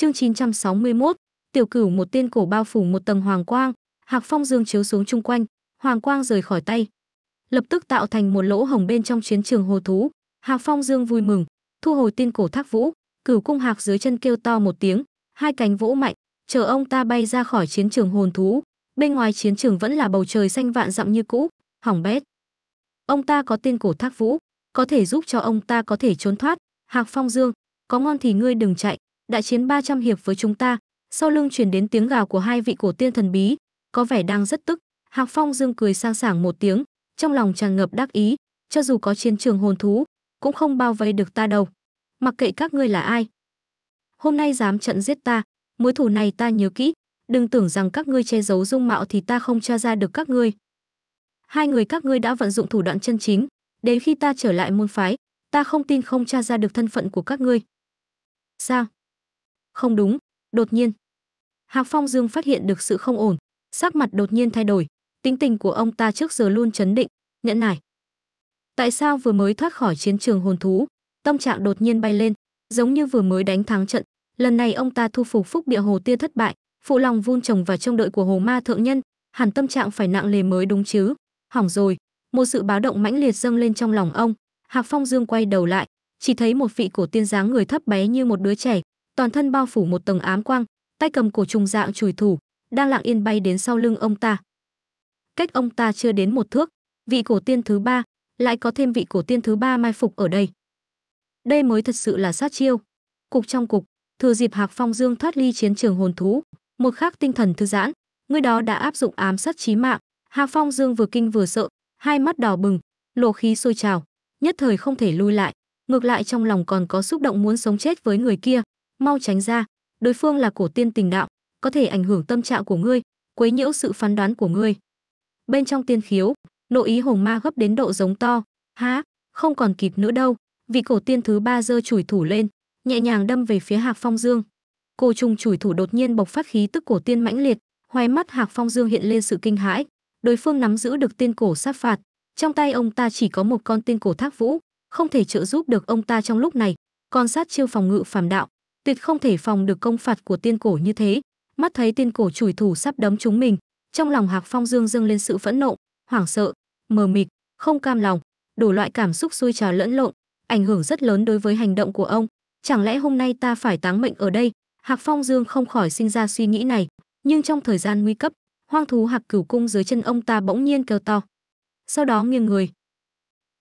Chương 961, tiểu cửu một tiên cổ bao phủ một tầng hoàng quang, hạc phong dương chiếu xuống chung quanh, hoàng quang rời khỏi tay, lập tức tạo thành một lỗ hồng bên trong chiến trường hồ thú. Hạc phong dương vui mừng, thu hồi tiên cổ thác vũ, cửu cung hạc dưới chân kêu to một tiếng, hai cánh vỗ mạnh, chờ ông ta bay ra khỏi chiến trường hồn thú. Bên ngoài chiến trường vẫn là bầu trời xanh vạn dặm như cũ, hỏng bét. Ông ta có tiên cổ thác vũ, có thể giúp cho ông ta có thể trốn thoát. Hạc Phong Dương, có ngon thì ngươi đừng chạy, đã chiến 300 hiệp với chúng ta. Sau lưng chuyển đến tiếng gào của hai vị cổ tiên thần bí, có vẻ đang rất tức. Hạc Phong dương cười sang sảng một tiếng, trong lòng tràn ngập đắc ý, cho dù có chiến trường hồn thú, cũng không bao vây được ta đâu. Mặc kệ các ngươi là ai. Hôm nay dám trận giết ta, mối thù này ta nhớ kỹ, đừng tưởng rằng các ngươi che giấu dung mạo thì ta không tra ra được các ngươi. Hai người các ngươi đã vận dụng thủ đoạn chân chính, đến khi ta trở lại môn phái, ta không tin không tra ra được thân phận của các ngươi. Sao? không đúng, đột nhiên. Hạc Phong Dương phát hiện được sự không ổn, sắc mặt đột nhiên thay đổi, tính tình của ông ta trước giờ luôn chấn định, nhẫn nại. Tại sao vừa mới thoát khỏi chiến trường hồn thú, tâm trạng đột nhiên bay lên, giống như vừa mới đánh thắng trận, lần này ông ta thu phục phúc địa hồ tia thất bại, phụ lòng vun trồng và trông đợi của hồ ma thượng nhân, hẳn tâm trạng phải nặng lề mới đúng chứ. Hỏng rồi, một sự báo động mãnh liệt dâng lên trong lòng ông, Hạc Phong Dương quay đầu lại, chỉ thấy một vị cổ tiên dáng người thấp bé như một đứa trẻ, toàn thân bao phủ một tầng ám quang, tay cầm cổ trùng dạng chùi thủ, đang lặng yên bay đến sau lưng ông ta. Cách ông ta chưa đến một thước, vị cổ tiên thứ ba, lại có thêm vị cổ tiên thứ ba mai phục ở đây. Đây mới thật sự là sát chiêu. Cục trong cục, thừa dịp Hạc Phong Dương thoát ly chiến trường hồn thú, một khắc tinh thần thư giãn, người đó đã áp dụng ám sát chí mạng. Hạc Phong Dương vừa kinh vừa sợ, hai mắt đỏ bừng, lộ khí sôi trào, nhất thời không thể lui lại, ngược lại trong lòng còn có xúc động muốn sống chết với người kia, mau tránh ra đối phương là cổ tiên tình đạo có thể ảnh hưởng tâm trạng của ngươi quấy nhiễu sự phán đoán của ngươi bên trong tiên khiếu nội ý hồng ma gấp đến độ giống to há không còn kịp nữa đâu vị cổ tiên thứ ba giơ chùi thủ lên nhẹ nhàng đâm về phía hạc phong dương cô trùng chùi thủ đột nhiên bộc phát khí tức cổ tiên mãnh liệt hoài mắt hạc phong dương hiện lên sự kinh hãi đối phương nắm giữ được tiên cổ sát phạt trong tay ông ta chỉ có một con tiên cổ thác vũ không thể trợ giúp được ông ta trong lúc này còn sát chiêu phòng ngự phàm đạo tuyệt không thể phòng được công phạt của tiên cổ như thế. Mắt thấy tiên cổ chủi thủ sắp đấm chúng mình, trong lòng Hạc Phong Dương dâng lên sự phẫn nộ, hoảng sợ, mờ mịt, không cam lòng, đủ loại cảm xúc xui trào lẫn lộn, ảnh hưởng rất lớn đối với hành động của ông. Chẳng lẽ hôm nay ta phải táng mệnh ở đây? Hạc Phong Dương không khỏi sinh ra suy nghĩ này, nhưng trong thời gian nguy cấp, hoang thú Hạc Cửu Cung dưới chân ông ta bỗng nhiên kêu to. Sau đó nghiêng người.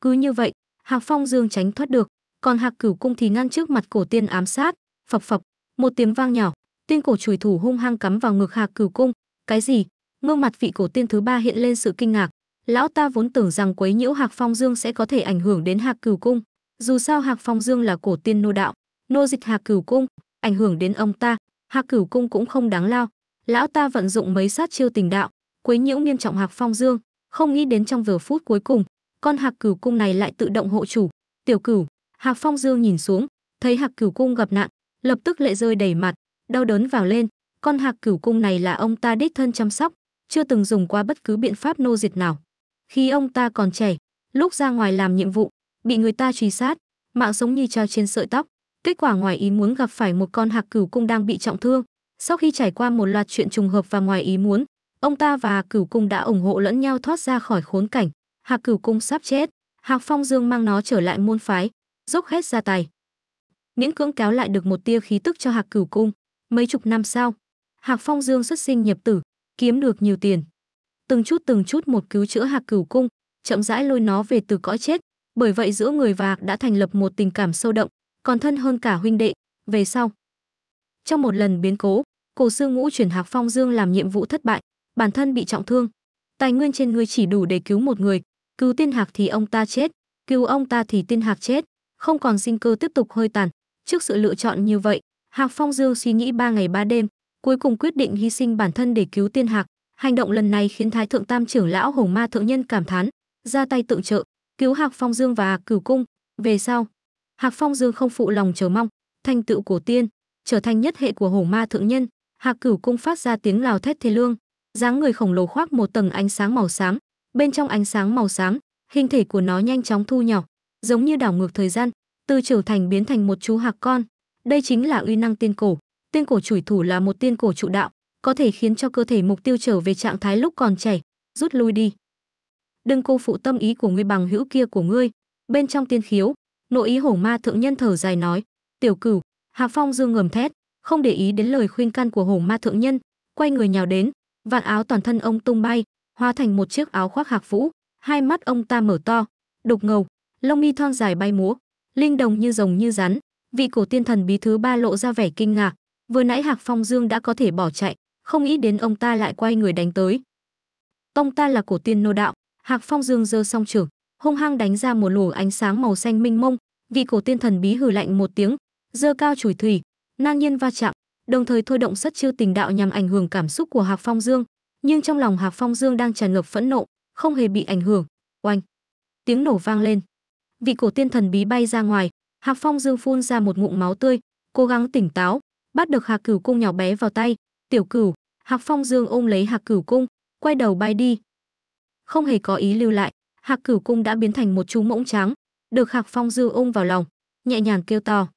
Cứ như vậy, Hạc Phong Dương tránh thoát được, còn Hạc Cửu Cung thì ngăn trước mặt cổ tiên ám sát, phập phập một tiếng vang nhỏ tiên cổ chùi thủ hung hăng cắm vào ngực hà cửu cung cái gì ngương mặt vị cổ tiên thứ ba hiện lên sự kinh ngạc lão ta vốn tưởng rằng quấy nhiễu hạc phong dương sẽ có thể ảnh hưởng đến hạc cửu cung dù sao hạc phong dương là cổ tiên nô đạo nô dịch hạc cửu cung ảnh hưởng đến ông ta hạc cửu cung cũng không đáng lao lão ta vận dụng mấy sát chiêu tình đạo quấy nhiễu nghiêm trọng hạc phong dương không nghĩ đến trong vừa phút cuối cùng con hạc cửu cung này lại tự động hộ chủ tiểu cửu hạc phong dương nhìn xuống thấy hạc cửu cung gặp nạn lập tức lệ rơi đầy mặt đau đớn vào lên con hạc cửu cung này là ông ta đích thân chăm sóc chưa từng dùng qua bất cứ biện pháp nô diệt nào khi ông ta còn trẻ lúc ra ngoài làm nhiệm vụ bị người ta truy sát mạng sống như treo trên sợi tóc kết quả ngoài ý muốn gặp phải một con hạc cửu cung đang bị trọng thương sau khi trải qua một loạt chuyện trùng hợp và ngoài ý muốn ông ta và hạc cửu cung đã ủng hộ lẫn nhau thoát ra khỏi khốn cảnh hạc cửu cung sắp chết hạc phong dương mang nó trở lại môn phái dốc hết ra tài miễn cưỡng kéo lại được một tia khí tức cho Hạc Cửu Cung. Mấy chục năm sau, Hạc Phong Dương xuất sinh nhập tử, kiếm được nhiều tiền. Từng chút từng chút một cứu chữa Hạc Cửu Cung, chậm rãi lôi nó về từ cõi chết, bởi vậy giữa người và Hạc đã thành lập một tình cảm sâu động, còn thân hơn cả huynh đệ. Về sau, trong một lần biến cố, Cổ Sư Ngũ chuyển Hạc Phong Dương làm nhiệm vụ thất bại, bản thân bị trọng thương. Tài nguyên trên người chỉ đủ để cứu một người, cứu Tiên Hạc thì ông ta chết, cứu ông ta thì Tiên Hạc chết, không còn sinh cơ tiếp tục hơi tàn, Trước sự lựa chọn như vậy, Hạc Phong Dương suy nghĩ ba ngày ba đêm, cuối cùng quyết định hy sinh bản thân để cứu Tiên Hạc. Hành động lần này khiến Thái Thượng Tam trưởng lão Hồng Ma Thượng Nhân cảm thán, ra tay tượng trợ, cứu Hạc Phong Dương và Hạc Cửu Cung. Về sau, Hạc Phong Dương không phụ lòng chờ mong, thành tựu của tiên, trở thành nhất hệ của Hồng Ma Thượng Nhân. Hạc Cửu Cung phát ra tiếng lào thét thê lương, dáng người khổng lồ khoác một tầng ánh sáng màu xám, bên trong ánh sáng màu xám, hình thể của nó nhanh chóng thu nhỏ, giống như đảo ngược thời gian, từ trở thành biến thành một chú hạc con. Đây chính là uy năng tiên cổ. Tiên cổ chủy thủ là một tiên cổ trụ đạo, có thể khiến cho cơ thể mục tiêu trở về trạng thái lúc còn trẻ, rút lui đi. Đừng cô phụ tâm ý của ngươi bằng hữu kia của ngươi. Bên trong tiên khiếu, nội ý hổ ma thượng nhân thở dài nói, tiểu cửu, Hạc Phong dương ngầm thét, không để ý đến lời khuyên can của hổ ma thượng nhân, quay người nhào đến, vạt áo toàn thân ông tung bay, hóa thành một chiếc áo khoác hạc vũ, hai mắt ông ta mở to, đục ngầu, lông mi thon dài bay múa, linh đồng như rồng như rắn vị cổ tiên thần bí thứ ba lộ ra vẻ kinh ngạc vừa nãy hạc phong dương đã có thể bỏ chạy không nghĩ đến ông ta lại quay người đánh tới ông ta là cổ tiên nô đạo hạc phong dương giơ song trưởng hung hăng đánh ra một lùa ánh sáng màu xanh minh mông vị cổ tiên thần bí hử lạnh một tiếng giơ cao chùi thủy ngang nhiên va chạm đồng thời thôi động sất chiêu tình đạo nhằm ảnh hưởng cảm xúc của hạc phong dương nhưng trong lòng hạc phong dương đang tràn ngập phẫn nộ không hề bị ảnh hưởng oanh tiếng nổ vang lên vị cổ tiên thần bí bay ra ngoài hạc phong dương phun ra một ngụm máu tươi cố gắng tỉnh táo bắt được hạc cửu cung nhỏ bé vào tay tiểu cửu hạc phong dương ôm lấy hạc cửu cung quay đầu bay đi không hề có ý lưu lại hạc cửu cung đã biến thành một chú mỗng trắng được hạc phong dương ôm vào lòng nhẹ nhàng kêu to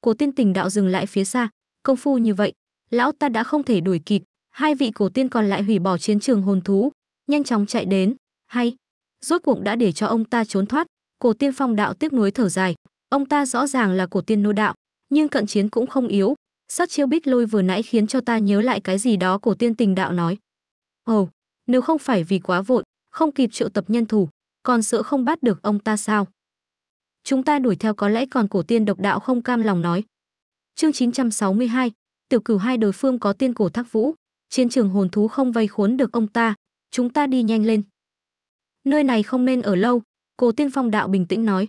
cổ tiên tình đạo dừng lại phía xa công phu như vậy lão ta đã không thể đuổi kịp hai vị cổ tiên còn lại hủy bỏ chiến trường hồn thú nhanh chóng chạy đến hay rốt cuộc đã để cho ông ta trốn thoát cổ tiên phong đạo tiếc nuối thở dài ông ta rõ ràng là cổ tiên nô đạo nhưng cận chiến cũng không yếu sát chiêu bích lôi vừa nãy khiến cho ta nhớ lại cái gì đó cổ tiên tình đạo nói ồ oh, nếu không phải vì quá vội không kịp triệu tập nhân thủ còn sợ không bắt được ông ta sao chúng ta đuổi theo có lẽ còn cổ tiên độc đạo không cam lòng nói chương 962, tiểu cửu hai đối phương có tiên cổ thác vũ chiến trường hồn thú không vây khốn được ông ta chúng ta đi nhanh lên nơi này không nên ở lâu Cô tiên phong đạo bình tĩnh nói.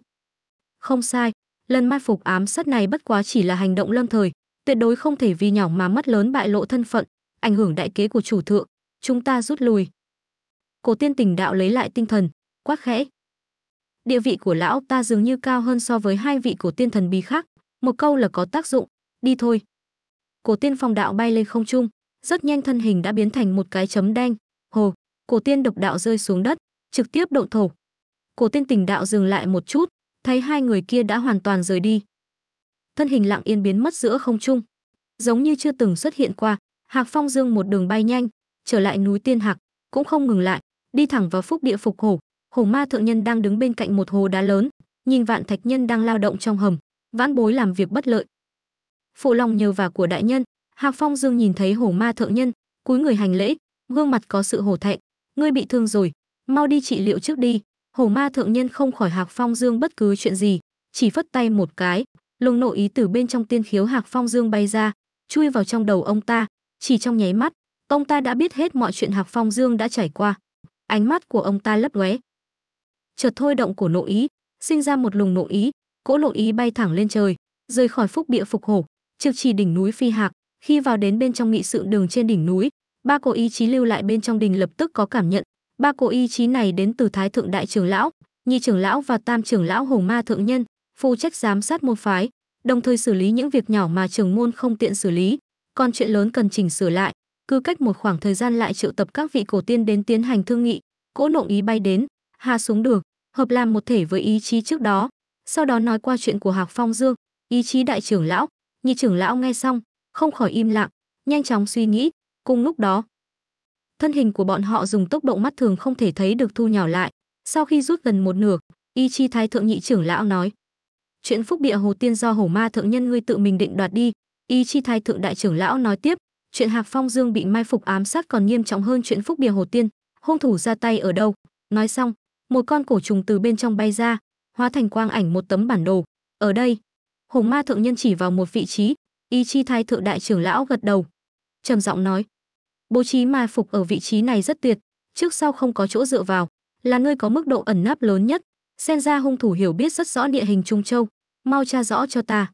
Không sai, lần mai phục ám sát này bất quá chỉ là hành động lâm thời, tuyệt đối không thể vì nhỏ mà mất lớn bại lộ thân phận, ảnh hưởng đại kế của chủ thượng, chúng ta rút lui. Cổ tiên tình đạo lấy lại tinh thần, quát khẽ. Địa vị của lão ta dường như cao hơn so với hai vị cổ tiên thần bí khác, một câu là có tác dụng, đi thôi. Cổ tiên phong đạo bay lên không trung, rất nhanh thân hình đã biến thành một cái chấm đen, hồ, cổ tiên độc đạo rơi xuống đất, trực tiếp độ thổ, Cổ tên tình đạo dừng lại một chút, thấy hai người kia đã hoàn toàn rời đi. Thân hình lặng yên biến mất giữa không trung, giống như chưa từng xuất hiện qua, Hạc Phong Dương một đường bay nhanh, trở lại núi Tiên Hạc, cũng không ngừng lại, đi thẳng vào phúc địa phục hổ. Hổ Ma thượng nhân đang đứng bên cạnh một hồ đá lớn, nhìn Vạn Thạch Nhân đang lao động trong hầm, vãn bối làm việc bất lợi. Phụ lòng nhờ vả của đại nhân, Hạc Phong Dương nhìn thấy Hổ Ma thượng nhân, cúi người hành lễ, gương mặt có sự hổ thẹn, ngươi bị thương rồi, mau đi trị liệu trước đi, Hổ ma thượng nhân không khỏi Hạc Phong Dương bất cứ chuyện gì, chỉ phất tay một cái, lùng nội ý từ bên trong tiên khiếu Hạc Phong Dương bay ra, chui vào trong đầu ông ta, chỉ trong nháy mắt, ông ta đã biết hết mọi chuyện Hạc Phong Dương đã trải qua. Ánh mắt của ông ta lấp lóe. Chợt thôi động của nội ý, sinh ra một lùng nội ý, cỗ nội ý bay thẳng lên trời, rời khỏi phúc địa phục hổ, trực chỉ đỉnh núi Phi Hạc, khi vào đến bên trong nghị sự đường trên đỉnh núi, ba cổ ý chí lưu lại bên trong đình lập tức có cảm nhận, Ba cổ y chí này đến từ Thái Thượng Đại trưởng lão, Nhi trưởng lão và Tam trưởng lão Hồng Ma thượng nhân, phụ trách giám sát môn phái, đồng thời xử lý những việc nhỏ mà trưởng môn không tiện xử lý, còn chuyện lớn cần chỉnh sửa lại, cứ cách một khoảng thời gian lại triệu tập các vị cổ tiên đến tiến hành thương nghị, cỗ nộng ý bay đến, hạ xuống đường, hợp làm một thể với ý chí trước đó, sau đó nói qua chuyện của Hạc Phong Dương, ý chí đại trưởng lão, Nhi trưởng lão nghe xong, không khỏi im lặng, nhanh chóng suy nghĩ, cùng lúc đó, thân hình của bọn họ dùng tốc độ mắt thường không thể thấy được thu nhỏ lại sau khi rút gần một nửa y chi thái thượng nhị trưởng lão nói chuyện phúc địa hồ tiên do hổ ma thượng nhân ngươi tự mình định đoạt đi y chi thái thượng đại trưởng lão nói tiếp chuyện hạc phong dương bị mai phục ám sát còn nghiêm trọng hơn chuyện phúc địa hồ tiên hung thủ ra tay ở đâu nói xong một con cổ trùng từ bên trong bay ra hóa thành quang ảnh một tấm bản đồ ở đây Hổ ma thượng nhân chỉ vào một vị trí y chi thái thượng đại trưởng lão gật đầu trầm giọng nói Bố trí mai phục ở vị trí này rất tuyệt, trước sau không có chỗ dựa vào, là nơi có mức độ ẩn nấp lớn nhất. Xem ra hung thủ hiểu biết rất rõ địa hình Trung Châu, mau tra rõ cho ta.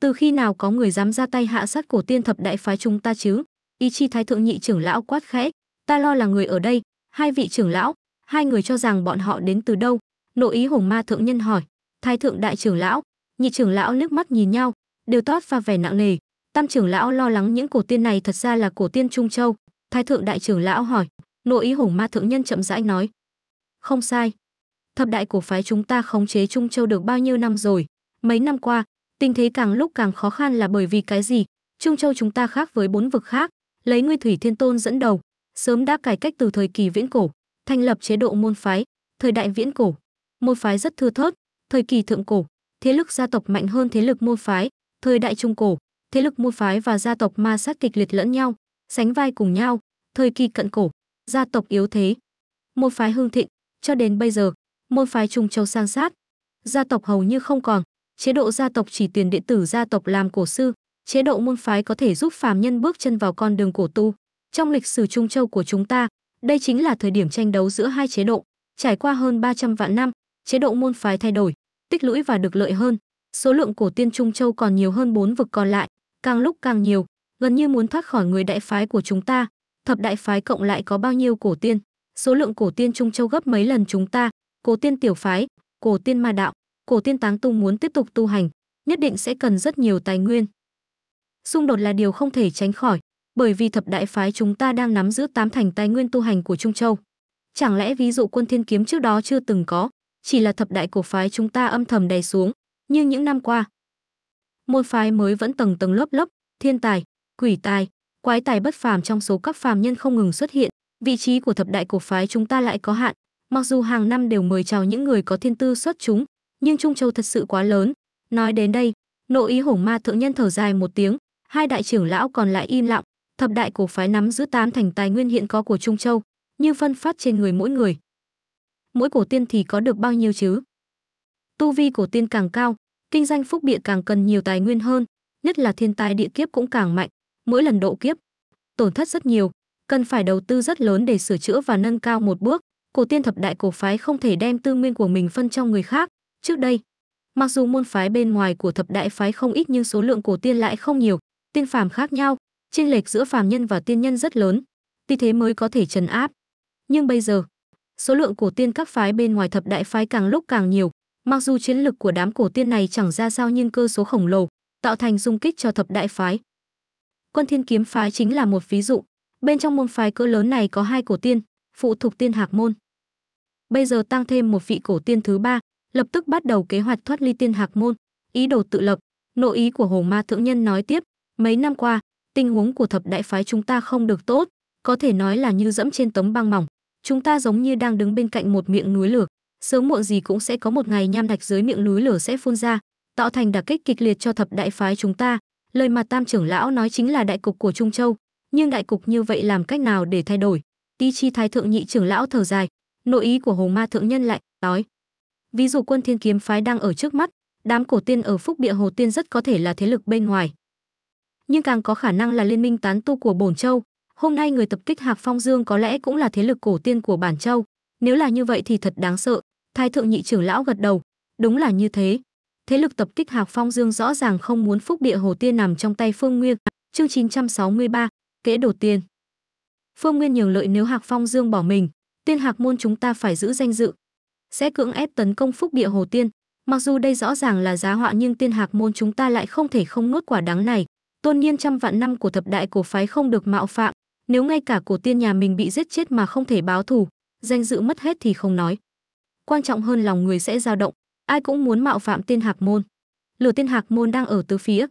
Từ khi nào có người dám ra tay hạ sát cổ tiên thập đại phái chúng ta chứ? Ý chi thái thượng nhị trưởng lão quát khẽ, ta lo là người ở đây, hai vị trưởng lão, hai người cho rằng bọn họ đến từ đâu? Nội ý hồng ma thượng nhân hỏi, thái thượng đại trưởng lão, nhị trưởng lão nước mắt nhìn nhau, đều toát và vẻ nặng nề, Tam trưởng lão lo lắng những cổ tiên này thật ra là cổ tiên Trung Châu. Thái thượng đại trưởng lão hỏi, nội ý hùng ma thượng nhân chậm rãi nói. Không sai. Thập đại cổ phái chúng ta khống chế Trung Châu được bao nhiêu năm rồi? Mấy năm qua, tình thế càng lúc càng khó khăn là bởi vì cái gì? Trung Châu chúng ta khác với bốn vực khác, lấy Nguyên Thủy Thiên Tôn dẫn đầu, sớm đã cải cách từ thời kỳ viễn cổ, thành lập chế độ môn phái, thời đại viễn cổ. Môn phái rất thưa thớt, thời kỳ thượng cổ, thế lực gia tộc mạnh hơn thế lực môn phái, thời đại trung cổ, thế lực môn phái và gia tộc ma sát kịch liệt lẫn nhau, sánh vai cùng nhau, thời kỳ cận cổ, gia tộc yếu thế. Môn phái hương thịnh, cho đến bây giờ, môn phái trung châu sang sát. Gia tộc hầu như không còn, chế độ gia tộc chỉ tuyển đệ tử gia tộc làm cổ sư, chế độ môn phái có thể giúp phàm nhân bước chân vào con đường cổ tu. Trong lịch sử Trung Châu của chúng ta, đây chính là thời điểm tranh đấu giữa hai chế độ. Trải qua hơn 300 vạn năm, chế độ môn phái thay đổi, tích lũy và được lợi hơn. Số lượng cổ tiên Trung Châu còn nhiều hơn bốn vực còn lại, càng lúc càng nhiều, gần như muốn thoát khỏi người đại phái của chúng ta. Thập đại phái cộng lại có bao nhiêu cổ tiên? Số lượng cổ tiên Trung Châu gấp mấy lần chúng ta, cổ tiên tiểu phái, cổ tiên ma đạo, cổ tiên táng tung muốn tiếp tục tu hành, nhất định sẽ cần rất nhiều tài nguyên. Xung đột là điều không thể tránh khỏi, bởi vì thập đại phái chúng ta đang nắm giữ tám thành tài nguyên tu hành của Trung Châu. Chẳng lẽ ví dụ quân thiên kiếm trước đó chưa từng có, chỉ là thập đại cổ phái chúng ta âm thầm đè xuống, nhưng những năm qua, môn phái mới vẫn tầng tầng lớp lớp, thiên tài, quỷ tài, quái tài bất phàm trong số các phàm nhân không ngừng xuất hiện, vị trí của thập đại cổ phái chúng ta lại có hạn, mặc dù hàng năm đều mời chào những người có thiên tư xuất chúng, nhưng Trung Châu thật sự quá lớn. Nói đến đây, nội ý hổ ma thượng nhân thở dài một tiếng, hai đại trưởng lão còn lại im lặng, thập đại cổ phái nắm giữ tám thành tài nguyên hiện có của Trung Châu, như phân phát trên người mỗi người. Mỗi cổ tiên thì có được bao nhiêu chứ? Tu vi cổ tiên càng cao, kinh doanh phúc địa càng cần nhiều tài nguyên hơn, nhất là thiên tai địa kiếp cũng càng mạnh, mỗi lần độ kiếp, tổn thất rất nhiều, cần phải đầu tư rất lớn để sửa chữa và nâng cao một bước. Cổ tiên thập đại cổ phái không thể đem tư nguyên của mình phân cho người khác. Trước đây, mặc dù môn phái bên ngoài của thập đại phái không ít nhưng số lượng cổ tiên lại không nhiều, tiên phàm khác nhau, chênh lệch giữa phàm nhân và tiên nhân rất lớn, vì thế mới có thể trấn áp. Nhưng bây giờ, số lượng cổ tiên các phái bên ngoài thập đại phái càng lúc càng nhiều, Mặc dù chiến lực của đám cổ tiên này chẳng ra sao nhưng cơ số khổng lồ, tạo thành dung kích cho thập đại phái. Quân Thiên kiếm phái chính là một ví dụ, bên trong môn phái cỡ lớn này có hai cổ tiên, phụ thuộc tiên hạc môn. Bây giờ tăng thêm một vị cổ tiên thứ ba, lập tức bắt đầu kế hoạch thoát ly tiên hạc môn, ý đồ tự lập. Nội ý của Hồ Ma thượng nhân nói tiếp, mấy năm qua, tình huống của thập đại phái chúng ta không được tốt, có thể nói là như dẫm trên tấm băng mỏng, chúng ta giống như đang đứng bên cạnh một miệng núi lửa sớm muộn gì cũng sẽ có một ngày nham đạch dưới miệng núi lửa sẽ phun ra tạo thành đả kích kịch liệt cho thập đại phái chúng ta lời mà tam trưởng lão nói chính là đại cục của trung châu nhưng đại cục như vậy làm cách nào để thay đổi ti chi thái thượng nhị trưởng lão thở dài nội ý của hồ ma thượng nhân lại nói ví dụ quân thiên kiếm phái đang ở trước mắt đám cổ tiên ở phúc địa hồ tiên rất có thể là thế lực bên ngoài nhưng càng có khả năng là liên minh tán tu của bổn châu hôm nay người tập kích hạc phong dương có lẽ cũng là thế lực cổ tiên của bản châu nếu là như vậy thì thật đáng sợ Thái thượng nhị trưởng lão gật đầu, đúng là như thế. Thế lực tập kích Hạc Phong Dương rõ ràng không muốn phúc địa Hồ Tiên nằm trong tay Phương Nguyên. Chương 963, kế đổ tiên. Phương Nguyên nhường lợi nếu Hạc Phong Dương bỏ mình, tiên Hạc môn chúng ta phải giữ danh dự, sẽ cưỡng ép tấn công phúc địa Hồ Tiên. Mặc dù đây rõ ràng là giá họa nhưng tiên Hạc môn chúng ta lại không thể không nuốt quả đắng này. Tôn nhiên trăm vạn năm của thập đại cổ phái không được mạo phạm, nếu ngay cả cổ tiên nhà mình bị giết chết mà không thể báo thù, danh dự mất hết thì không nói quan trọng hơn lòng người sẽ dao động, ai cũng muốn mạo phạm tiên hạc môn. Lửa tiên hạc môn đang ở tứ phía,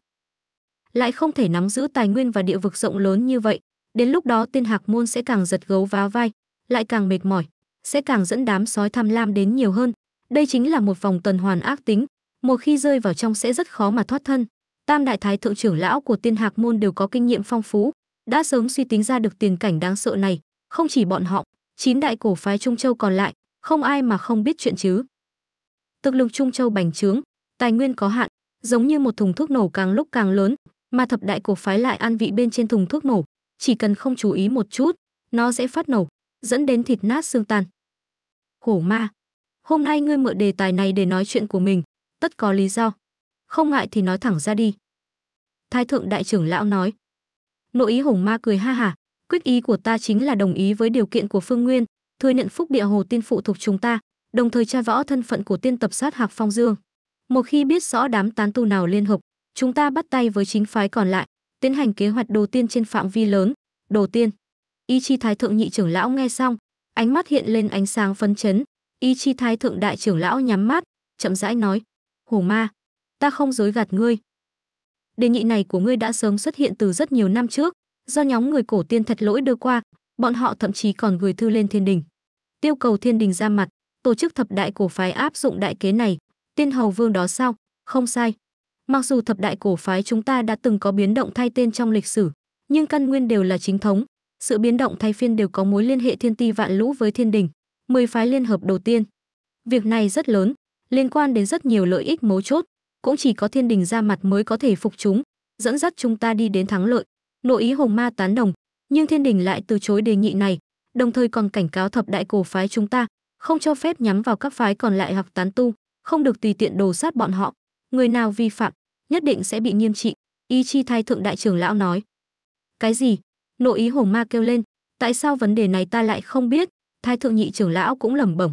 lại không thể nắm giữ tài nguyên và địa vực rộng lớn như vậy, đến lúc đó tiên hạc môn sẽ càng giật gấu vá vai, lại càng mệt mỏi, sẽ càng dẫn đám sói tham lam đến nhiều hơn. Đây chính là một vòng tuần hoàn ác tính, một khi rơi vào trong sẽ rất khó mà thoát thân. Tam đại thái thượng trưởng lão của tiên hạc môn đều có kinh nghiệm phong phú, đã sớm suy tính ra được tiền cảnh đáng sợ này, không chỉ bọn họ, chín đại cổ phái Trung Châu còn lại không ai mà không biết chuyện chứ. Thực lục Trung Châu bành trướng, tài nguyên có hạn, giống như một thùng thuốc nổ càng lúc càng lớn, mà thập đại cổ phái lại an vị bên trên thùng thuốc nổ, chỉ cần không chú ý một chút, nó sẽ phát nổ, dẫn đến thịt nát xương tan. Hổ ma, hôm nay ngươi mượn đề tài này để nói chuyện của mình, tất có lý do. Không ngại thì nói thẳng ra đi. Thái thượng đại trưởng lão nói. Nội ý hổ ma cười ha hả, quyết ý của ta chính là đồng ý với điều kiện của Phương Nguyên, thừa nhận phúc địa hồ tiên phụ thuộc chúng ta, đồng thời tra rõ thân phận của tiên tập sát Hạc Phong Dương. Một khi biết rõ đám tán tu nào liên hợp, chúng ta bắt tay với chính phái còn lại, tiến hành kế hoạch đầu tiên trên phạm vi lớn. Đầu tiên, Y Chi Thái Thượng nhị trưởng lão nghe xong, ánh mắt hiện lên ánh sáng phấn chấn. Y Chi Thái Thượng đại trưởng lão nhắm mắt, chậm rãi nói: "Hồ Ma, ta không dối gạt ngươi. Đề nghị này của ngươi đã sớm xuất hiện từ rất nhiều năm trước, do nhóm người cổ tiên thật lỗi đưa qua, bọn họ thậm chí còn gửi thư lên thiên đình. Tiêu cầu thiên đình ra mặt, tổ chức thập đại cổ phái áp dụng đại kế này, tiên hầu vương đó sao, không sai. Mặc dù thập đại cổ phái chúng ta đã từng có biến động thay tên trong lịch sử, nhưng căn nguyên đều là chính thống, sự biến động thay phiên đều có mối liên hệ thiên ti vạn lũ với thiên đình, mười phái liên hợp đầu tiên. Việc này rất lớn, liên quan đến rất nhiều lợi ích mấu chốt, cũng chỉ có thiên đình ra mặt mới có thể phục chúng, dẫn dắt chúng ta đi đến thắng lợi. Nội ý Hồng Ma tán đồng, nhưng thiên đình lại từ chối đề nghị này, đồng thời còn cảnh cáo thập đại cổ phái chúng ta, không cho phép nhắm vào các phái còn lại hoặc tán tu, không được tùy tiện đồ sát bọn họ, người nào vi phạm, nhất định sẽ bị nghiêm trị, ý chi thai thượng đại trưởng lão nói. Cái gì? Nội ý hổ ma kêu lên, tại sao vấn đề này ta lại không biết, thái thượng nhị trưởng lão cũng lẩm bẩm.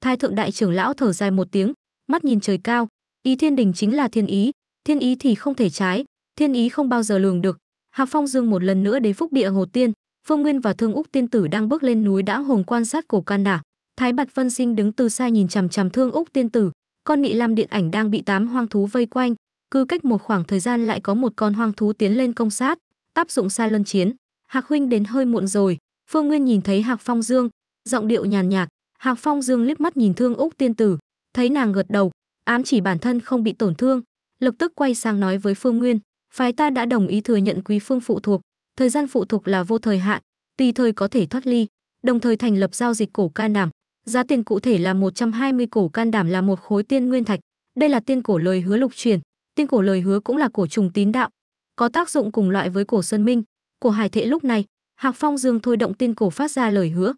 Thái thượng đại trưởng lão thở dài một tiếng, mắt nhìn trời cao, ý thiên đình chính là thiên ý, thiên ý thì không thể trái, thiên ý không bao giờ lường được. Hạc Phong Dương một lần nữa đến phúc địa Hồ Tiên, Phương Nguyên và Thương Úc tiên tử đang bước lên núi đã hùng quan sát cổ can đả. Thái Bạch Vân Sinh đứng từ xa nhìn chằm chằm Thương Úc tiên tử, con nị lam điện ảnh đang bị tám hoang thú vây quanh, cứ cách một khoảng thời gian lại có một con hoang thú tiến lên công sát, tác dụng xa lân chiến. Hạc huynh đến hơi muộn rồi, Phương Nguyên nhìn thấy Hạc Phong Dương, giọng điệu nhàn nhạt, Hạc Phong Dương liếc mắt nhìn Thương Úc tiên tử, thấy nàng gật đầu, ám chỉ bản thân không bị tổn thương, lập tức quay sang nói với Phương Nguyên, phái ta đã đồng ý thừa nhận Quý Phương phụ thuộc, thời gian phụ thuộc là vô thời hạn, tùy thời có thể thoát ly, đồng thời thành lập giao dịch cổ can đảm. Giá tiền cụ thể là 120 cổ can đảm là một khối tiên nguyên thạch. Đây là tiên cổ lời hứa lục truyền, tiên cổ lời hứa cũng là cổ trùng tín đạo, có tác dụng cùng loại với cổ sơn minh, cổ hải thệ lúc này, Hạc Phong Dương thôi động tiên cổ phát ra lời hứa.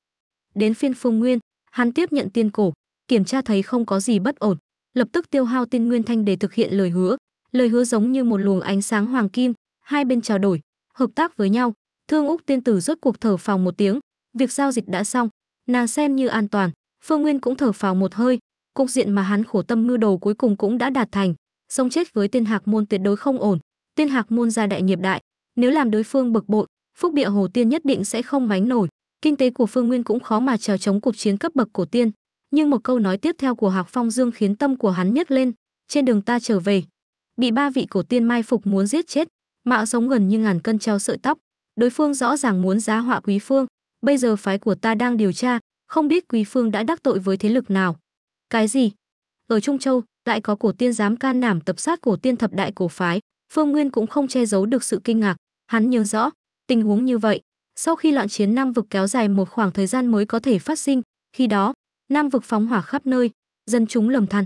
Đến phiên Phương Nguyên, hắn tiếp nhận tiên cổ, kiểm tra thấy không có gì bất ổn, lập tức tiêu hao tiên nguyên thanh để thực hiện lời hứa. Lời hứa giống như một luồng ánh sáng hoàng kim, hai bên trao đổi, hợp tác với nhau. Thương Úc tiên tử rốt cuộc thở phào một tiếng, việc giao dịch đã xong, nàng xem như an toàn. Phương Nguyên cũng thở phào một hơi, cục diện mà hắn khổ tâm mưu đồ cuối cùng cũng đã đạt thành, sống chết với tiên hạc môn tuyệt đối không ổn. Tiên hạc môn gia đại nghiệp đại, nếu làm đối phương bực bội, phúc địa hồ tiên nhất định sẽ không mánh nổi. Kinh tế của Phương Nguyên cũng khó mà chờ chống cuộc chiến cấp bậc cổ tiên, nhưng một câu nói tiếp theo của Hạc Phong Dương khiến tâm của hắn nhấc lên, trên đường ta trở về, bị ba vị cổ tiên mai phục muốn giết chết, mạo sống gần như ngàn cân treo sợi tóc đối phương rõ ràng muốn giá họa quý phương bây giờ phái của ta đang điều tra không biết quý phương đã đắc tội với thế lực nào cái gì ở trung châu lại có cổ tiên dám can đảm tập sát cổ tiên thập đại cổ phái phương nguyên cũng không che giấu được sự kinh ngạc hắn nhớ rõ tình huống như vậy sau khi loạn chiến nam vực kéo dài một khoảng thời gian mới có thể phát sinh khi đó nam vực phóng hỏa khắp nơi dân chúng lầm than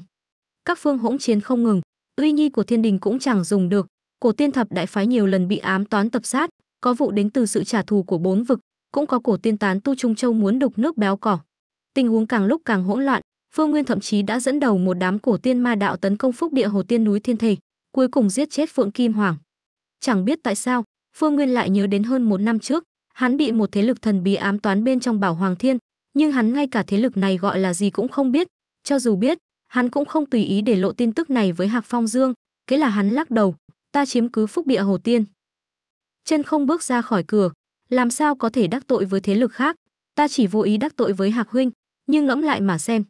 các phương hỗn chiến không ngừng uy nhi của thiên đình cũng chẳng dùng được cổ tiên thập đại phái nhiều lần bị ám toán tập sát, có vụ đến từ sự trả thù của bốn vực, cũng có cổ tiên tán tu Trung Châu muốn đục nước béo cỏ. Tình huống càng lúc càng hỗn loạn, Phương Nguyên thậm chí đã dẫn đầu một đám cổ tiên ma đạo tấn công Phúc Địa Hồ Tiên núi Thiên Thề, cuối cùng giết chết Phượng Kim Hoàng. Chẳng biết tại sao, Phương Nguyên lại nhớ đến hơn một năm trước, hắn bị một thế lực thần bí ám toán bên trong Bảo Hoàng Thiên, nhưng hắn ngay cả thế lực này gọi là gì cũng không biết, cho dù biết, hắn cũng không tùy ý để lộ tin tức này với Hạc Phong Dương, kế là hắn lắc đầu, ta chiếm cứ phúc địa Hồ Tiên. Chân không bước ra khỏi cửa, làm sao có thể đắc tội với thế lực khác, ta chỉ vô ý đắc tội với Hạc huynh, nhưng ngẫm lại mà xem.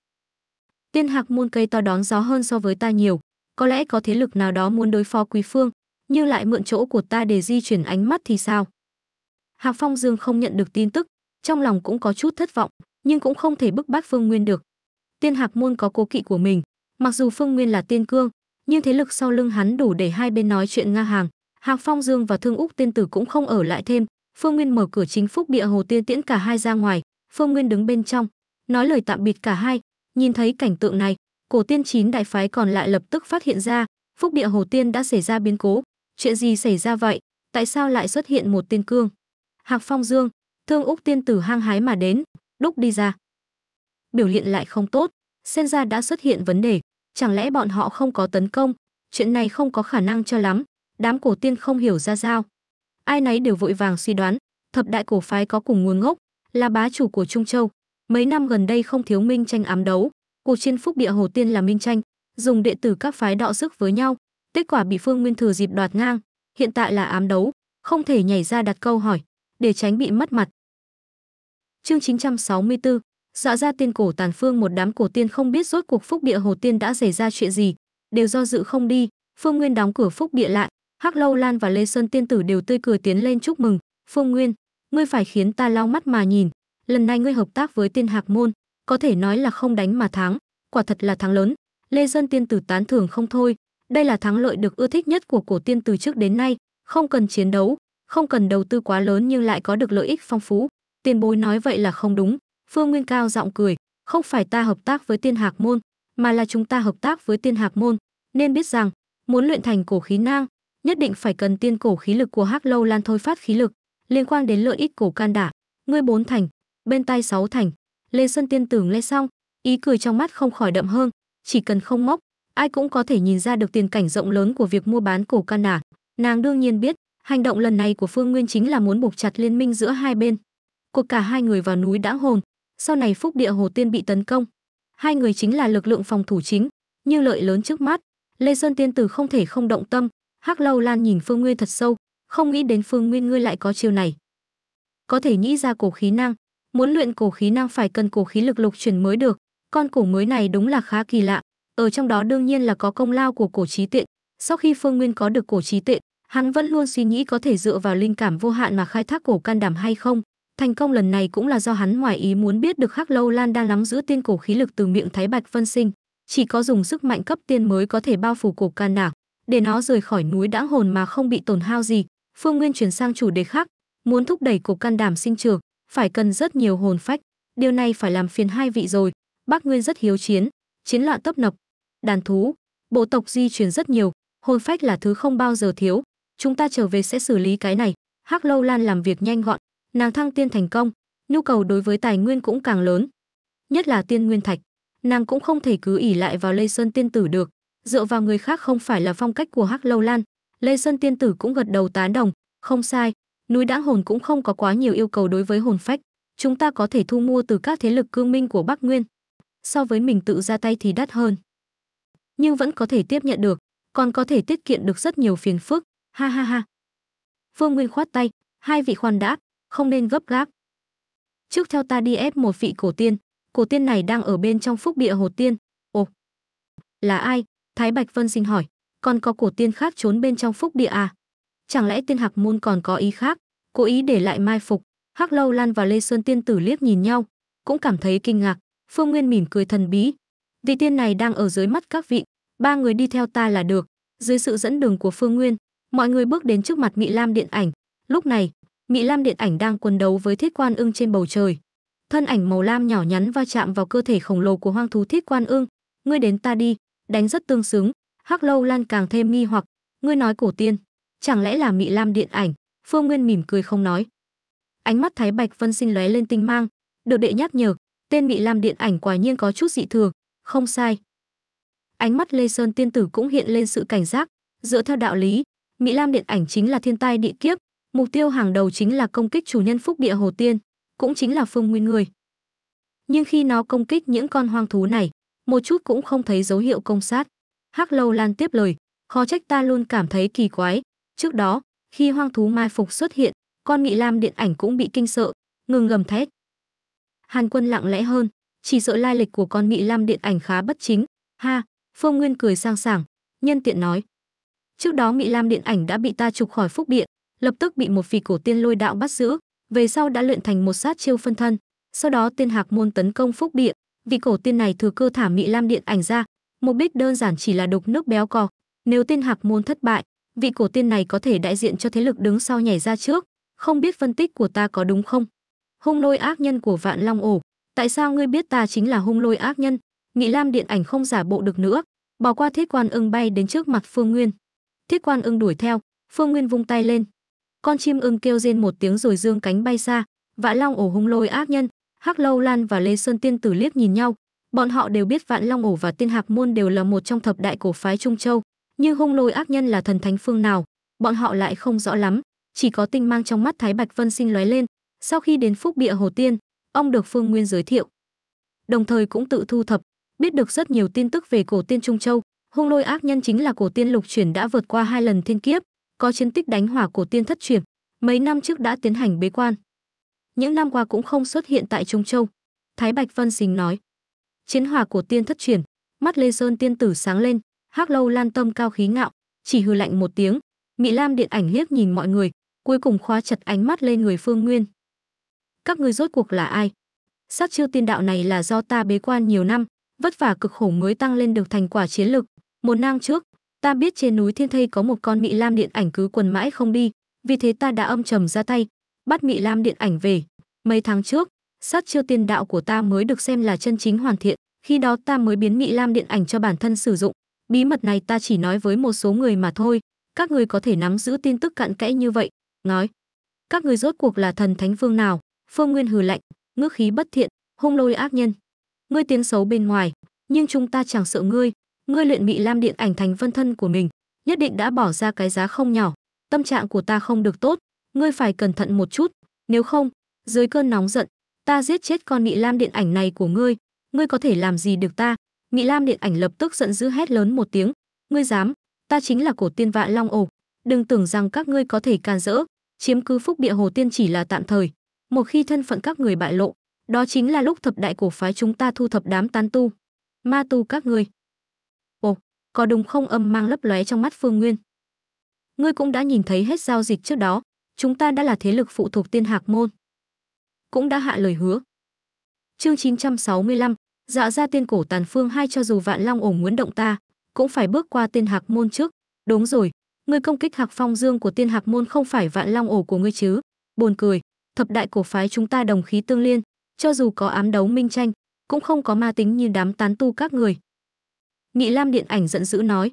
Tiên Hạc muôn cây to đón gió hơn so với ta nhiều, có lẽ có thế lực nào đó muốn đối phó Quý Phương, nhưng lại mượn chỗ của ta để di chuyển ánh mắt thì sao? Hạc Phong Dương không nhận được tin tức, trong lòng cũng có chút thất vọng, nhưng cũng không thể bức bách Phương Nguyên được. Tiên Hạc môn có cố kỵ của mình, mặc dù Phương Nguyên là tiên cương, nhưng thế lực sau lưng hắn đủ để hai bên nói chuyện nga hàng. Hạc Phong Dương và Thương Úc tiên tử cũng không ở lại thêm, Phương Nguyên mở cửa chính phúc địa hồ tiên tiễn cả hai ra ngoài, Phương Nguyên đứng bên trong, nói lời tạm biệt cả hai, nhìn thấy cảnh tượng này, cổ tiên chín đại phái còn lại lập tức phát hiện ra, phúc địa hồ tiên đã xảy ra biến cố, chuyện gì xảy ra vậy, tại sao lại xuất hiện một tiên cương? Hạc Phong Dương, Thương Úc tiên tử hang hái mà đến, đúc đi ra. Biểu hiện lại không tốt, xem ra đã xuất hiện vấn đề chẳng lẽ bọn họ không có tấn công chuyện này không có khả năng cho lắm đám cổ tiên không hiểu ra sao ai nấy đều vội vàng suy đoán thập đại cổ phái có cùng nguồn gốc là bá chủ của trung châu mấy năm gần đây không thiếu minh tranh ám đấu cuộc chiến phúc địa hồ tiên là minh tranh dùng đệ tử các phái đọ sức với nhau kết quả bị phương nguyên thừa dịp đoạt ngang hiện tại là ám đấu không thể nhảy ra đặt câu hỏi để tránh bị mất mặt chương 964, dọa ra tiên cổ tàn phương một đám cổ tiên không biết rốt cuộc phúc địa hồ tiên đã xảy ra chuyện gì, đều do dự không đi, Phương Nguyên đóng cửa phúc địa lại, Hắc Lâu Lan và Lê Sơn tiên tử đều tươi cười tiến lên chúc mừng, "Phương Nguyên, ngươi phải khiến ta lau mắt mà nhìn, lần này ngươi hợp tác với Tiên Hạc môn, có thể nói là không đánh mà thắng, quả thật là thắng lớn." Lê Sơn tiên tử tán thưởng không thôi, đây là thắng lợi được ưa thích nhất của cổ tiên từ trước đến nay, không cần chiến đấu, không cần đầu tư quá lớn nhưng lại có được lợi ích phong phú. Tiền bối nói vậy là không đúng, Phương Nguyên cao giọng cười, không phải ta hợp tác với Tiên Hạc môn, mà là chúng ta hợp tác với Tiên Hạc môn, nên biết rằng, muốn luyện thành cổ khí nang, nhất định phải cần tiên cổ khí lực của Hắc Lâu Lan thôi phát khí lực, liên quan đến lợi ích cổ can đả, ngươi bốn thành, bên tay sáu thành. Lê Sơn Tiên tưởng lê xong, ý cười trong mắt không khỏi đậm hơn, chỉ cần không móc, ai cũng có thể nhìn ra được tiền cảnh rộng lớn của việc mua bán cổ can đả. Nàng đương nhiên biết, hành động lần này của Phương Nguyên chính là muốn buộc chặt liên minh giữa hai bên, cuộc cả hai người vào núi đã hồn, sau này phúc địa hồ tiên bị tấn công hai người chính là lực lượng phòng thủ chính như lợi lớn trước mắt lê sơn tiên tử không thể không động tâm hắc lâu lan nhìn phương nguyên thật sâu không nghĩ đến phương nguyên ngươi lại có chiêu này có thể nghĩ ra cổ khí năng muốn luyện cổ khí năng phải cần cổ khí lực lục chuyển mới được con cổ mới này đúng là khá kỳ lạ ở trong đó đương nhiên là có công lao của cổ trí tiện sau khi phương nguyên có được cổ trí tiện hắn vẫn luôn suy nghĩ có thể dựa vào linh cảm vô hạn mà khai thác cổ can đảm hay không Thành công lần này cũng là do hắn ngoài ý muốn biết được Hắc Lâu Lan đang nắm giữ tiên cổ khí lực từ miệng Thái Bạch Phân Sinh, chỉ có dùng sức mạnh cấp tiên mới có thể bao phủ cổ Can nạc, để nó rời khỏi núi đãng hồn mà không bị tổn hao gì. Phương Nguyên chuyển sang chủ đề khác, muốn thúc đẩy cổ can đảm sinh trưởng, phải cần rất nhiều hồn phách, điều này phải làm phiền hai vị rồi. Bác Nguyên rất hiếu chiến, chiến loạn tấp nập, đàn thú, bộ tộc di chuyển rất nhiều, hồn phách là thứ không bao giờ thiếu, chúng ta trở về sẽ xử lý cái này. Hắc Lâu Lan làm việc nhanh gọn, nàng thăng tiên thành công, nhu cầu đối với tài nguyên cũng càng lớn, nhất là tiên nguyên thạch. Nàng cũng không thể cứ ỉ lại vào Lê Sơn tiên tử được, dựa vào người khác không phải là phong cách của Hắc Lâu Lan. Lê Sơn tiên tử cũng gật đầu tán đồng, không sai, núi đãng hồn cũng không có quá nhiều yêu cầu đối với hồn phách, chúng ta có thể thu mua từ các thế lực cương minh của Bắc Nguyên. So với mình tự ra tay thì đắt hơn, nhưng vẫn có thể tiếp nhận được, còn có thể tiết kiệm được rất nhiều phiền phức. Ha ha ha. phương Nguyên khoát tay, hai vị khoan đã, không nên gấp gáp. Trước theo ta đi ép một vị cổ tiên, cổ tiên này đang ở bên trong phúc địa hồ tiên. Ồ, là ai? Thái Bạch Vân xin hỏi, còn có cổ tiên khác trốn bên trong phúc địa à? Chẳng lẽ tiên hạc môn còn có ý khác, cố ý để lại mai phục? Hắc Lâu Lan và Lê Sơn Tiên tử liếc nhìn nhau, cũng cảm thấy kinh ngạc. Phương Nguyên mỉm cười thần bí. Vị tiên này đang ở dưới mắt các vị, ba người đi theo ta là được. Dưới sự dẫn đường của Phương Nguyên, mọi người bước đến trước mặt Mỹ Lam điện ảnh. Lúc này, Mỹ Lam điện ảnh đang quần đấu với thiết quan ưng trên bầu trời. Thân ảnh màu lam nhỏ nhắn va chạm vào cơ thể khổng lồ của hoang thú thiết quan ưng. Ngươi đến ta đi, đánh rất tương xứng. Hắc Lâu Lan càng thêm nghi hoặc, ngươi nói cổ tiên, chẳng lẽ là Mỹ Lam điện ảnh? Phương Nguyên mỉm cười không nói. Ánh mắt Thái Bạch Vân Sinh lóe lên tinh mang, được đệ nhắc nhở, tên Mỹ Lam điện ảnh quả nhiên có chút dị thường, không sai. Ánh mắt Lê Sơn tiên tử cũng hiện lên sự cảnh giác, dựa theo đạo lý, Mỹ Lam điện ảnh chính là thiên tai địa kiếp, Mục tiêu hàng đầu chính là công kích chủ nhân phúc địa Hồ Tiên, cũng chính là Phương Nguyên người. Nhưng khi nó công kích những con hoang thú này, một chút cũng không thấy dấu hiệu công sát. Hắc Lâu Lan tiếp lời, khó trách ta luôn cảm thấy kỳ quái. Trước đó, khi hoang thú mai phục xuất hiện, con Nghị Lam điện ảnh cũng bị kinh sợ, ngừng gầm thét. Hàn Quân lặng lẽ hơn, chỉ sợ lai lịch của con Nghị Lam điện ảnh khá bất chính. Ha, Phương Nguyên cười sang sảng, nhân tiện nói. Trước đó Nghị Lam điện ảnh đã bị ta trục khỏi phúc địa, lập tức bị một phì cổ tiên lôi đạo bắt giữ, về sau đã luyện thành một sát chiêu phân thân. Sau đó tiên hạc môn tấn công phúc địa, vị cổ tiên này thừa cơ thả mị lam điện ảnh ra, mục đích đơn giản chỉ là đục nước béo cò. Nếu tiên hạc môn thất bại, vị cổ tiên này có thể đại diện cho thế lực đứng sau nhảy ra trước. Không biết phân tích của ta có đúng không? Hung lôi ác nhân của vạn long ổ, tại sao ngươi biết ta chính là hung lôi ác nhân? Nghị Lam điện ảnh không giả bộ được nữa, bỏ qua thiết quan ưng bay đến trước mặt Phương Nguyên. Thiết quan ưng đuổi theo, Phương Nguyên vung tay lên, con chim ưng kêu rên một tiếng rồi dương cánh bay xa Vạn long ổ hung lôi ác nhân hắc lâu lan và lê sơn tiên tử liếc nhìn nhau bọn họ đều biết vạn long ổ và tiên hạc môn đều là một trong thập đại cổ phái trung châu nhưng hung lôi ác nhân là thần thánh phương nào bọn họ lại không rõ lắm chỉ có tinh mang trong mắt thái bạch vân sinh lóe lên sau khi đến phúc địa hồ tiên ông được phương nguyên giới thiệu đồng thời cũng tự thu thập biết được rất nhiều tin tức về cổ tiên trung châu hung lôi ác nhân chính là cổ tiên lục chuyển đã vượt qua hai lần thiên kiếp có chiến tích đánh hỏa cổ tiên thất truyền, mấy năm trước đã tiến hành bế quan. Những năm qua cũng không xuất hiện tại Trung Châu. Thái Bạch Vân Sính nói, chiến hỏa cổ tiên thất truyền, mắt Lê Sơn tiên tử sáng lên, hắc lâu lan tâm cao khí ngạo, chỉ hư lạnh một tiếng, Mỹ Lam điện ảnh liếc nhìn mọi người, cuối cùng khóa chặt ánh mắt lên người Phương Nguyên. Các ngươi rốt cuộc là ai? Sát chiêu tiên đạo này là do ta bế quan nhiều năm, vất vả cực khổ mới tăng lên được thành quả chiến lực. Một năm trước, Ta biết trên núi Thiên Thây có một con Mị Lam điện ảnh cứ quần mãi không đi, vì thế ta đã âm trầm ra tay, bắt Mị Lam điện ảnh về. Mấy tháng trước, sát chiêu tiên đạo của ta mới được xem là chân chính hoàn thiện, khi đó ta mới biến Mị Lam điện ảnh cho bản thân sử dụng. Bí mật này ta chỉ nói với một số người mà thôi, các người có thể nắm giữ tin tức cặn kẽ như vậy, nói. Các người rốt cuộc là thần thánh phương nào? Phương Nguyên hừ lạnh, ngước khí bất thiện, hung lôi ác nhân. Ngươi tiếng xấu bên ngoài, nhưng chúng ta chẳng sợ ngươi, ngươi luyện mị lam điện ảnh thành vân thân của mình nhất định đã bỏ ra cái giá không nhỏ tâm trạng của ta không được tốt ngươi phải cẩn thận một chút nếu không dưới cơn nóng giận ta giết chết con mị lam điện ảnh này của ngươi ngươi có thể làm gì được ta mị lam điện ảnh lập tức giận dữ hét lớn một tiếng ngươi dám ta chính là cổ tiên vạ long ổ đừng tưởng rằng các ngươi có thể can rỡ chiếm cứ phúc địa hồ tiên chỉ là tạm thời một khi thân phận các người bại lộ đó chính là lúc thập đại cổ phái chúng ta thu thập đám tán tu ma tu các ngươi có đúng không âm mang lấp lóe trong mắt Phương Nguyên. Ngươi cũng đã nhìn thấy hết giao dịch trước đó, chúng ta đã là thế lực phụ thuộc tiên hạc môn. Cũng đã hạ lời hứa. Chương 965, dạ ra tiên cổ tàn phương hai cho dù vạn long ổ nguyễn động ta, cũng phải bước qua tiên hạc môn trước. Đúng rồi, ngươi công kích hạc phong dương của tiên hạc môn không phải vạn long ổ của ngươi chứ. Buồn cười, thập đại cổ phái chúng ta đồng khí tương liên, cho dù có ám đấu minh tranh, cũng không có ma tính như đám tán tu các người, Nghị Lam điện ảnh giận dữ nói.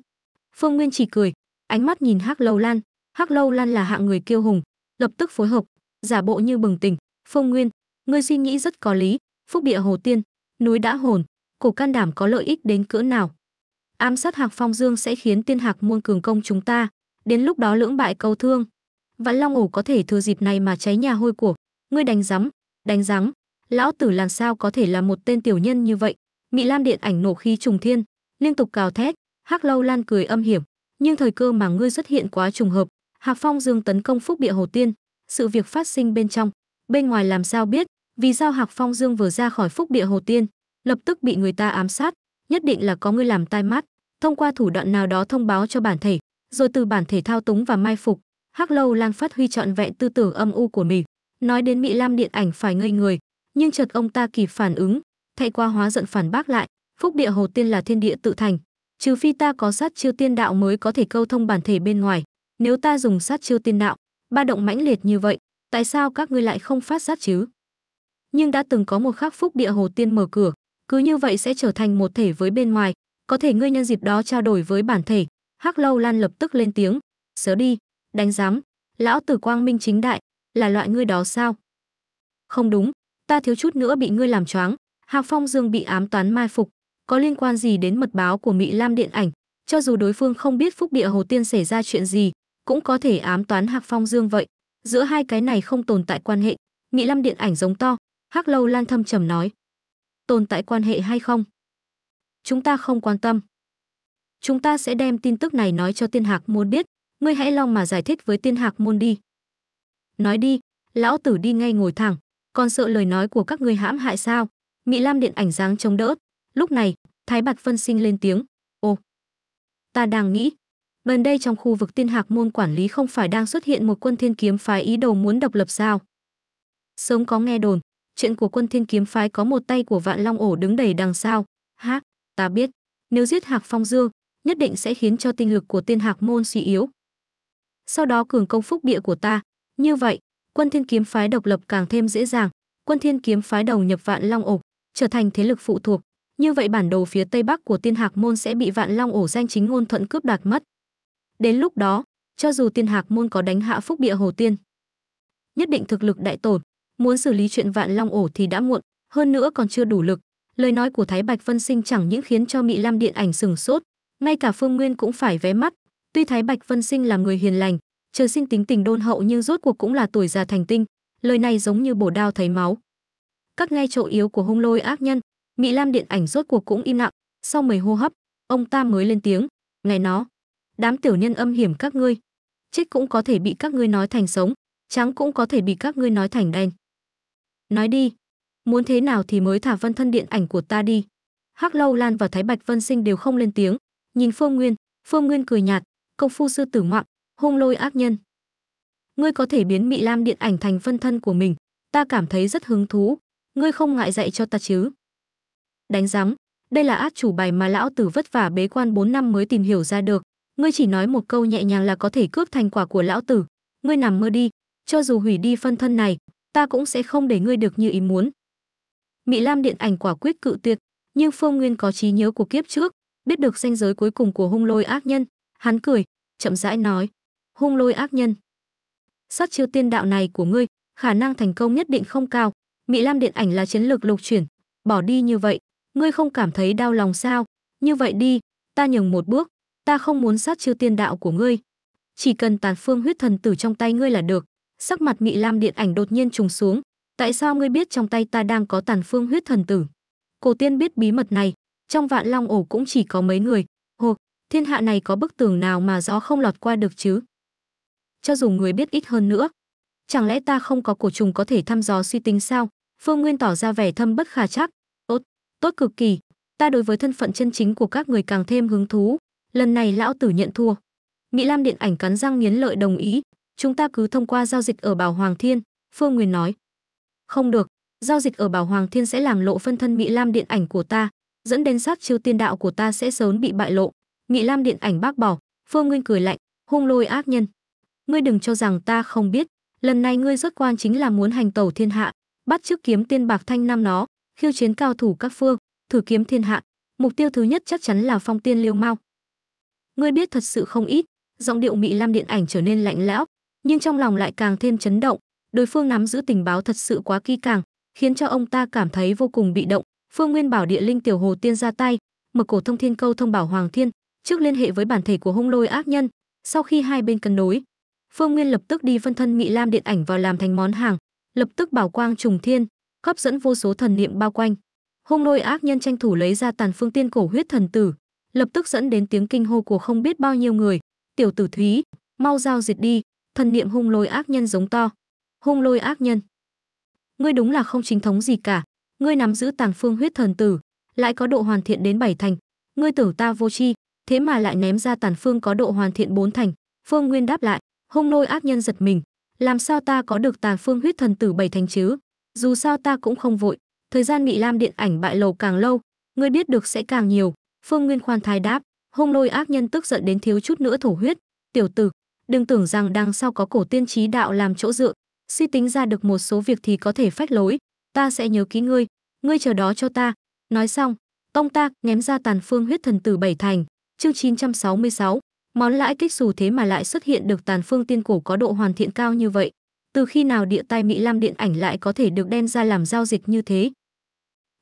Phương Nguyên chỉ cười, ánh mắt nhìn Hắc Lâu Lan, Hắc Lâu Lan là hạng người kiêu hùng, lập tức phối hợp, giả bộ như bừng tỉnh, "Phương Nguyên, ngươi suy nghĩ rất có lý, phúc địa hồ tiên, núi đã hồn, cổ can đảm có lợi ích đến cỡ nào? Ám sát Hạc Phong Dương sẽ khiến Tiên Hạc muôn cường công chúng ta, đến lúc đó lưỡng bại câu thương, Vạn Long ổ có thể thừa dịp này mà cháy nhà hôi của, ngươi đánh rắm, đánh rắm, lão tử làm sao có thể là một tên tiểu nhân như vậy?" Mỹ Lam điện ảnh nổ khí trùng thiên, liên tục cào thét hắc lâu lan cười âm hiểm nhưng thời cơ mà ngươi xuất hiện quá trùng hợp hạc phong dương tấn công phúc địa hồ tiên sự việc phát sinh bên trong bên ngoài làm sao biết vì sao hạc phong dương vừa ra khỏi phúc địa hồ tiên lập tức bị người ta ám sát nhất định là có ngươi làm tai mắt thông qua thủ đoạn nào đó thông báo cho bản thể rồi từ bản thể thao túng và mai phục hắc lâu lan phát huy trọn vẹn tư tưởng âm u của mình nói đến mỹ lam điện ảnh phải ngây người nhưng chợt ông ta kịp phản ứng thay qua hóa giận phản bác lại Phúc địa Hồ Tiên là thiên địa tự thành, trừ phi ta có sát chiêu tiên đạo mới có thể câu thông bản thể bên ngoài. Nếu ta dùng sát chiêu tiên đạo, ba động mãnh liệt như vậy, tại sao các ngươi lại không phát sát chứ? Nhưng đã từng có một khắc Phúc địa Hồ Tiên mở cửa, cứ như vậy sẽ trở thành một thể với bên ngoài, có thể ngươi nhân dịp đó trao đổi với bản thể. Hắc Lâu Lan lập tức lên tiếng, "Sớ đi, đánh giám, lão tử quang minh chính đại, là loại ngươi đó sao?" "Không đúng, ta thiếu chút nữa bị ngươi làm choáng." Hạc Phong Dương bị ám toán mai phục, có liên quan gì đến mật báo của Mỹ Lam điện ảnh. Cho dù đối phương không biết phúc địa Hồ Tiên xảy ra chuyện gì, cũng có thể ám toán Hạc Phong Dương vậy. Giữa hai cái này không tồn tại quan hệ. Mỹ Lam điện ảnh giống to, Hắc Lâu Lan thâm trầm nói. Tồn tại quan hệ hay không? Chúng ta không quan tâm. Chúng ta sẽ đem tin tức này nói cho Tiên Hạc Môn biết, ngươi hãy lo mà giải thích với Tiên Hạc Môn đi. Nói đi, lão tử đi ngay ngồi thẳng, còn sợ lời nói của các ngươi hãm hại sao? Mỹ Lam điện ảnh dáng chống đỡ, Lúc này, Thái bạch vân Sinh lên tiếng, "Ô, ta đang nghĩ, gần đây trong khu vực Tiên Hạc môn quản lý không phải đang xuất hiện một quân Thiên kiếm phái ý đồ muốn độc lập sao?" Sớm có nghe đồn, chuyện của quân Thiên kiếm phái có một tay của Vạn Long ổ đứng đầy đằng sau. "Hả, ta biết, nếu giết Hạc Phong Dương, nhất định sẽ khiến cho tinh lực của Tiên Hạc môn suy yếu. Sau đó cường công phúc địa của ta, như vậy, quân Thiên kiếm phái độc lập càng thêm dễ dàng, quân Thiên kiếm phái đầu nhập Vạn Long ổ, trở thành thế lực phụ thuộc, như vậy bản đồ phía tây bắc của Tiên Hạc Môn sẽ bị Vạn Long ổ danh chính ngôn thuận cướp đoạt mất. Đến lúc đó, cho dù Tiên Hạc Môn có đánh hạ Phúc Địa Hồ Tiên, nhất định thực lực đại tổn, muốn xử lý chuyện Vạn Long ổ thì đã muộn, hơn nữa còn chưa đủ lực. Lời nói của Thái Bạch Vân Sinh chẳng những khiến cho Mỹ Lam Điện ảnh sừng sốt, ngay cả Phương Nguyên cũng phải vé mắt. Tuy Thái Bạch Vân Sinh là người hiền lành, trời sinh tính tình đôn hậu nhưng rốt cuộc cũng là tuổi già thành tinh, lời này giống như bổ đao thấy máu. Các ngay chỗ yếu của hung lôi ác nhân, Mỹ Lam điện ảnh rốt cuộc cũng im lặng, sau 10 hô hấp, ông ta mới lên tiếng, "Ngày nó, đám tiểu nhân âm hiểm các ngươi, chết cũng có thể bị các ngươi nói thành sống, trắng cũng có thể bị các ngươi nói thành đen." "Nói đi, muốn thế nào thì mới thả Vân thân điện ảnh của ta đi?" Hắc Lâu Lan và Thái Bạch Vân Sinh đều không lên tiếng, nhìn Phương Nguyên, Phương Nguyên cười nhạt, "Công phu sư tử ngoạn, hung lôi ác nhân. Ngươi có thể biến Mỹ Lam điện ảnh thành phân thân của mình, ta cảm thấy rất hứng thú, ngươi không ngại dạy cho ta chứ?" đánh rắm đây là át chủ bài mà lão tử vất vả bế quan 4 năm mới tìm hiểu ra được ngươi chỉ nói một câu nhẹ nhàng là có thể cướp thành quả của lão tử ngươi nằm mơ đi cho dù hủy đi phân thân này ta cũng sẽ không để ngươi được như ý muốn mỹ lam điện ảnh quả quyết cự tuyệt nhưng phương nguyên có trí nhớ của kiếp trước biết được danh giới cuối cùng của hung lôi ác nhân hắn cười chậm rãi nói hung lôi ác nhân sát chiêu tiên đạo này của ngươi khả năng thành công nhất định không cao mỹ lam điện ảnh là chiến lược lục chuyển bỏ đi như vậy ngươi không cảm thấy đau lòng sao? Như vậy đi, ta nhường một bước, ta không muốn sát chiêu tiên đạo của ngươi. Chỉ cần tàn phương huyết thần tử trong tay ngươi là được. Sắc mặt Mị Lam điện ảnh đột nhiên trùng xuống, tại sao ngươi biết trong tay ta đang có tàn phương huyết thần tử? Cổ tiên biết bí mật này, trong vạn long ổ cũng chỉ có mấy người. Hồ, thiên hạ này có bức tường nào mà gió không lọt qua được chứ? Cho dù người biết ít hơn nữa, chẳng lẽ ta không có cổ trùng có thể thăm dò suy tính sao? Phương Nguyên tỏ ra vẻ thâm bất khả chắc, tốt cực kỳ ta đối với thân phận chân chính của các người càng thêm hứng thú lần này lão tử nhận thua mỹ lam điện ảnh cắn răng nghiến lợi đồng ý chúng ta cứ thông qua giao dịch ở bảo hoàng thiên phương nguyên nói không được giao dịch ở bảo hoàng thiên sẽ làm lộ phân thân mỹ lam điện ảnh của ta dẫn đến sát chiêu tiên đạo của ta sẽ sớm bị bại lộ mỹ lam điện ảnh bác bỏ phương nguyên cười lạnh hung lôi ác nhân ngươi đừng cho rằng ta không biết lần này ngươi rất quan chính là muốn hành tẩu thiên hạ bắt trước kiếm tiên bạc thanh năm nó khiêu chiến cao thủ các phương, thử kiếm thiên hạ, mục tiêu thứ nhất chắc chắn là Phong Tiên Liêu Mao. Ngươi biết thật sự không ít, giọng điệu mỹ Lam điện ảnh trở nên lạnh lẽo, nhưng trong lòng lại càng thêm chấn động, đối phương nắm giữ tình báo thật sự quá kỹ càng, khiến cho ông ta cảm thấy vô cùng bị động. Phương Nguyên bảo địa linh tiểu hồ tiên ra tay, mở cổ thông thiên câu thông bảo hoàng thiên, trước liên hệ với bản thể của hung lôi ác nhân, sau khi hai bên cân đối, Phương Nguyên lập tức đi phân thân mỹ Lam điện ảnh vào làm thành món hàng, lập tức bảo quang trùng thiên, hấp dẫn vô số thần niệm bao quanh. Hung lôi ác nhân tranh thủ lấy ra tàn phương tiên cổ huyết thần tử, lập tức dẫn đến tiếng kinh hô của không biết bao nhiêu người. Tiểu tử Thúy, mau giao diệt đi, thần niệm hung lôi ác nhân giống to. Hung lôi ác nhân. Ngươi đúng là không chính thống gì cả, ngươi nắm giữ tàng phương huyết thần tử, lại có độ hoàn thiện đến bảy thành, ngươi tưởng ta vô chi thế mà lại ném ra tàn phương có độ hoàn thiện bốn thành. Phương Nguyên đáp lại, hung lôi ác nhân giật mình, làm sao ta có được tàn phương huyết thần tử bảy thành chứ? Dù sao ta cũng không vội, thời gian bị Lam điện ảnh bại lộ càng lâu, ngươi biết được sẽ càng nhiều. Phương Nguyên khoan thai đáp, hung lôi ác nhân tức giận đến thiếu chút nữa thổ huyết. Tiểu tử, đừng tưởng rằng đằng sau có cổ tiên trí đạo làm chỗ dựa, suy tính ra được một số việc thì có thể phách lối. Ta sẽ nhớ ký ngươi, ngươi chờ đó cho ta. Nói xong, tông ta ném ra tàn phương huyết thần tử bảy thành. Chương 966, món lãi kích dù thế mà lại xuất hiện được tàn phương tiên cổ có độ hoàn thiện cao như vậy từ khi nào địa tai Mỹ Lam điện ảnh lại có thể được đem ra làm giao dịch như thế?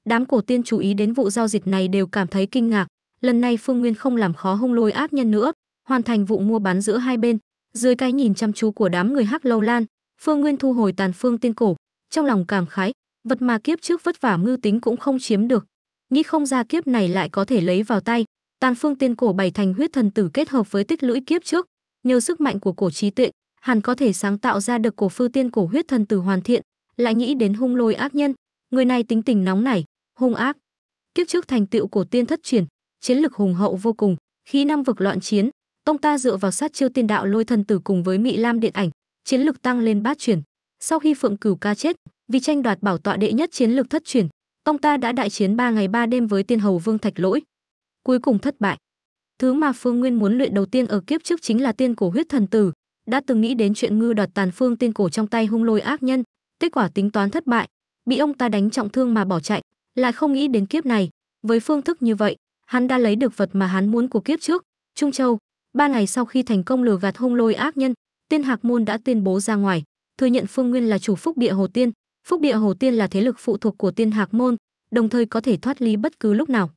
Đám cổ tiên chú ý đến vụ giao dịch này đều cảm thấy kinh ngạc, lần này Phương Nguyên không làm khó hung lôi ác nhân nữa, hoàn thành vụ mua bán giữa hai bên. Dưới cái nhìn chăm chú của đám người Hắc Lâu Lan, Phương Nguyên thu hồi tàn phương tiên cổ, trong lòng cảm khái, vật mà kiếp trước vất vả mưu tính cũng không chiếm được, nghĩ không ra kiếp này lại có thể lấy vào tay. Tàn phương tiên cổ bảy thành huyết thần tử kết hợp với tích lũy kiếp trước, nhờ sức mạnh của cổ trí tuệ, hắn có thể sáng tạo ra được cổ phư tiên cổ huyết thần tử hoàn thiện, lại nghĩ đến hung lôi ác nhân, người này tính tình nóng nảy, hung ác. Kiếp trước thành tựu cổ tiên thất truyền, chiến lực hùng hậu vô cùng, khi năm vực loạn chiến, tông ta dựa vào sát chiêu tiên đạo lôi thần tử cùng với Mỹ Lam điện ảnh, chiến lực tăng lên bát chuyển. Sau khi Phượng Cửu ca chết, vì tranh đoạt bảo tọa đệ nhất chiến lực thất truyền, tông ta đã đại chiến ba ngày ba đêm với tiên hầu Vương Thạch Lỗi. Cuối cùng thất bại. Thứ mà Phương Nguyên muốn luyện đầu tiên ở kiếp trước chính là tiên cổ huyết thần tử, đã từng nghĩ đến chuyện ngư đoạt tàn phương tiên cổ trong tay hung lôi ác nhân kết quả tính toán thất bại bị ông ta đánh trọng thương mà bỏ chạy lại không nghĩ đến kiếp này với phương thức như vậy hắn đã lấy được vật mà hắn muốn của kiếp trước trung châu ba ngày sau khi thành công lừa gạt hung lôi ác nhân tiên hạc môn đã tuyên bố ra ngoài thừa nhận phương nguyên là chủ phúc địa hồ tiên phúc địa hồ tiên là thế lực phụ thuộc của tiên hạc môn đồng thời có thể thoát ly bất cứ lúc nào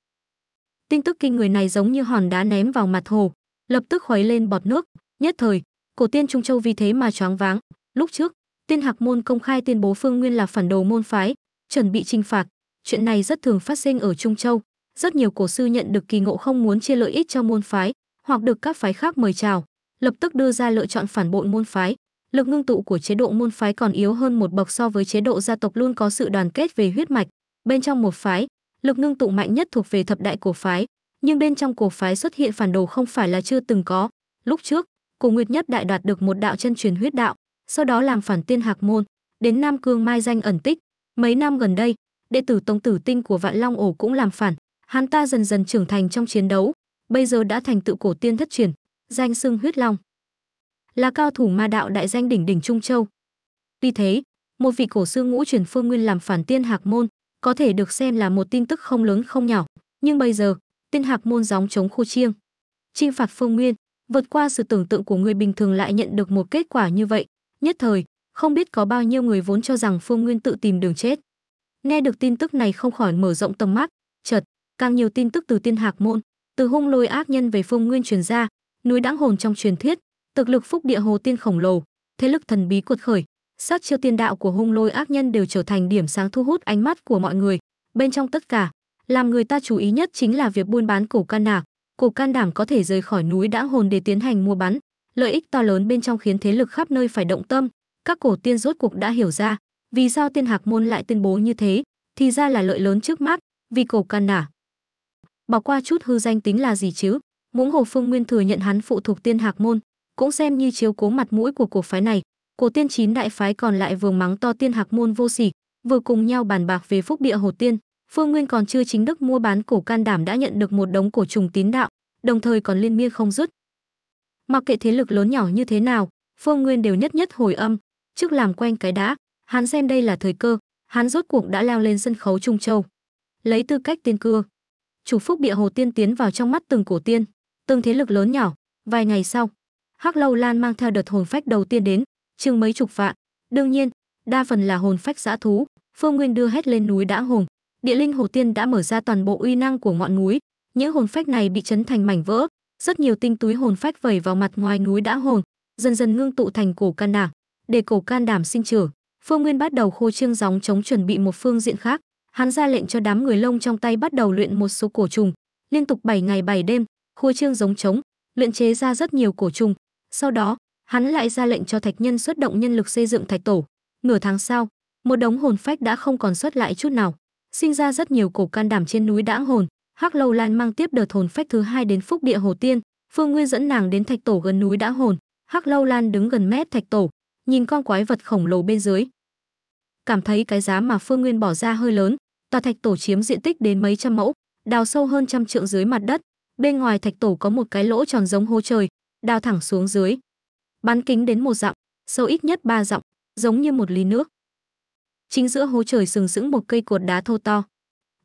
tin tức kinh người này giống như hòn đá ném vào mặt hồ lập tức khuấy lên bọt nước nhất thời cổ tiên trung châu vì thế mà choáng váng lúc trước tiên hạc môn công khai tuyên bố phương nguyên là phản đồ môn phái chuẩn bị trinh phạt chuyện này rất thường phát sinh ở trung châu rất nhiều cổ sư nhận được kỳ ngộ không muốn chia lợi ích cho môn phái hoặc được các phái khác mời chào lập tức đưa ra lựa chọn phản bội môn phái lực ngưng tụ của chế độ môn phái còn yếu hơn một bậc so với chế độ gia tộc luôn có sự đoàn kết về huyết mạch bên trong một phái lực ngưng tụ mạnh nhất thuộc về thập đại cổ phái nhưng bên trong cổ phái xuất hiện phản đồ không phải là chưa từng có lúc trước Cổ Nguyệt Nhất Đại đoạt được một đạo chân truyền huyết đạo, sau đó làm phản tiên hạc môn, đến Nam Cương mai danh ẩn tích. Mấy năm gần đây, đệ tử Tông Tử Tinh của Vạn Long Ổ cũng làm phản, hắn ta dần dần trưởng thành trong chiến đấu, bây giờ đã thành tựu cổ tiên thất truyền, danh xưng huyết long. Là cao thủ ma đạo đại danh đỉnh đỉnh Trung Châu. Vì thế, một vị cổ sư ngũ truyền phương nguyên làm phản tiên hạc môn, có thể được xem là một tin tức không lớn không nhỏ, nhưng bây giờ, tiên hạc môn gióng chống khu chiêng. Chinh phạt phương nguyên, vượt qua sự tưởng tượng của người bình thường lại nhận được một kết quả như vậy. Nhất thời, không biết có bao nhiêu người vốn cho rằng Phương Nguyên tự tìm đường chết. Nghe được tin tức này không khỏi mở rộng tầm mắt, chợt, càng nhiều tin tức từ tiên hạc môn, từ hung lôi ác nhân về Phương Nguyên truyền ra, núi đãng hồn trong truyền thuyết, thực lực phúc địa hồ tiên khổng lồ, thế lực thần bí cuột khởi, sát chiêu tiên đạo của hung lôi ác nhân đều trở thành điểm sáng thu hút ánh mắt của mọi người. Bên trong tất cả, làm người ta chú ý nhất chính là việc buôn bán cổ căn nạc, Cổ can đảm có thể rời khỏi núi đã hồn để tiến hành mua bán, lợi ích to lớn bên trong khiến thế lực khắp nơi phải động tâm, các cổ tiên rốt cuộc đã hiểu ra, vì sao tiên hạc môn lại tuyên bố như thế, thì ra là lợi lớn trước mắt, vì cổ can nả. Bỏ qua chút hư danh tính là gì chứ, muỗng hồ phương nguyên thừa nhận hắn phụ thuộc tiên hạc môn, cũng xem như chiếu cố mặt mũi của cổ phái này, cổ tiên chín đại phái còn lại vừa mắng to tiên hạc môn vô sỉ, vừa cùng nhau bàn bạc về phúc địa hồ tiên, Phương Nguyên còn chưa chính đức mua bán cổ can đảm đã nhận được một đống cổ trùng tín đạo, đồng thời còn liên miên không dứt. Mặc kệ thế lực lớn nhỏ như thế nào, Phương Nguyên đều nhất nhất hồi âm, trước làm quen cái đã, hắn xem đây là thời cơ, hắn rốt cuộc đã leo lên sân khấu Trung Châu. Lấy tư cách tiên cưa, chủ phúc bịa hồ tiên tiến vào trong mắt từng cổ tiên, từng thế lực lớn nhỏ, vài ngày sau, Hắc Lâu Lan mang theo đợt hồn phách đầu tiên đến, chừng mấy chục vạn, đương nhiên, đa phần là hồn phách dã thú, Phương Nguyên đưa hết lên núi đã hùng, địa linh hồ tiên đã mở ra toàn bộ uy năng của ngọn núi những hồn phách này bị chấn thành mảnh vỡ rất nhiều tinh túi hồn phách vẩy vào mặt ngoài núi đã hồn dần dần ngưng tụ thành cổ can đảm để cổ can đảm sinh trưởng phương nguyên bắt đầu khô trương gióng chống chuẩn bị một phương diện khác hắn ra lệnh cho đám người lông trong tay bắt đầu luyện một số cổ trùng liên tục 7 ngày 7 đêm khô trương giống trống luyện chế ra rất nhiều cổ trùng sau đó hắn lại ra lệnh cho thạch nhân xuất động nhân lực xây dựng thạch tổ nửa tháng sau một đống hồn phách đã không còn xuất lại chút nào sinh ra rất nhiều cổ can đảm trên núi đãng hồn hắc lâu lan mang tiếp đợt hồn phách thứ hai đến phúc địa hồ tiên phương nguyên dẫn nàng đến thạch tổ gần núi đãng hồn hắc lâu lan đứng gần mép thạch tổ nhìn con quái vật khổng lồ bên dưới cảm thấy cái giá mà phương nguyên bỏ ra hơi lớn tòa thạch tổ chiếm diện tích đến mấy trăm mẫu đào sâu hơn trăm trượng dưới mặt đất bên ngoài thạch tổ có một cái lỗ tròn giống hố trời đào thẳng xuống dưới bán kính đến một dặm sâu ít nhất ba dặm giống như một ly nước Chính giữa hố trời sừng sững một cây cột đá thô to.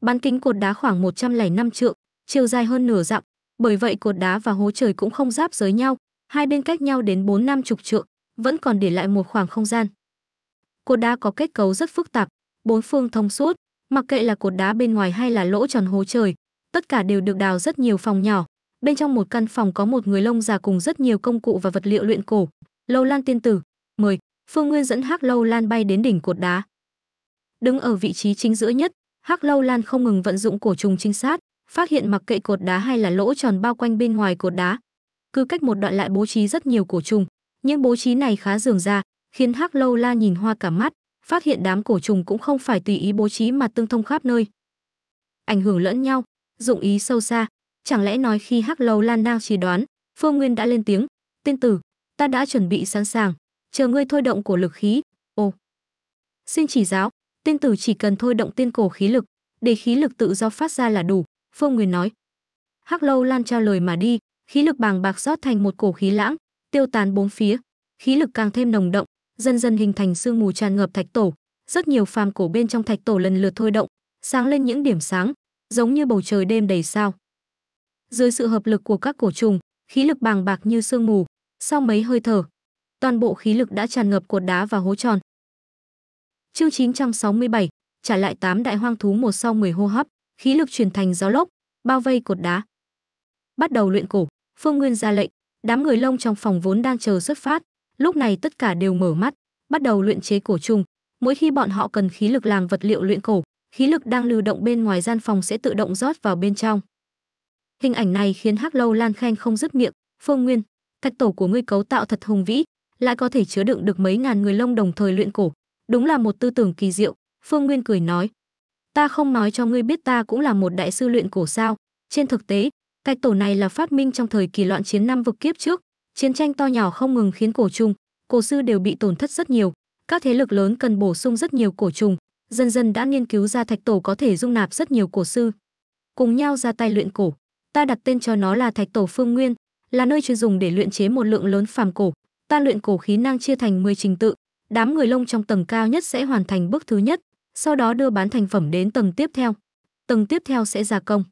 Bán kính cột đá khoảng 105 trượng, chiều dài hơn nửa dặm, bởi vậy cột đá và hố trời cũng không giáp giới nhau, hai bên cách nhau đến 4 năm chục trượng, vẫn còn để lại một khoảng không gian. Cột đá có kết cấu rất phức tạp, bốn phương thông suốt, mặc kệ là cột đá bên ngoài hay là lỗ tròn hố trời, tất cả đều được đào rất nhiều phòng nhỏ. Bên trong một căn phòng có một người lông già cùng rất nhiều công cụ và vật liệu luyện cổ. Lâu Lan tiên tử, mời. Phương Nguyên dẫn Hắc Lâu Lan bay đến đỉnh cột đá đứng ở vị trí chính giữa nhất hắc lâu lan không ngừng vận dụng cổ trùng trinh sát phát hiện mặc kệ cột đá hay là lỗ tròn bao quanh bên ngoài cột đá cứ cách một đoạn lại bố trí rất nhiều cổ trùng những bố trí này khá dường ra khiến hắc lâu Lan nhìn hoa cả mắt phát hiện đám cổ trùng cũng không phải tùy ý bố trí mà tương thông khắp nơi ảnh hưởng lẫn nhau dụng ý sâu xa chẳng lẽ nói khi hắc lâu lan đang chỉ đoán phương nguyên đã lên tiếng tiên tử ta đã chuẩn bị sẵn sàng chờ ngươi thôi động của lực khí ồ xin chỉ giáo Tiên tử chỉ cần thôi động tiên cổ khí lực, để khí lực tự do phát ra là đủ, Phương Nguyên nói. Hắc Lâu Lan trao lời mà đi, khí lực bàng bạc rót thành một cổ khí lãng, tiêu tán bốn phía, khí lực càng thêm nồng động, dần dần hình thành sương mù tràn ngập thạch tổ, rất nhiều phàm cổ bên trong thạch tổ lần lượt thôi động, sáng lên những điểm sáng, giống như bầu trời đêm đầy sao. Dưới sự hợp lực của các cổ trùng, khí lực bàng bạc như sương mù, sau mấy hơi thở, toàn bộ khí lực đã tràn ngập cột đá và hố tròn, Chương 967, trả lại tám đại hoang thú một sau 10 hô hấp, khí lực chuyển thành gió lốc, bao vây cột đá. Bắt đầu luyện cổ, Phương Nguyên ra lệnh, đám người lông trong phòng vốn đang chờ xuất phát, lúc này tất cả đều mở mắt, bắt đầu luyện chế cổ trùng. Mỗi khi bọn họ cần khí lực làm vật liệu luyện cổ, khí lực đang lưu động bên ngoài gian phòng sẽ tự động rót vào bên trong. Hình ảnh này khiến Hắc Lâu Lan khen không dứt miệng, "Phương Nguyên, thạch tổ của ngươi cấu tạo thật hùng vĩ, lại có thể chứa đựng được mấy ngàn người lông đồng thời luyện cổ, Đúng là một tư tưởng kỳ diệu, Phương Nguyên cười nói. Ta không nói cho ngươi biết ta cũng là một đại sư luyện cổ sao. Trên thực tế, cái tổ này là phát minh trong thời kỳ loạn chiến năm vực kiếp trước. Chiến tranh to nhỏ không ngừng khiến cổ trùng, cổ sư đều bị tổn thất rất nhiều. Các thế lực lớn cần bổ sung rất nhiều cổ trùng. Dần dần đã nghiên cứu ra thạch tổ có thể dung nạp rất nhiều cổ sư. Cùng nhau ra tay luyện cổ. Ta đặt tên cho nó là thạch tổ phương nguyên, là nơi chuyên dùng để luyện chế một lượng lớn phàm cổ. Ta luyện cổ khí năng chia thành 10 trình tự, đám người lông trong tầng cao nhất sẽ hoàn thành bước thứ nhất, sau đó đưa bán thành phẩm đến tầng tiếp theo. Tầng tiếp theo sẽ gia công.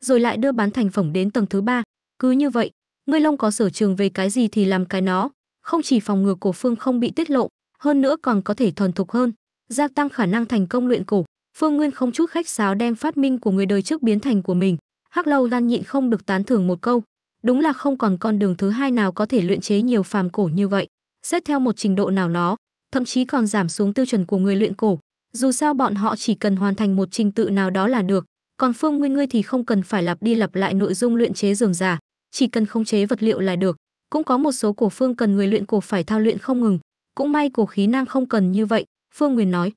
Rồi lại đưa bán thành phẩm đến tầng thứ ba. Cứ như vậy, người lông có sở trường về cái gì thì làm cái nó, không chỉ phòng ngừa cổ phương không bị tiết lộ, hơn nữa còn có thể thuần thục hơn, gia tăng khả năng thành công luyện cổ. Phương Nguyên không chút khách sáo đem phát minh của người đời trước biến thành của mình. Hắc Lâu Lan nhịn không được tán thưởng một câu, đúng là không còn con đường thứ hai nào có thể luyện chế nhiều phàm cổ như vậy xét theo một trình độ nào đó, thậm chí còn giảm xuống tiêu chuẩn của người luyện cổ. Dù sao bọn họ chỉ cần hoàn thành một trình tự nào đó là được, còn Phương Nguyên ngươi thì không cần phải lặp đi lặp lại nội dung luyện chế dường giả, chỉ cần khống chế vật liệu là được. Cũng có một số cổ phương cần người luyện cổ phải thao luyện không ngừng, cũng may cổ khí năng không cần như vậy, Phương Nguyên nói.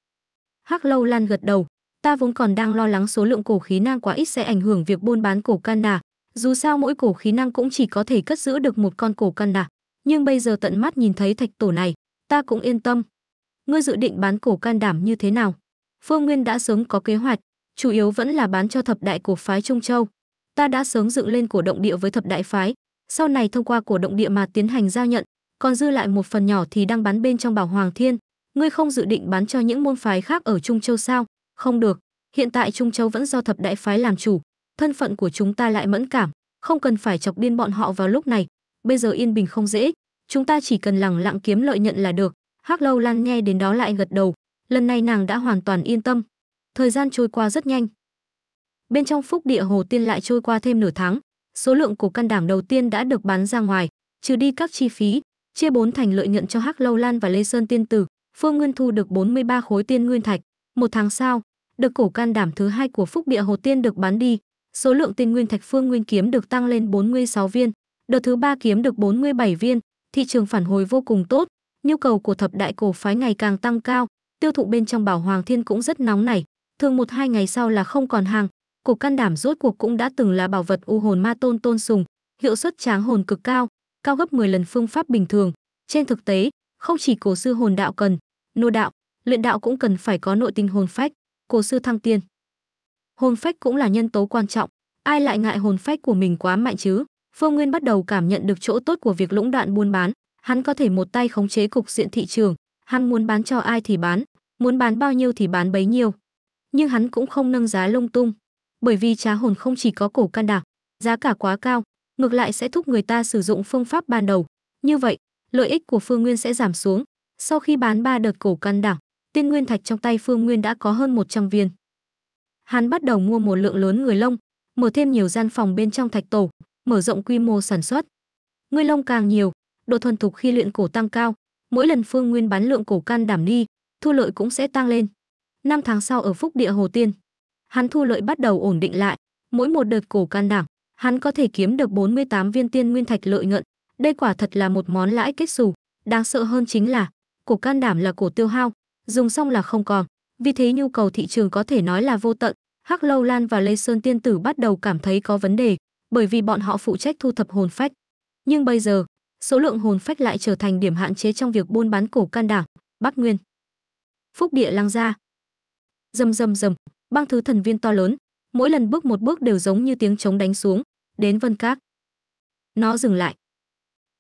Hắc Lâu Lan gật đầu, ta vốn còn đang lo lắng số lượng cổ khí năng quá ít sẽ ảnh hưởng việc buôn bán cổ Canada, dù sao mỗi cổ khí năng cũng chỉ có thể cất giữ được một con cổ Canada, nhưng bây giờ tận mắt nhìn thấy thạch tổ này, ta cũng yên tâm. Ngươi dự định bán cổ can đảm như thế nào? Phương Nguyên đã sớm có kế hoạch, chủ yếu vẫn là bán cho thập đại cổ phái Trung Châu. Ta đã sớm dựng lên cổ động địa với thập đại phái, sau này thông qua cổ động địa mà tiến hành giao nhận, còn dư lại một phần nhỏ thì đang bán bên trong Bảo Hoàng Thiên. Ngươi không dự định bán cho những môn phái khác ở Trung Châu sao? Không được, hiện tại Trung Châu vẫn do thập đại phái làm chủ, thân phận của chúng ta lại mẫn cảm, không cần phải chọc điên bọn họ vào lúc này, bây giờ yên bình không dễ, chúng ta chỉ cần lẳng lặng kiếm lợi nhận là được. Hắc Lâu Lan nghe đến đó lại gật đầu, lần này nàng đã hoàn toàn yên tâm. Thời gian trôi qua rất nhanh. Bên trong phúc địa hồ tiên lại trôi qua thêm nửa tháng, số lượng của căn đảng đầu tiên đã được bán ra ngoài, trừ đi các chi phí, chia bốn thành lợi nhuận cho Hắc Lâu Lan và Lê Sơn Tiên Tử, Phương Nguyên thu được 43 khối tiên nguyên thạch. Một tháng sau, được cổ can đảm thứ hai của Phúc Địa Hồ Tiên được bán đi, số lượng tiên nguyên thạch Phương Nguyên kiếm được tăng lên 46 viên, Đợt thứ ba kiếm được 47 viên, thị trường phản hồi vô cùng tốt, nhu cầu của thập đại cổ phái ngày càng tăng cao, tiêu thụ bên trong bảo Hoàng Thiên cũng rất nóng nảy, thường một hai ngày sau là không còn hàng. Cổ can đảm rốt cuộc cũng đã từng là bảo vật u hồn ma tôn tôn sùng, hiệu suất tráng hồn cực cao, cao gấp 10 lần phương pháp bình thường. Trên thực tế, không chỉ cổ sư hồn đạo cần, nô đạo, luyện đạo cũng cần phải có nội tinh hồn phách, cổ sư thăng tiên. Hồn phách cũng là nhân tố quan trọng, ai lại ngại hồn phách của mình quá mạnh chứ? Phương Nguyên bắt đầu cảm nhận được chỗ tốt của việc lũng đoạn buôn bán, hắn có thể một tay khống chế cục diện thị trường, hắn muốn bán cho ai thì bán, muốn bán bao nhiêu thì bán bấy nhiêu. Nhưng hắn cũng không nâng giá lung tung, bởi vì trá hồn không chỉ có cổ can đạc, giá cả quá cao, ngược lại sẽ thúc người ta sử dụng phương pháp ban đầu. Như vậy, lợi ích của Phương Nguyên sẽ giảm xuống. Sau khi bán ba đợt cổ can đảng, tiên nguyên thạch trong tay Phương Nguyên đã có hơn 100 viên. Hắn bắt đầu mua một lượng lớn người lông, mở thêm nhiều gian phòng bên trong thạch tổ, mở rộng quy mô sản xuất. Ngươi long càng nhiều, độ thuần thục khi luyện cổ tăng cao, mỗi lần Phương Nguyên bán lượng cổ can đảm đi, thu lợi cũng sẽ tăng lên. Năm tháng sau ở Phúc Địa Hồ Tiên, hắn thu lợi bắt đầu ổn định lại, mỗi một đợt cổ can đảm, hắn có thể kiếm được 48 viên tiên nguyên thạch lợi nhuận, đây quả thật là một món lãi kết xù, đáng sợ hơn chính là cổ can đảm là cổ tiêu hao, dùng xong là không còn, vì thế nhu cầu thị trường có thể nói là vô tận. Hắc Lâu Lan và Lê Sơn Tiên Tử bắt đầu cảm thấy có vấn đề, bởi vì bọn họ phụ trách thu thập hồn phách. Nhưng bây giờ, số lượng hồn phách lại trở thành điểm hạn chế trong việc buôn bán cổ can đảng, Bắc Nguyên. Phúc địa lăng ra. Rầm rầm rầm, băng thứ thần viên to lớn, mỗi lần bước một bước đều giống như tiếng trống đánh xuống, đến Vân Các. Nó dừng lại.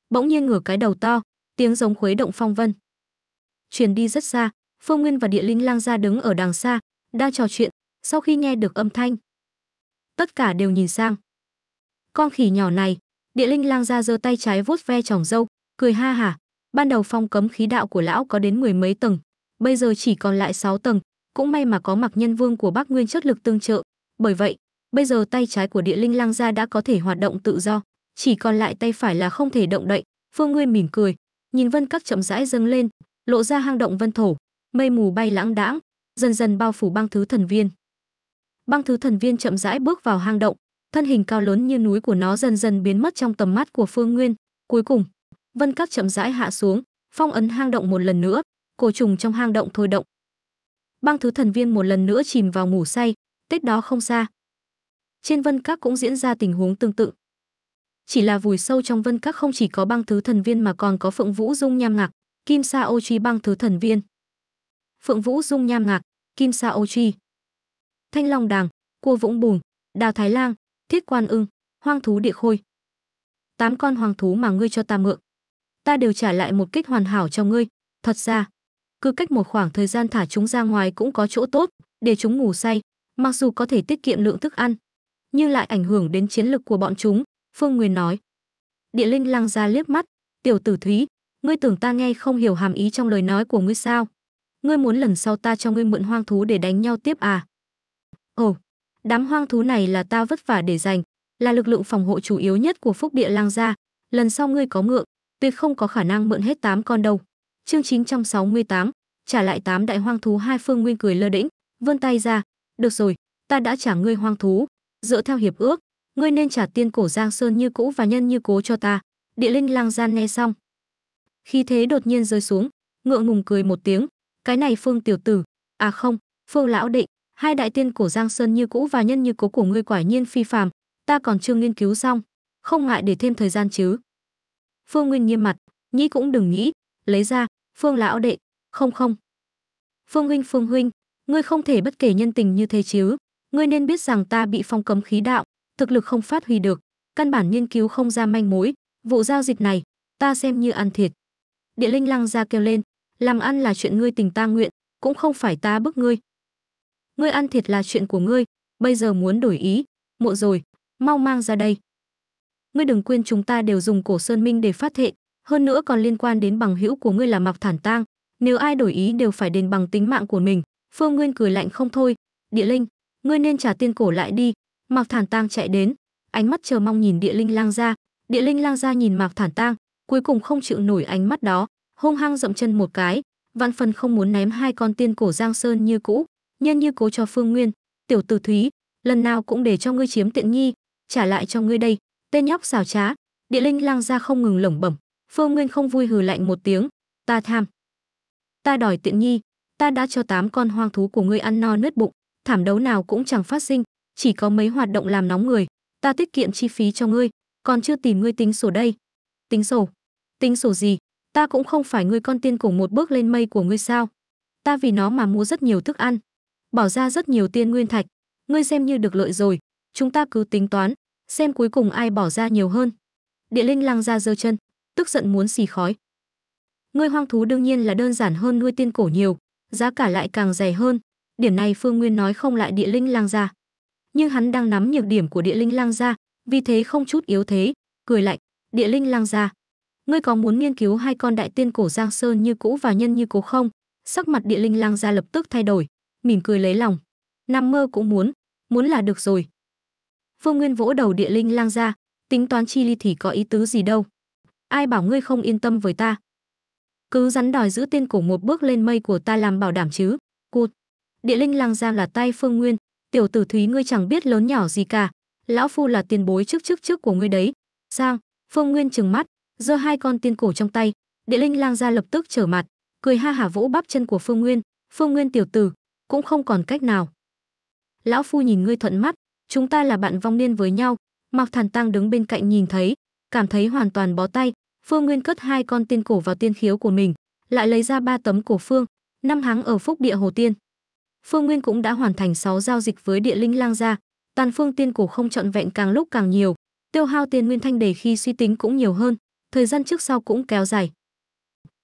Bỗng nhiên ngửa cái đầu to, tiếng giống khuấy động phong vân. Truyền đi rất xa, Phương Nguyên và Địa Linh Lang ra đứng ở đằng xa, đang trò chuyện, sau khi nghe được âm thanh, tất cả đều nhìn sang con khỉ nhỏ này địa linh lang ra giơ tay trái vuốt ve tròng dâu cười ha hả ban đầu phong cấm khí đạo của lão có đến mười mấy tầng bây giờ chỉ còn lại sáu tầng cũng may mà có mặc nhân vương của bác nguyên chất lực tương trợ bởi vậy bây giờ tay trái của địa linh lang gia đã có thể hoạt động tự do chỉ còn lại tay phải là không thể động đậy phương nguyên mỉm cười nhìn vân các chậm rãi dâng lên lộ ra hang động vân thổ mây mù bay lãng đãng dần dần bao phủ băng thứ thần viên băng thứ thần viên chậm rãi bước vào hang động thân hình cao lớn như núi của nó dần dần biến mất trong tầm mắt của phương nguyên cuối cùng vân các chậm rãi hạ xuống phong ấn hang động một lần nữa cổ trùng trong hang động thôi động băng thứ thần viên một lần nữa chìm vào ngủ say tết đó không xa trên vân các cũng diễn ra tình huống tương tự chỉ là vùi sâu trong vân các không chỉ có băng thứ thần viên mà còn có phượng vũ dung nham ngạc kim sa ô truy băng thứ thần viên phượng vũ dung nham ngạc kim sa ô truy thanh long đàng cua vũng bùn đào thái lang Thiết quan ưng, hoang thú địa khôi. Tám con hoang thú mà ngươi cho ta mượn, ta đều trả lại một kích hoàn hảo cho ngươi. Thật ra, cứ cách một khoảng thời gian thả chúng ra ngoài cũng có chỗ tốt, để chúng ngủ say, mặc dù có thể tiết kiệm lượng thức ăn, nhưng lại ảnh hưởng đến chiến lực của bọn chúng, Phương Nguyên nói. Địa Linh lăng ra liếc mắt, "Tiểu tử Thúy, ngươi tưởng ta nghe không hiểu hàm ý trong lời nói của ngươi sao? Ngươi muốn lần sau ta cho ngươi mượn hoang thú để đánh nhau tiếp à?" "Ồ, Đám hoang thú này là ta vất vả để giành, là lực lượng phòng hộ chủ yếu nhất của Phúc Địa Lang gia, lần sau ngươi có ngượng, tuyệt không có khả năng mượn hết tám con đâu. Chương 968, trả lại tám đại hoang thú hai phương nguyên cười lơ đễnh, vươn tay ra, "Được rồi, ta đã trả ngươi hoang thú, dựa theo hiệp ước, ngươi nên trả tiên cổ Giang Sơn như cũ và nhân như cố cho ta." Địa Linh Lang gia nghe xong, khi thế đột nhiên rơi xuống, ngượng ngùng cười một tiếng, "Cái này Phương tiểu tử, à không, Phương lão định hai đại tiên cổ Giang Sơn như cũ và nhân như cố của ngươi quả nhiên phi phàm, ta còn chưa nghiên cứu xong, không ngại để thêm thời gian chứ. Phương Nguyên nghiêm mặt, nhĩ cũng đừng nghĩ, lấy ra, Phương lão đệ, không không. Phương huynh Phương huynh, ngươi không thể bất kể nhân tình như thế chứ, ngươi nên biết rằng ta bị phong cấm khí đạo, thực lực không phát huy được, căn bản nghiên cứu không ra manh mối, vụ giao dịch này, ta xem như ăn thiệt. Địa linh lăng ra kêu lên, làm ăn là chuyện ngươi tình ta nguyện, cũng không phải ta bức ngươi, ngươi ăn thịt là chuyện của ngươi, bây giờ muốn đổi ý, muộn rồi, mau mang ra đây. Ngươi đừng quên chúng ta đều dùng cổ sơn minh để phát thệ, hơn nữa còn liên quan đến bằng hữu của ngươi là Mặc Thản Tang, nếu ai đổi ý đều phải đền bằng tính mạng của mình. Phương Nguyên cười lạnh không thôi, "Địa Linh, ngươi nên trả tiên cổ lại đi." Mặc Thản Tang chạy đến, ánh mắt chờ mong nhìn Địa Linh Lang ra. Địa Linh Lang ra nhìn Mặc Thản Tang, cuối cùng không chịu nổi ánh mắt đó, hung hăng dậm chân một cái, vạn phần không muốn ném hai con tiên cổ Giang Sơn như cũ nhân như cố cho phương nguyên tiểu tử thúy lần nào cũng để cho ngươi chiếm tiện nghi trả lại cho ngươi đây tên nhóc xảo trá địa linh lang ra không ngừng lẩm bẩm phương nguyên không vui hừ lạnh một tiếng ta tham ta đòi tiện nghi ta đã cho tám con hoang thú của ngươi ăn no nứt bụng thảm đấu nào cũng chẳng phát sinh chỉ có mấy hoạt động làm nóng người ta tiết kiệm chi phí cho ngươi còn chưa tìm ngươi tính sổ đây tính sổ tính sổ gì ta cũng không phải ngươi con tiên cổ một bước lên mây của ngươi sao ta vì nó mà mua rất nhiều thức ăn bỏ ra rất nhiều tiên nguyên thạch, ngươi xem như được lợi rồi, chúng ta cứ tính toán, xem cuối cùng ai bỏ ra nhiều hơn. Địa linh lăng ra giơ chân, tức giận muốn xì khói. Ngươi hoang thú đương nhiên là đơn giản hơn nuôi tiên cổ nhiều, giá cả lại càng rẻ hơn, điểm này Phương Nguyên nói không lại địa linh lang gia. Nhưng hắn đang nắm nhược điểm của địa linh lang gia, vì thế không chút yếu thế, cười lạnh, địa linh lang gia. Ngươi có muốn nghiên cứu hai con đại tiên cổ Giang Sơn như cũ và nhân như cũ không? Sắc mặt địa linh lang gia lập tức thay đổi mỉm cười lấy lòng. Nằm mơ cũng muốn, muốn là được rồi. Phương Nguyên vỗ đầu địa linh lang ra, tính toán chi ly thì có ý tứ gì đâu. Ai bảo ngươi không yên tâm với ta? Cứ rắn đòi giữ tiên cổ một bước lên mây của ta làm bảo đảm chứ. Cụt. Địa linh lang ra là tay Phương Nguyên, tiểu tử thúy ngươi chẳng biết lớn nhỏ gì cả. Lão Phu là tiền bối trước trước trước của ngươi đấy. Sang, Phương Nguyên trừng mắt, giơ hai con tiên cổ trong tay. Địa linh lang ra lập tức trở mặt, cười ha hả vỗ bắp chân của Phương Nguyên. Phương Nguyên tiểu tử, cũng không còn cách nào. Lão phu nhìn ngươi thuận mắt, chúng ta là bạn vong niên với nhau, Mạc Thản Tăng đứng bên cạnh nhìn thấy, cảm thấy hoàn toàn bó tay, Phương Nguyên cất hai con tiên cổ vào tiên khiếu của mình, lại lấy ra ba tấm cổ phương, năm tháng ở Phúc Địa Hồ Tiên. Phương Nguyên cũng đã hoàn thành 6 giao dịch với địa linh lang gia, toàn phương tiên cổ không trọn vẹn càng lúc càng nhiều, tiêu hao tiền nguyên thanh để khi suy tính cũng nhiều hơn, thời gian trước sau cũng kéo dài.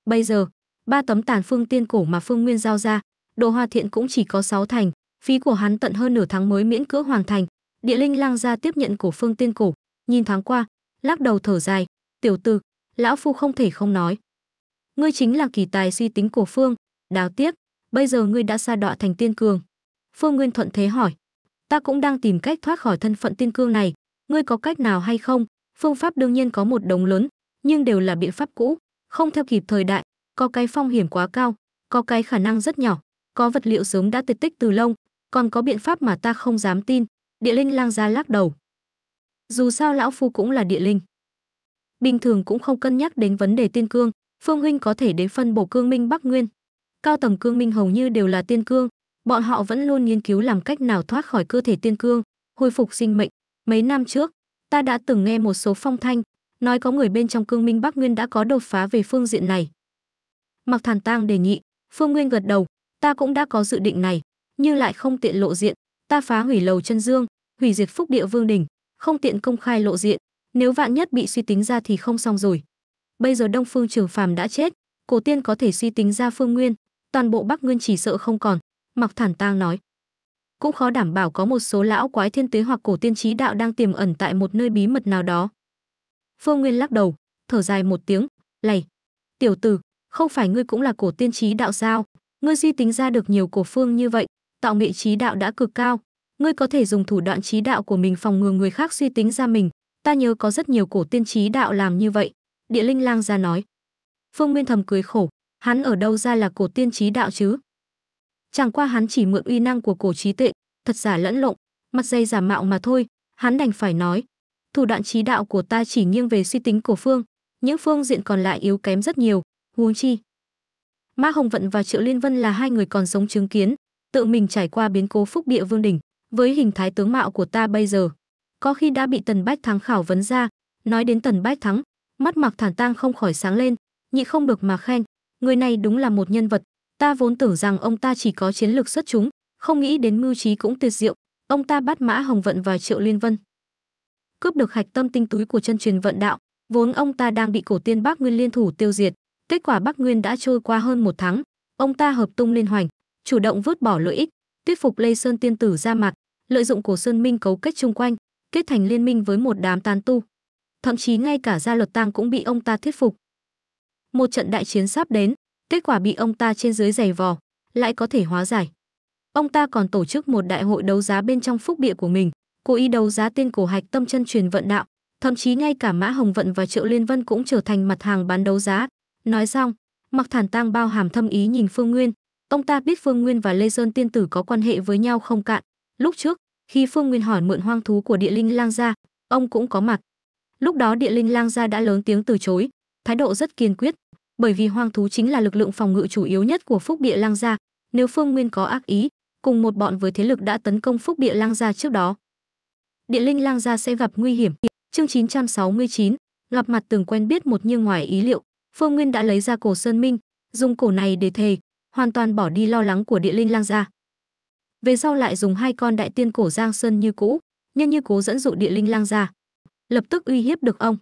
Bây giờ, ba tấm tàn phương tiên cổ mà Phương Nguyên giao ra, đồ hoa thiện cũng chỉ có 6 thành, phí của hắn tận hơn nửa tháng mới miễn cưỡng hoàn thành. Địa linh lang ra tiếp nhận cổ phương tiên cổ, nhìn thoáng qua, lắc đầu thở dài, tiểu tử, lão phu không thể không nói. Ngươi chính là kỳ tài suy tính cổ phương, đáng tiếc, bây giờ ngươi đã xa đọa thành tiên cường. Phương Nguyên thuận thế hỏi, ta cũng đang tìm cách thoát khỏi thân phận tiên cương này, ngươi có cách nào hay không? Phương pháp đương nhiên có một đống lớn, nhưng đều là biện pháp cũ, không theo kịp thời đại, có cái phong hiểm quá cao, có cái khả năng rất nhỏ có vật liệu sớm đã tuyệt tích từ lâu, còn có biện pháp mà ta không dám tin, địa linh lang ra lắc đầu. Dù sao lão phu cũng là địa linh. Bình thường cũng không cân nhắc đến vấn đề tiên cương, Phương huynh có thể đến phân bổ cương minh Bắc Nguyên. Cao tầng cương minh hầu như đều là tiên cương, bọn họ vẫn luôn nghiên cứu làm cách nào thoát khỏi cơ thể tiên cương, hồi phục sinh mệnh. Mấy năm trước, ta đã từng nghe một số phong thanh, nói có người bên trong cương minh Bắc Nguyên đã có đột phá về phương diện này. Mặc Thản Tang đề nghị, Phương Nguyên gật đầu, ta cũng đã có dự định này, nhưng lại không tiện lộ diện, ta phá hủy lầu chân dương, hủy diệt phúc địa vương đình, không tiện công khai lộ diện, nếu vạn nhất bị suy tính ra thì không xong rồi. Bây giờ Đông Phương Trường Phàm đã chết, cổ tiên có thể suy tính ra phương nguyên, toàn bộ Bắc Nguyên chỉ sợ không còn, Mặc Thản Tang nói. Cũng khó đảm bảo có một số lão quái thiên tuế hoặc cổ tiên trí đạo đang tiềm ẩn tại một nơi bí mật nào đó. Phương Nguyên lắc đầu, thở dài một tiếng, lầy. Tiểu tử, không phải ngươi cũng là cổ tiên trí đạo sao? ngươi suy tính ra được nhiều cổ phương như vậy, tạo nghệ trí đạo đã cực cao, ngươi có thể dùng thủ đoạn trí đạo của mình phòng ngừa người khác suy tính ra mình, ta nhớ có rất nhiều cổ tiên trí đạo làm như vậy." Địa Linh Lang ra nói. Phương Nguyên thầm cười khổ, hắn ở đâu ra là cổ tiên trí đạo chứ? Chẳng qua hắn chỉ mượn uy năng của cổ trí tệ, thật giả lẫn lộn, mặt dây giả mạo mà thôi, hắn đành phải nói, thủ đoạn trí đạo của ta chỉ nghiêng về suy tính cổ phương, những phương diện còn lại yếu kém rất nhiều, huống chi Mã Hồng Vận và Triệu Liên Vân là hai người còn sống chứng kiến, tự mình trải qua biến cố Phúc Địa Vương đỉnh, với hình thái tướng mạo của ta bây giờ, có khi đã bị Tần Bách Thắng khảo vấn ra, nói đến Tần Bách Thắng, mắt Mạc Thản Tang không khỏi sáng lên, nhị không được mà khen, người này đúng là một nhân vật, ta vốn tưởng rằng ông ta chỉ có chiến lược xuất chúng, không nghĩ đến mưu trí cũng tuyệt diệu, ông ta bắt Mã Hồng Vận và Triệu Liên Vân. Cướp được hạch tâm tinh túi của chân truyền vận đạo, vốn ông ta đang bị cổ tiên Bắc Nguyên liên thủ tiêu diệt, Kết quả Bắc Nguyên đã trôi qua hơn một tháng, ông ta hợp tung liên hoành, chủ động vứt bỏ lợi ích, thuyết phục Lây Sơn Tiên Tử ra mặt, lợi dụng cổ Sơn Minh cấu kết chung quanh, kết thành liên minh với một đám tán tu. Thậm chí ngay cả gia luật tang cũng bị ông ta thuyết phục. Một trận đại chiến sắp đến, kết quả bị ông ta trên dưới giày vò, lại có thể hóa giải. Ông ta còn tổ chức một đại hội đấu giá bên trong phúc địa của mình, cố ý đấu giá tiên cổ hạch tâm chân truyền vận đạo, thậm chí ngay cả Mã Hồng Vận và Triệu Liên Vân cũng trở thành mặt hàng bán đấu giá, Nói xong, Mặc Thản Tăng bao hàm thâm ý nhìn Phương Nguyên, ông ta biết Phương Nguyên và Lê Sơn tiên tử có quan hệ với nhau không cạn. Lúc trước, khi Phương Nguyên hỏi mượn hoang thú của Địa Linh Lang gia, ông cũng có mặt. Lúc đó Địa Linh Lang gia đã lớn tiếng từ chối, thái độ rất kiên quyết, bởi vì hoang thú chính là lực lượng phòng ngự chủ yếu nhất của Phúc Địa Lang gia, nếu Phương Nguyên có ác ý, cùng một bọn với thế lực đã tấn công Phúc Địa Lang gia trước đó. Địa Linh Lang gia sẽ gặp nguy hiểm. Chương 969, gặp mặt từng quen biết một nhưng ngoài ý liệu, Phương Nguyên đã lấy ra cổ Sơn Minh, dùng cổ này để thề, hoàn toàn bỏ đi lo lắng của địa linh lang gia. Về sau lại dùng hai con đại tiên cổ Giang Sơn như cũ, nhưng như cố dẫn dụ địa linh lang gia, lập tức uy hiếp được ông.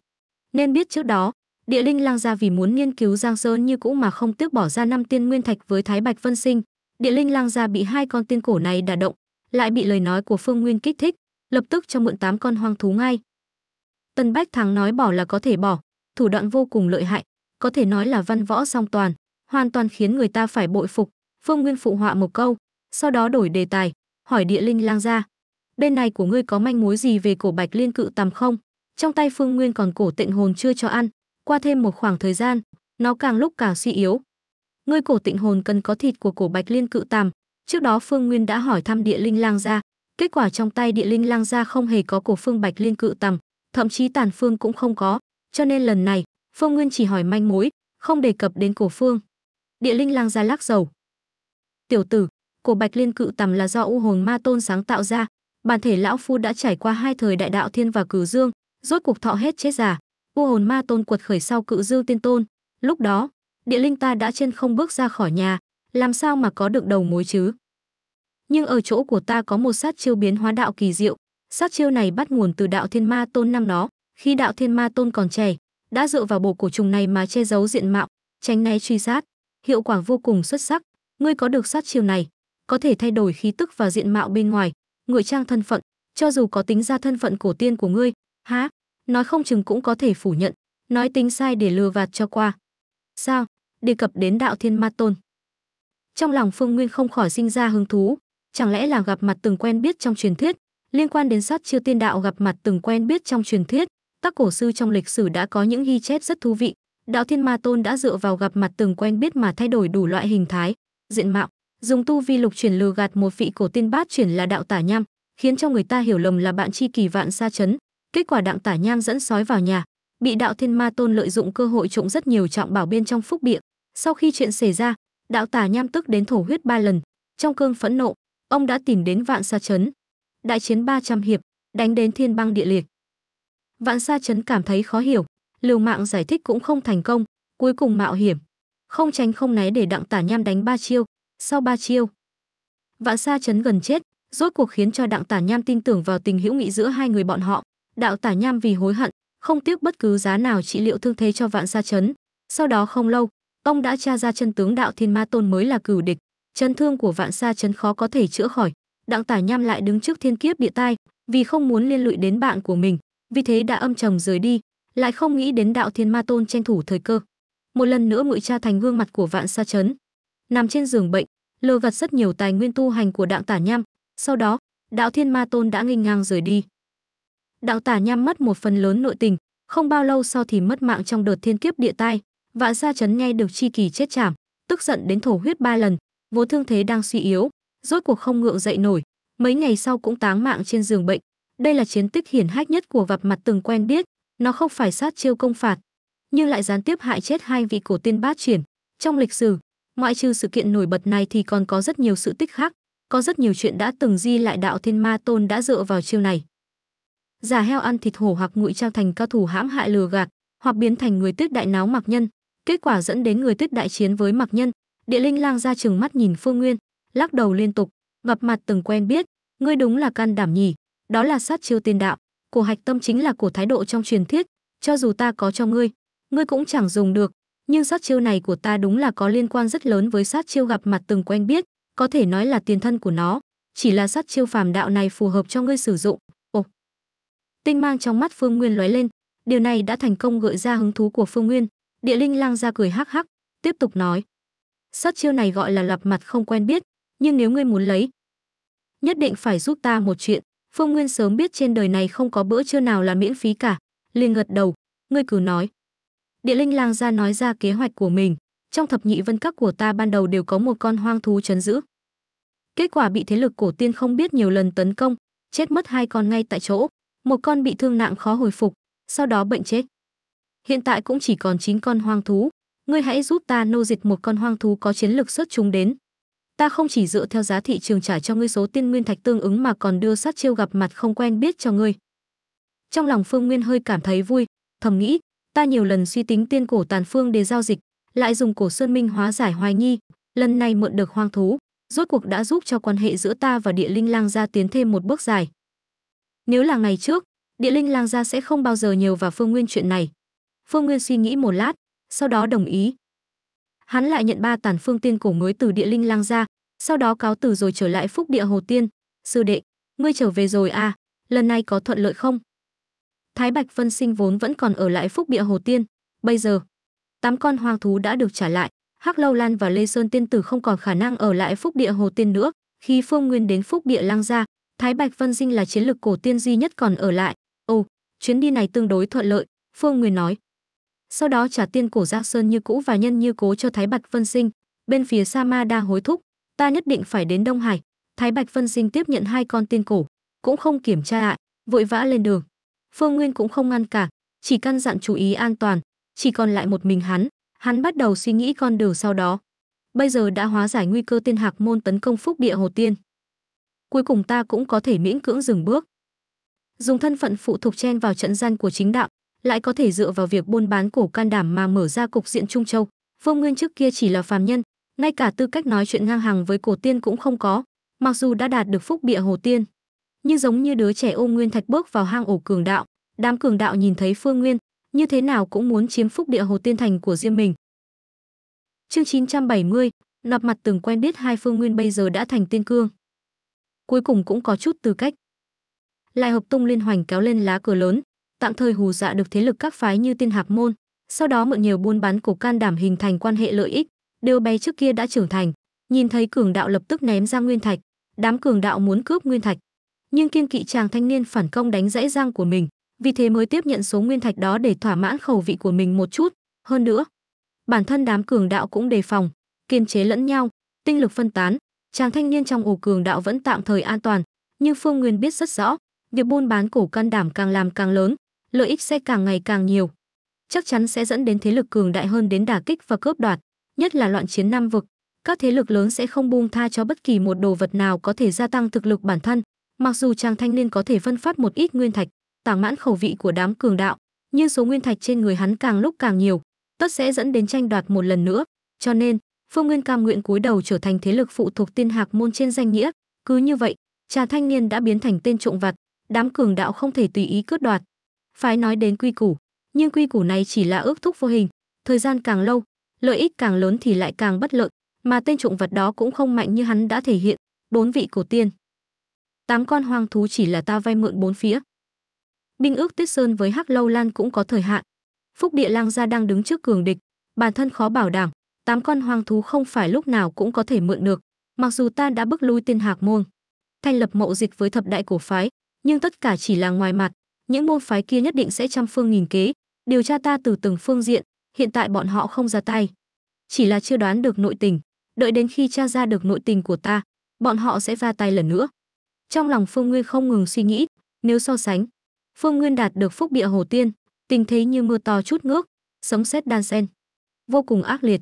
Nên biết trước đó, địa linh lang gia vì muốn nghiên cứu Giang Sơn như cũ mà không tiếc bỏ ra năm tiên nguyên thạch với Thái Bạch Vân Sinh, địa linh lang gia bị hai con tiên cổ này đả động, lại bị lời nói của Phương Nguyên kích thích, lập tức cho mượn tám con hoang thú ngay. Tần Bách Thắng nói bỏ là có thể bỏ, thủ đoạn vô cùng lợi hại, có thể nói là văn võ song toàn, hoàn toàn khiến người ta phải bội phục. Phương Nguyên phụ họa một câu, sau đó đổi đề tài, hỏi địa linh lang gia. Bên này của ngươi có manh mối gì về cổ bạch liên cự tằm không? Trong tay Phương Nguyên còn cổ tịnh hồn chưa cho ăn, qua thêm một khoảng thời gian, nó càng lúc càng suy yếu. Ngươi cổ tịnh hồn cần có thịt của cổ bạch liên cự tằm. Trước đó Phương Nguyên đã hỏi thăm địa linh lang gia, kết quả trong tay địa linh lang gia không hề có cổ phương bạch liên cự tằm, thậm chí tàn phương cũng không có, cho nên lần này Phương Nguyên chỉ hỏi manh mối, không đề cập đến cổ phương. Địa linh lang ra lắc dầu. Tiểu tử, cổ bạch liên cự tầm là do u hồn ma tôn sáng tạo ra. Bản thể lão phu đã trải qua hai thời đại đạo thiên và cử dương, rốt cuộc thọ hết chết già. U hồn ma tôn quật khởi sau cự dư tiên tôn. Lúc đó, địa linh ta đã trên không bước ra khỏi nhà, làm sao mà có được đầu mối chứ? Nhưng ở chỗ của ta có một sát chiêu biến hóa đạo kỳ diệu, sát chiêu này bắt nguồn từ đạo thiên ma tôn năm đó, khi đạo thiên ma tôn còn trẻ, đã dựa vào bộ cổ trùng này mà che giấu diện mạo, tránh né truy sát, hiệu quả vô cùng xuất sắc, ngươi có được sát chiêu này, có thể thay đổi khí tức và diện mạo bên ngoài, ngụy trang thân phận, cho dù có tính ra thân phận cổ tiên của ngươi, há, nói không chừng cũng có thể phủ nhận, nói tính sai để lừa gạt cho qua. Sao? Đề cập đến đạo thiên ma tôn. Trong lòng Phương Nguyên không khỏi sinh ra hứng thú, chẳng lẽ là gặp mặt từng quen biết trong truyền thuyết, liên quan đến sát chiêu tiên đạo gặp mặt từng quen biết trong truyền thuyết, các cổ sư trong lịch sử đã có những ghi chép rất thú vị. Đạo Thiên Ma Tôn đã dựa vào gặp mặt từng quen biết mà thay đổi đủ loại hình thái, diện mạo, dùng tu vi lục chuyển lừa gạt một vị cổ tiên bát chuyển là đạo tả nham, khiến cho người ta hiểu lầm là bạn chi kỳ vạn xa chấn. Kết quả đạo tả nham dẫn sói vào nhà, bị đạo Thiên Ma Tôn lợi dụng cơ hội trộm rất nhiều trọng bảo bên trong phúc địa. Sau khi chuyện xảy ra, đạo tả nham tức đến thổ huyết ba lần, trong cơn phẫn nộ, ông đã tìm đến vạn xa chấn. Đại chiến 300 hiệp, đánh đến thiên băng địa liệt. Vạn Sa Chấn cảm thấy khó hiểu, liều mạng giải thích cũng không thành công, cuối cùng mạo hiểm, không tránh không né để Đặng Tả Nham đánh ba chiêu, sau ba chiêu. Vạn Sa Chấn gần chết, rốt cuộc khiến cho Đặng Tả Nham tin tưởng vào tình hữu nghị giữa hai người bọn họ. Đạo Tả Nham vì hối hận, không tiếc bất cứ giá nào trị liệu thương thế cho Vạn Sa Chấn. Sau đó không lâu, ông đã tra ra chân tướng Đạo Thiên Ma Tôn mới là cửu địch, chấn thương của Vạn Sa Chấn khó có thể chữa khỏi. Đặng Tả Nham lại đứng trước thiên kiếp địa tai, vì không muốn liên lụy đến bạn của mình, vì thế đã âm trầm rời đi, lại không nghĩ đến đạo thiên ma tôn tranh thủ thời cơ. Một lần nữa ngụy tra thành gương mặt của vạn sa chấn. Nằm trên giường bệnh, lơ gặt rất nhiều tài nguyên tu hành của đặng tả nham, sau đó, đạo thiên ma tôn đã nghênh ngang rời đi. đặng tả nham mất một phần lớn nội tình, không bao lâu sau thì mất mạng trong đợt thiên kiếp địa tai, vạn sa chấn nghe được chi kỳ chết chảm, tức giận đến thổ huyết ba lần, vốn thương thế đang suy yếu, rốt cuộc không ngượng dậy nổi, mấy ngày sau cũng táng mạng trên giường bệnh, đây là chiến tích hiển hách nhất của gặp mặt từng quen biết, nó không phải sát chiêu công phạt, nhưng lại gián tiếp hại chết hai vị cổ tiên bát triển Trong lịch sử, ngoại trừ sự kiện nổi bật này thì còn có rất nhiều sự tích khác, có rất nhiều chuyện đã từng di lại đạo thiên ma tôn đã dựa vào chiêu này. Giả heo ăn thịt hổ hoặc ngụy trang thành cao thủ hãm hại lừa gạt, hoặc biến thành người tuyết đại náo mặc nhân, kết quả dẫn đến người tuyết đại chiến với mặc nhân. Địa linh lang ra chừng mắt nhìn Phương Nguyên, lắc đầu liên tục, gặp mặt từng quen biết, ngươi đúng là can đảm nhỉ, đó là sát chiêu tiên đạo cổ hạch tâm chính là cổ thái độ trong truyền thuyết cho dù ta có cho ngươi ngươi cũng chẳng dùng được nhưng sát chiêu này của ta đúng là có liên quan rất lớn với sát chiêu gặp mặt từng quen biết có thể nói là tiền thân của nó chỉ là sát chiêu phàm đạo này phù hợp cho ngươi sử dụng ồ tinh mang trong mắt phương nguyên lóe lên điều này đã thành công gợi ra hứng thú của phương nguyên địa linh lang ra cười hắc hắc tiếp tục nói sát chiêu này gọi là lập mặt không quen biết nhưng nếu ngươi muốn lấy nhất định phải giúp ta một chuyện Phương Nguyên sớm biết trên đời này không có bữa trưa nào là miễn phí cả, liền gật đầu, ngươi cứ nói. Địa linh lang ra nói ra kế hoạch của mình, trong thập nhị vân các của ta ban đầu đều có một con hoang thú chấn giữ. Kết quả bị thế lực cổ tiên không biết nhiều lần tấn công, chết mất hai con ngay tại chỗ, một con bị thương nặng khó hồi phục, sau đó bệnh chết. Hiện tại cũng chỉ còn 9 con hoang thú, ngươi hãy giúp ta nô dịch một con hoang thú có chiến lực xuất chúng đến, ta không chỉ dựa theo giá thị trường trả cho ngươi số tiên nguyên thạch tương ứng mà còn đưa sát chiêu gặp mặt không quen biết cho ngươi. Trong lòng Phương Nguyên hơi cảm thấy vui, thầm nghĩ, ta nhiều lần suy tính tiên cổ tàn phương để giao dịch, lại dùng cổ sơn minh hóa giải hoài nghi, lần này mượn được hoang thú, rốt cuộc đã giúp cho quan hệ giữa ta và địa linh lang gia tiến thêm một bước dài. Nếu là ngày trước, địa linh lang gia sẽ không bao giờ nhiều vào Phương Nguyên chuyện này. Phương Nguyên suy nghĩ một lát, sau đó đồng ý, hắn lại nhận ba tản phương tiên cổ mới từ địa linh lang ra, sau đó cáo từ rồi trở lại phúc địa Hồ Tiên. Sư đệ, ngươi trở về rồi à, lần này có thuận lợi không? Thái Bạch Vân Sinh vốn vẫn còn ở lại phúc địa Hồ Tiên. Bây giờ, tám con hoang thú đã được trả lại, Hắc Lâu Lan và Lê Sơn Tiên Tử không còn khả năng ở lại phúc địa Hồ Tiên nữa. Khi Phương Nguyên đến phúc địa lang gia Thái Bạch Vân Sinh là chiến lực cổ tiên duy nhất còn ở lại. Ồ, chuyến đi này tương đối thuận lợi, Phương Nguyên nói sau đó trả tiên cổ giác sơn như cũ và nhân như cố cho thái bạch vân sinh bên phía sa ma đa hối thúc ta nhất định phải đến đông hải thái bạch vân sinh tiếp nhận hai con tiên cổ cũng không kiểm tra lại vội vã lên đường phương nguyên cũng không ngăn cả chỉ căn dặn chú ý an toàn chỉ còn lại một mình hắn hắn bắt đầu suy nghĩ con đường sau đó bây giờ đã hóa giải nguy cơ tiên hạc môn tấn công phúc địa hồ tiên cuối cùng ta cũng có thể miễn cưỡng dừng bước dùng thân phận phụ thuộc chen vào trận gian của chính đạo lại có thể dựa vào việc buôn bán cổ can đảm mà mở ra cục diện Trung Châu. Vô Nguyên trước kia chỉ là phàm nhân, ngay cả tư cách nói chuyện ngang hàng với cổ tiên cũng không có, mặc dù đã đạt được phúc bịa hồ tiên. Nhưng giống như đứa trẻ ô Nguyên Thạch bước vào hang ổ cường đạo, đám cường đạo nhìn thấy Phương Nguyên, như thế nào cũng muốn chiếm phúc địa hồ tiên thành của riêng mình. Chương 970, nạp mặt từng quen biết hai Phương Nguyên bây giờ đã thành tiên cương. Cuối cùng cũng có chút tư cách. Lại hợp tung liên hoành kéo lên lá cờ lớn, tạm thời hù dọa được thế lực các phái như tiên hạc môn, sau đó mượn nhiều buôn bán cổ can đảm hình thành quan hệ lợi ích, đều bé trước kia đã trưởng thành, nhìn thấy cường đạo lập tức ném ra nguyên thạch, đám cường đạo muốn cướp nguyên thạch, nhưng kiên kỵ chàng thanh niên phản công đánh rẽ răng của mình, vì thế mới tiếp nhận số nguyên thạch đó để thỏa mãn khẩu vị của mình một chút, hơn nữa, bản thân đám cường đạo cũng đề phòng, kiên chế lẫn nhau, tinh lực phân tán, chàng thanh niên trong ổ cường đạo vẫn tạm thời an toàn, nhưng Phương Nguyên biết rất rõ, việc buôn bán cổ can đảm càng làm càng lớn, lợi ích sẽ càng ngày càng nhiều. Chắc chắn sẽ dẫn đến thế lực cường đại hơn đến đả kích và cướp đoạt, nhất là loạn chiến Nam vực. Các thế lực lớn sẽ không buông tha cho bất kỳ một đồ vật nào có thể gia tăng thực lực bản thân, mặc dù chàng thanh niên có thể phân phát một ít nguyên thạch, tảng mãn khẩu vị của đám cường đạo, nhưng số nguyên thạch trên người hắn càng lúc càng nhiều, tất sẽ dẫn đến tranh đoạt một lần nữa. Cho nên, Phương Nguyên cam nguyện cúi đầu trở thành thế lực phụ thuộc tiên hạc môn trên danh nghĩa, cứ như vậy, chàng thanh niên đã biến thành tên trộm vặt, đám cường đạo không thể tùy ý cướp đoạt, phải nói đến quy củ, nhưng quy củ này chỉ là ước thúc vô hình, thời gian càng lâu, lợi ích càng lớn thì lại càng bất lợi, mà tên trộm vật đó cũng không mạnh như hắn đã thể hiện, bốn vị cổ tiên. Tám con hoang thú chỉ là ta vay mượn bốn phía. binh ước Tuyết Sơn với Hắc Lâu Lan cũng có thời hạn. Phúc Địa Lang gia đang đứng trước cường địch, bản thân khó bảo đảm, tám con hoang thú không phải lúc nào cũng có thể mượn được, mặc dù ta đã bức lui tiên hạc môn, thành lập mậu dịch với thập đại cổ phái, nhưng tất cả chỉ là ngoài mặt, những môn phái kia nhất định sẽ trăm phương nghìn kế, điều tra ta từ từng phương diện, hiện tại bọn họ không ra tay. Chỉ là chưa đoán được nội tình, đợi đến khi tra ra được nội tình của ta, bọn họ sẽ ra tay lần nữa. Trong lòng Phương Nguyên không ngừng suy nghĩ, nếu so sánh, Phương Nguyên đạt được phúc địa hồ tiên, tình thế như mưa to chút ngước, sấm sét đan sen, vô cùng ác liệt.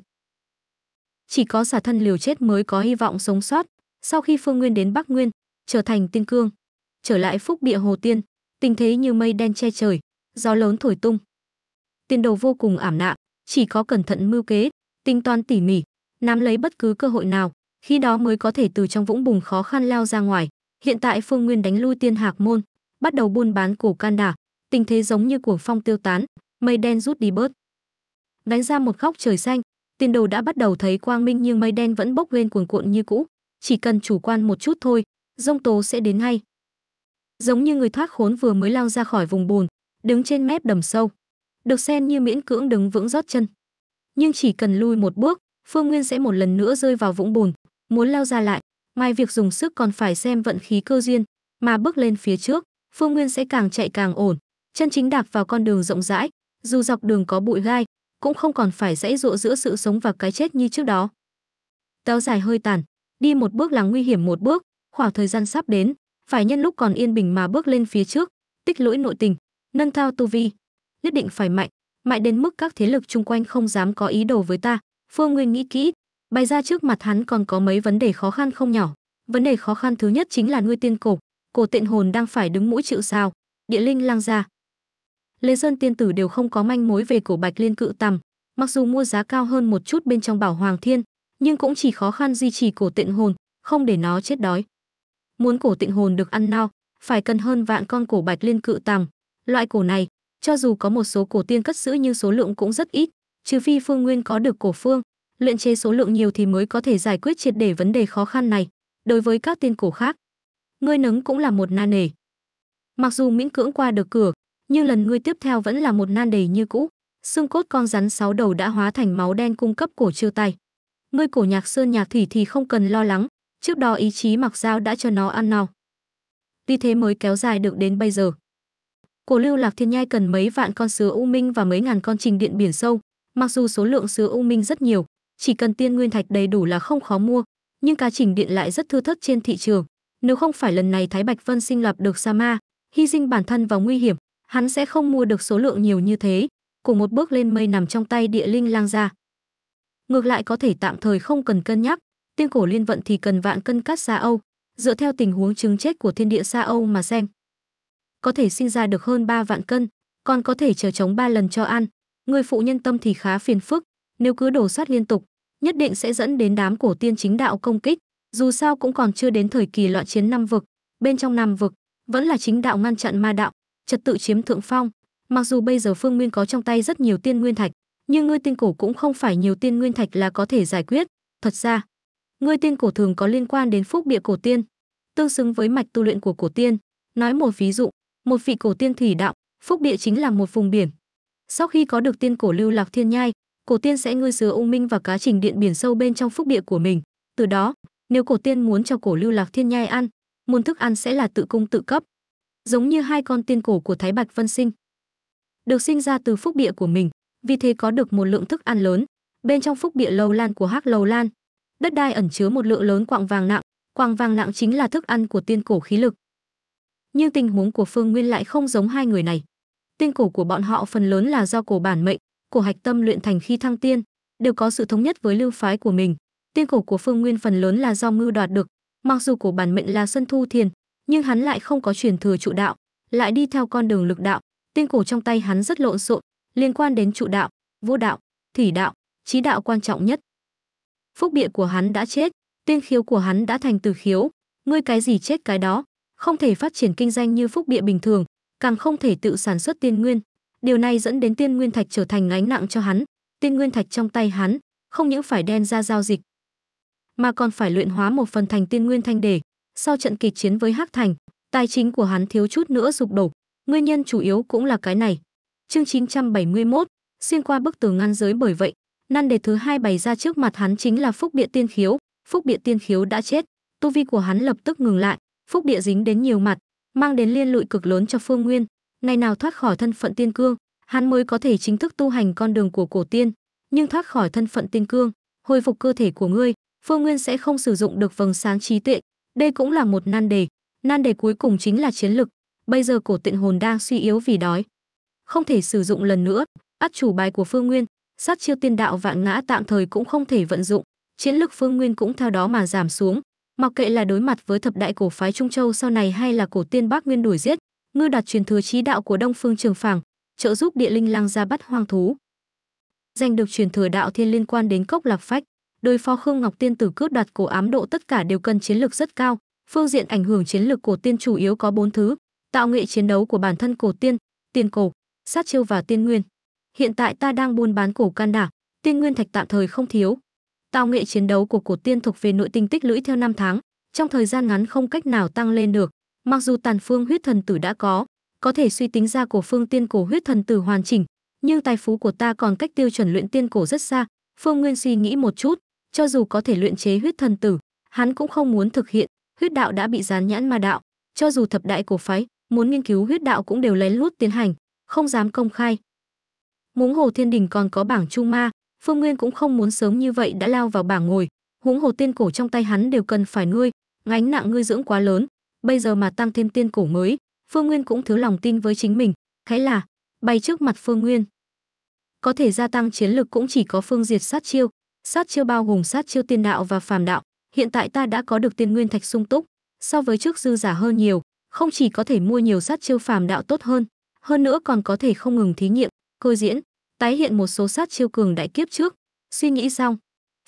Chỉ có xả thân liều chết mới có hy vọng sống sót, sau khi Phương Nguyên đến Bắc Nguyên, trở thành tiên cương, trở lại phúc địa hồ tiên, tình thế như mây đen che trời, gió lớn thổi tung. Tiền đồ vô cùng ảm đạm, chỉ có cẩn thận mưu kế, tính toán tỉ mỉ, nắm lấy bất cứ cơ hội nào, khi đó mới có thể từ trong vũng bùng khó khăn lao ra ngoài. Hiện tại Phương Nguyên đánh lui Tiên Hạc môn, bắt đầu buôn bán cổ can đả, tình thế giống như cuồng phong tiêu tán, mây đen rút đi bớt. Đánh ra một góc trời xanh, tiền đồ đã bắt đầu thấy quang minh nhưng mây đen vẫn bốc lên cuồn cuộn như cũ, chỉ cần chủ quan một chút thôi, rông tố sẽ đến ngay giống như người thoát khốn vừa mới lao ra khỏi vùng bùn, đứng trên mép đầm sâu. Được sen như miễn cưỡng đứng vững rót chân. Nhưng chỉ cần lui một bước, Phương Nguyên sẽ một lần nữa rơi vào vũng bùn, muốn lao ra lại, ngoài việc dùng sức còn phải xem vận khí cơ duyên, mà bước lên phía trước, Phương Nguyên sẽ càng chạy càng ổn, chân chính đạp vào con đường rộng rãi, dù dọc đường có bụi gai, cũng không còn phải dãy dụa giữa sự sống và cái chết như trước đó. Táo dài hơi tàn, đi một bước là nguy hiểm một bước, khoảng thời gian sắp đến, phải nhân lúc còn yên bình mà bước lên phía trước tích lũy nội tình nâng cao tu vi nhất định phải mạnh mạnh đến mức các thế lực chung quanh không dám có ý đồ với ta phương nguyên nghĩ kỹ bày ra trước mặt hắn còn có mấy vấn đề khó khăn không nhỏ vấn đề khó khăn thứ nhất chính là nuôi tiên cổ cổ tiện hồn đang phải đứng mũi chịu sao địa linh lang gia lê sơn tiên tử đều không có manh mối về cổ bạch liên cự tằm mặc dù mua giá cao hơn một chút bên trong bảo hoàng thiên nhưng cũng chỉ khó khăn duy trì cổ tiện hồn không để nó chết đói muốn cổ tịnh hồn được ăn no, phải cần hơn vạn con cổ bạch liên cự tằm. Loại cổ này, cho dù có một số cổ tiên cất giữ nhưng số lượng cũng rất ít, trừ phi Phương Nguyên có được cổ phương, luyện chế số lượng nhiều thì mới có thể giải quyết triệt để vấn đề khó khăn này. Đối với các tiên cổ khác, ngươi nấng cũng là một nan đề. Mặc dù miễn cưỡng qua được cửa, nhưng lần ngươi tiếp theo vẫn là một nan đề như cũ. Xương cốt con rắn sáu đầu đã hóa thành máu đen cung cấp cổ chiêu tay. Ngươi cổ nhạc sơn nhạc thủy thì không cần lo lắng, trước đó ý chí mặc dao đã cho nó ăn no. Vì thế mới kéo dài được đến bây giờ. Cổ lưu lạc thiên nhai cần mấy vạn con sứa u minh và mấy ngàn con trình điện biển sâu, mặc dù số lượng sứa u minh rất nhiều, chỉ cần tiên nguyên thạch đầy đủ là không khó mua, nhưng cá trình điện lại rất thưa thớt trên thị trường. Nếu không phải lần này Thái Bạch Vân sinh lập được Sa Ma, hy sinh bản thân vào nguy hiểm, hắn sẽ không mua được số lượng nhiều như thế, cùng một bước lên mây nằm trong tay địa linh lang ra. Ngược lại có thể tạm thời không cần cân nhắc, tiên cổ liên vận thì cần vạn cân cát xa Âu, dựa theo tình huống chứng chết của thiên địa xa Âu mà xem. Có thể sinh ra được hơn 3 vạn cân, còn có thể chờ chống 3 lần cho ăn. Người phụ nhân tâm thì khá phiền phức, nếu cứ đổ sát liên tục, nhất định sẽ dẫn đến đám cổ tiên chính đạo công kích, dù sao cũng còn chưa đến thời kỳ loạn chiến năm vực, bên trong năm vực vẫn là chính đạo ngăn chặn ma đạo, trật tự chiếm thượng phong. Mặc dù bây giờ Phương Nguyên có trong tay rất nhiều tiên nguyên thạch, nhưng ngươi tiên cổ cũng không phải nhiều tiên nguyên thạch là có thể giải quyết. Thật ra, Ngươi tiên cổ thường có liên quan đến phúc địa cổ tiên, tương xứng với mạch tu luyện của cổ tiên. Nói một ví dụ, một vị cổ tiên thủy đạo, phúc địa chính là một vùng biển. Sau khi có được tiên cổ lưu lạc thiên nhai, cổ tiên sẽ ngư dứa ung minh và cá trình điện biển sâu bên trong phúc địa của mình. Từ đó, nếu cổ tiên muốn cho cổ lưu lạc thiên nhai ăn, nguồn thức ăn sẽ là tự cung tự cấp. Giống như hai con tiên cổ của Thái Bạch Vân Sinh. Được sinh ra từ phúc địa của mình, vì thế có được một lượng thức ăn lớn. Bên trong phúc địa lâu lan của Hắc Lầu Lan, đất đai ẩn chứa một lượng lớn quạng vàng nặng, Quạng vàng nặng chính là thức ăn của tiên cổ khí lực. Nhưng tình huống của Phương Nguyên lại không giống hai người này. Tiên cổ của bọn họ phần lớn là do cổ bản mệnh, cổ hạch tâm luyện thành khi thăng tiên, đều có sự thống nhất với lưu phái của mình. Tiên cổ của Phương Nguyên phần lớn là do mưu đoạt được, mặc dù cổ bản mệnh là Xuân Thu Thiền, nhưng hắn lại không có truyền thừa trụ đạo, lại đi theo con đường lực đạo, tiên cổ trong tay hắn rất lộn xộn, liên quan đến trụ đạo, vô đạo, thủy đạo, trí đạo quan trọng nhất phúc địa của hắn đã chết, tiên khiếu của hắn đã thành từ khiếu, ngươi cái gì chết cái đó, không thể phát triển kinh doanh như phúc địa bình thường, càng không thể tự sản xuất tiên nguyên. Điều này dẫn đến tiên nguyên thạch trở thành gánh nặng cho hắn, tiên nguyên thạch trong tay hắn, không những phải đen ra giao dịch, mà còn phải luyện hóa một phần thành tiên nguyên thanh để, sau trận kịch chiến với Hắc Thành, tài chính của hắn thiếu chút nữa sụp đổ, nguyên nhân chủ yếu cũng là cái này. Chương 971, xuyên qua bức tường ngăn giới bởi vậy, năn đề thứ hai bày ra trước mặt hắn chính là phúc địa tiên khiếu phúc địa tiên khiếu đã chết tu vi của hắn lập tức ngừng lại phúc địa dính đến nhiều mặt mang đến liên lụy cực lớn cho phương nguyên ngày nào thoát khỏi thân phận tiên cương hắn mới có thể chính thức tu hành con đường của cổ tiên nhưng thoát khỏi thân phận tiên cương hồi phục cơ thể của ngươi phương nguyên sẽ không sử dụng được vầng sáng trí tuệ đây cũng là một nan đề nan đề cuối cùng chính là chiến lực bây giờ cổ tiện hồn đang suy yếu vì đói không thể sử dụng lần nữa át chủ bài của phương nguyên sát chiêu tiên đạo vạn ngã tạm thời cũng không thể vận dụng chiến lực phương nguyên cũng theo đó mà giảm xuống mặc kệ là đối mặt với thập đại cổ phái trung châu sau này hay là cổ tiên bắc nguyên đuổi giết ngư đạt truyền thừa trí đạo của đông phương trường phàng trợ giúp địa linh lang ra bắt hoang thú giành được truyền thừa đạo thiên liên quan đến cốc lạc phách đối phó khương ngọc tiên tử cướp đoạt cổ ám độ tất cả đều cần chiến lược rất cao phương diện ảnh hưởng chiến lược cổ tiên chủ yếu có bốn thứ tạo nghệ chiến đấu của bản thân cổ tiên tiền cổ sát chiêu và tiên nguyên hiện tại ta đang buôn bán cổ can đảm, tiên nguyên thạch tạm thời không thiếu. tào nghệ chiến đấu của cổ tiên thuộc về nội tinh tích lũy theo năm tháng, trong thời gian ngắn không cách nào tăng lên được. Mặc dù tàn phương huyết thần tử đã có, có thể suy tính ra cổ phương tiên cổ huyết thần tử hoàn chỉnh, nhưng tài phú của ta còn cách tiêu chuẩn luyện tiên cổ rất xa. Phương Nguyên suy nghĩ một chút, cho dù có thể luyện chế huyết thần tử, hắn cũng không muốn thực hiện, huyết đạo đã bị dán nhãn ma đạo, cho dù thập đại cổ phái muốn nghiên cứu huyết đạo cũng đều lén lút tiến hành, không dám công khai, muốn hồ Thiên Đình còn có bảng Chu Ma, Phương Nguyên cũng không muốn sớm như vậy đã lao vào bảng ngồi, huống hồ tiên cổ trong tay hắn đều cần phải nuôi, gánh nặng ngươi dưỡng quá lớn, bây giờ mà tăng thêm tiên cổ mới, Phương Nguyên cũng thiếu lòng tin với chính mình, khái là bay trước mặt Phương Nguyên. Có thể gia tăng chiến lực cũng chỉ có phương diệt sát chiêu, sát chiêu bao gồm sát chiêu tiên đạo và phàm đạo, hiện tại ta đã có được tiên nguyên thạch sung túc, so với trước dư giả hơn nhiều, không chỉ có thể mua nhiều sát chiêu phàm đạo tốt hơn, hơn nữa còn có thể không ngừng thí nghiệm, cơ diễn, tái hiện một số sát chiêu cường đại kiếp trước. Suy nghĩ xong,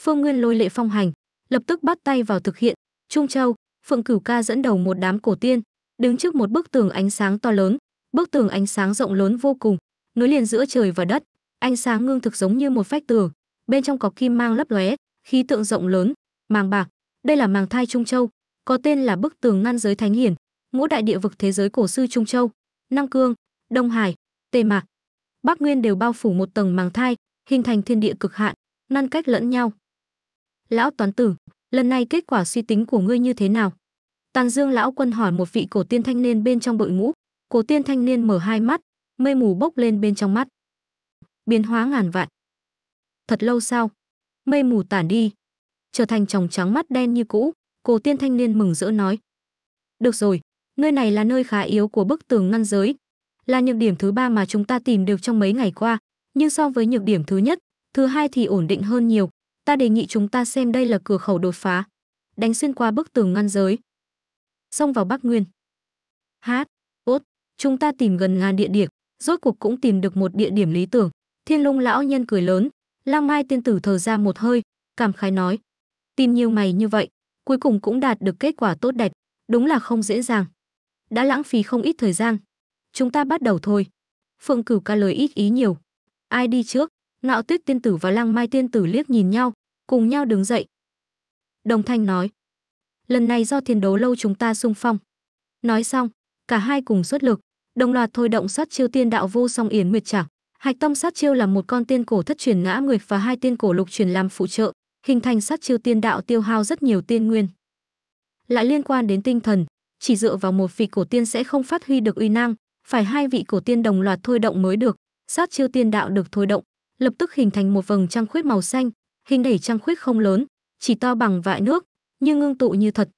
Phương Nguyên lôi lệ phong hành, lập tức bắt tay vào thực hiện. Trung Châu, Phượng Cửu Ca dẫn đầu một đám cổ tiên, đứng trước một bức tường ánh sáng to lớn, bức tường ánh sáng rộng lớn vô cùng, nối liền giữa trời và đất, ánh sáng ngưng thực giống như một phách tường, bên trong có kim mang lấp lóe, khí tượng rộng lớn, màng bạc, đây là màng thai Trung Châu, có tên là bức tường ngăn giới thánh hiển, ngũ đại địa vực thế giới cổ sư Trung Châu, Nam Cương, Đông Hải, Tề Mạc, Bắc Nguyên đều bao phủ một tầng màng thai, hình thành thiên địa cực hạn, ngăn cách lẫn nhau. Lão toán tử, lần này kết quả suy tính của ngươi như thế nào? Tàn Dương lão quân hỏi một vị cổ tiên thanh niên bên trong đội ngũ, cổ tiên thanh niên mở hai mắt, mây mù bốc lên bên trong mắt. Biến hóa ngàn vạn. Thật lâu sau, mây mù tản đi, trở thành tròng trắng mắt đen như cũ, cổ tiên thanh niên mừng rỡ nói. Được rồi, nơi này là nơi khá yếu của bức tường ngăn giới, là nhược điểm thứ ba mà chúng ta tìm được trong mấy ngày qua, nhưng so với nhược điểm thứ nhất, thứ hai thì ổn định hơn nhiều. Ta đề nghị chúng ta xem đây là cửa khẩu đột phá, đánh xuyên qua bức tường ngăn giới, xông vào Bắc Nguyên. Hát, ốt. chúng ta tìm gần ngàn địa điểm, rốt cuộc cũng tìm được một địa điểm lý tưởng. Thiên Long lão nhân cười lớn, Lăng Mai tiên tử thở ra một hơi, cảm khái nói: "Tìm nhiều mày như vậy, cuối cùng cũng đạt được kết quả tốt đẹp, đúng là không dễ dàng. Đã lãng phí không ít thời gian, chúng ta bắt đầu thôi. Phượng Cửu ca lời ít ý nhiều. Ai đi trước? Ngạo Tuyết tiên tử và Lăng Mai tiên tử liếc nhìn nhau, cùng nhau đứng dậy. Đồng Thanh nói: "Lần này do Thiên Đấu lâu chúng ta sung phong." Nói xong, cả hai cùng xuất lực, đồng loạt thôi động sát chiêu tiên đạo vô song yến nguyệt chẳng. Hạch tâm sát chiêu là một con tiên cổ thất truyền ngã nguyệt và hai tiên cổ lục truyền làm phụ trợ, hình thành sát chiêu tiên đạo tiêu hao rất nhiều tiên nguyên. Lại liên quan đến tinh thần, chỉ dựa vào một vị cổ tiên sẽ không phát huy được uy năng, phải hai vị cổ tiên đồng loạt thôi động mới được, sát chiêu tiên đạo được thôi động, lập tức hình thành một vầng trăng khuyết màu xanh, hình đẩy trăng khuyết không lớn, chỉ to bằng vại nước, nhưng ngưng tụ như thật.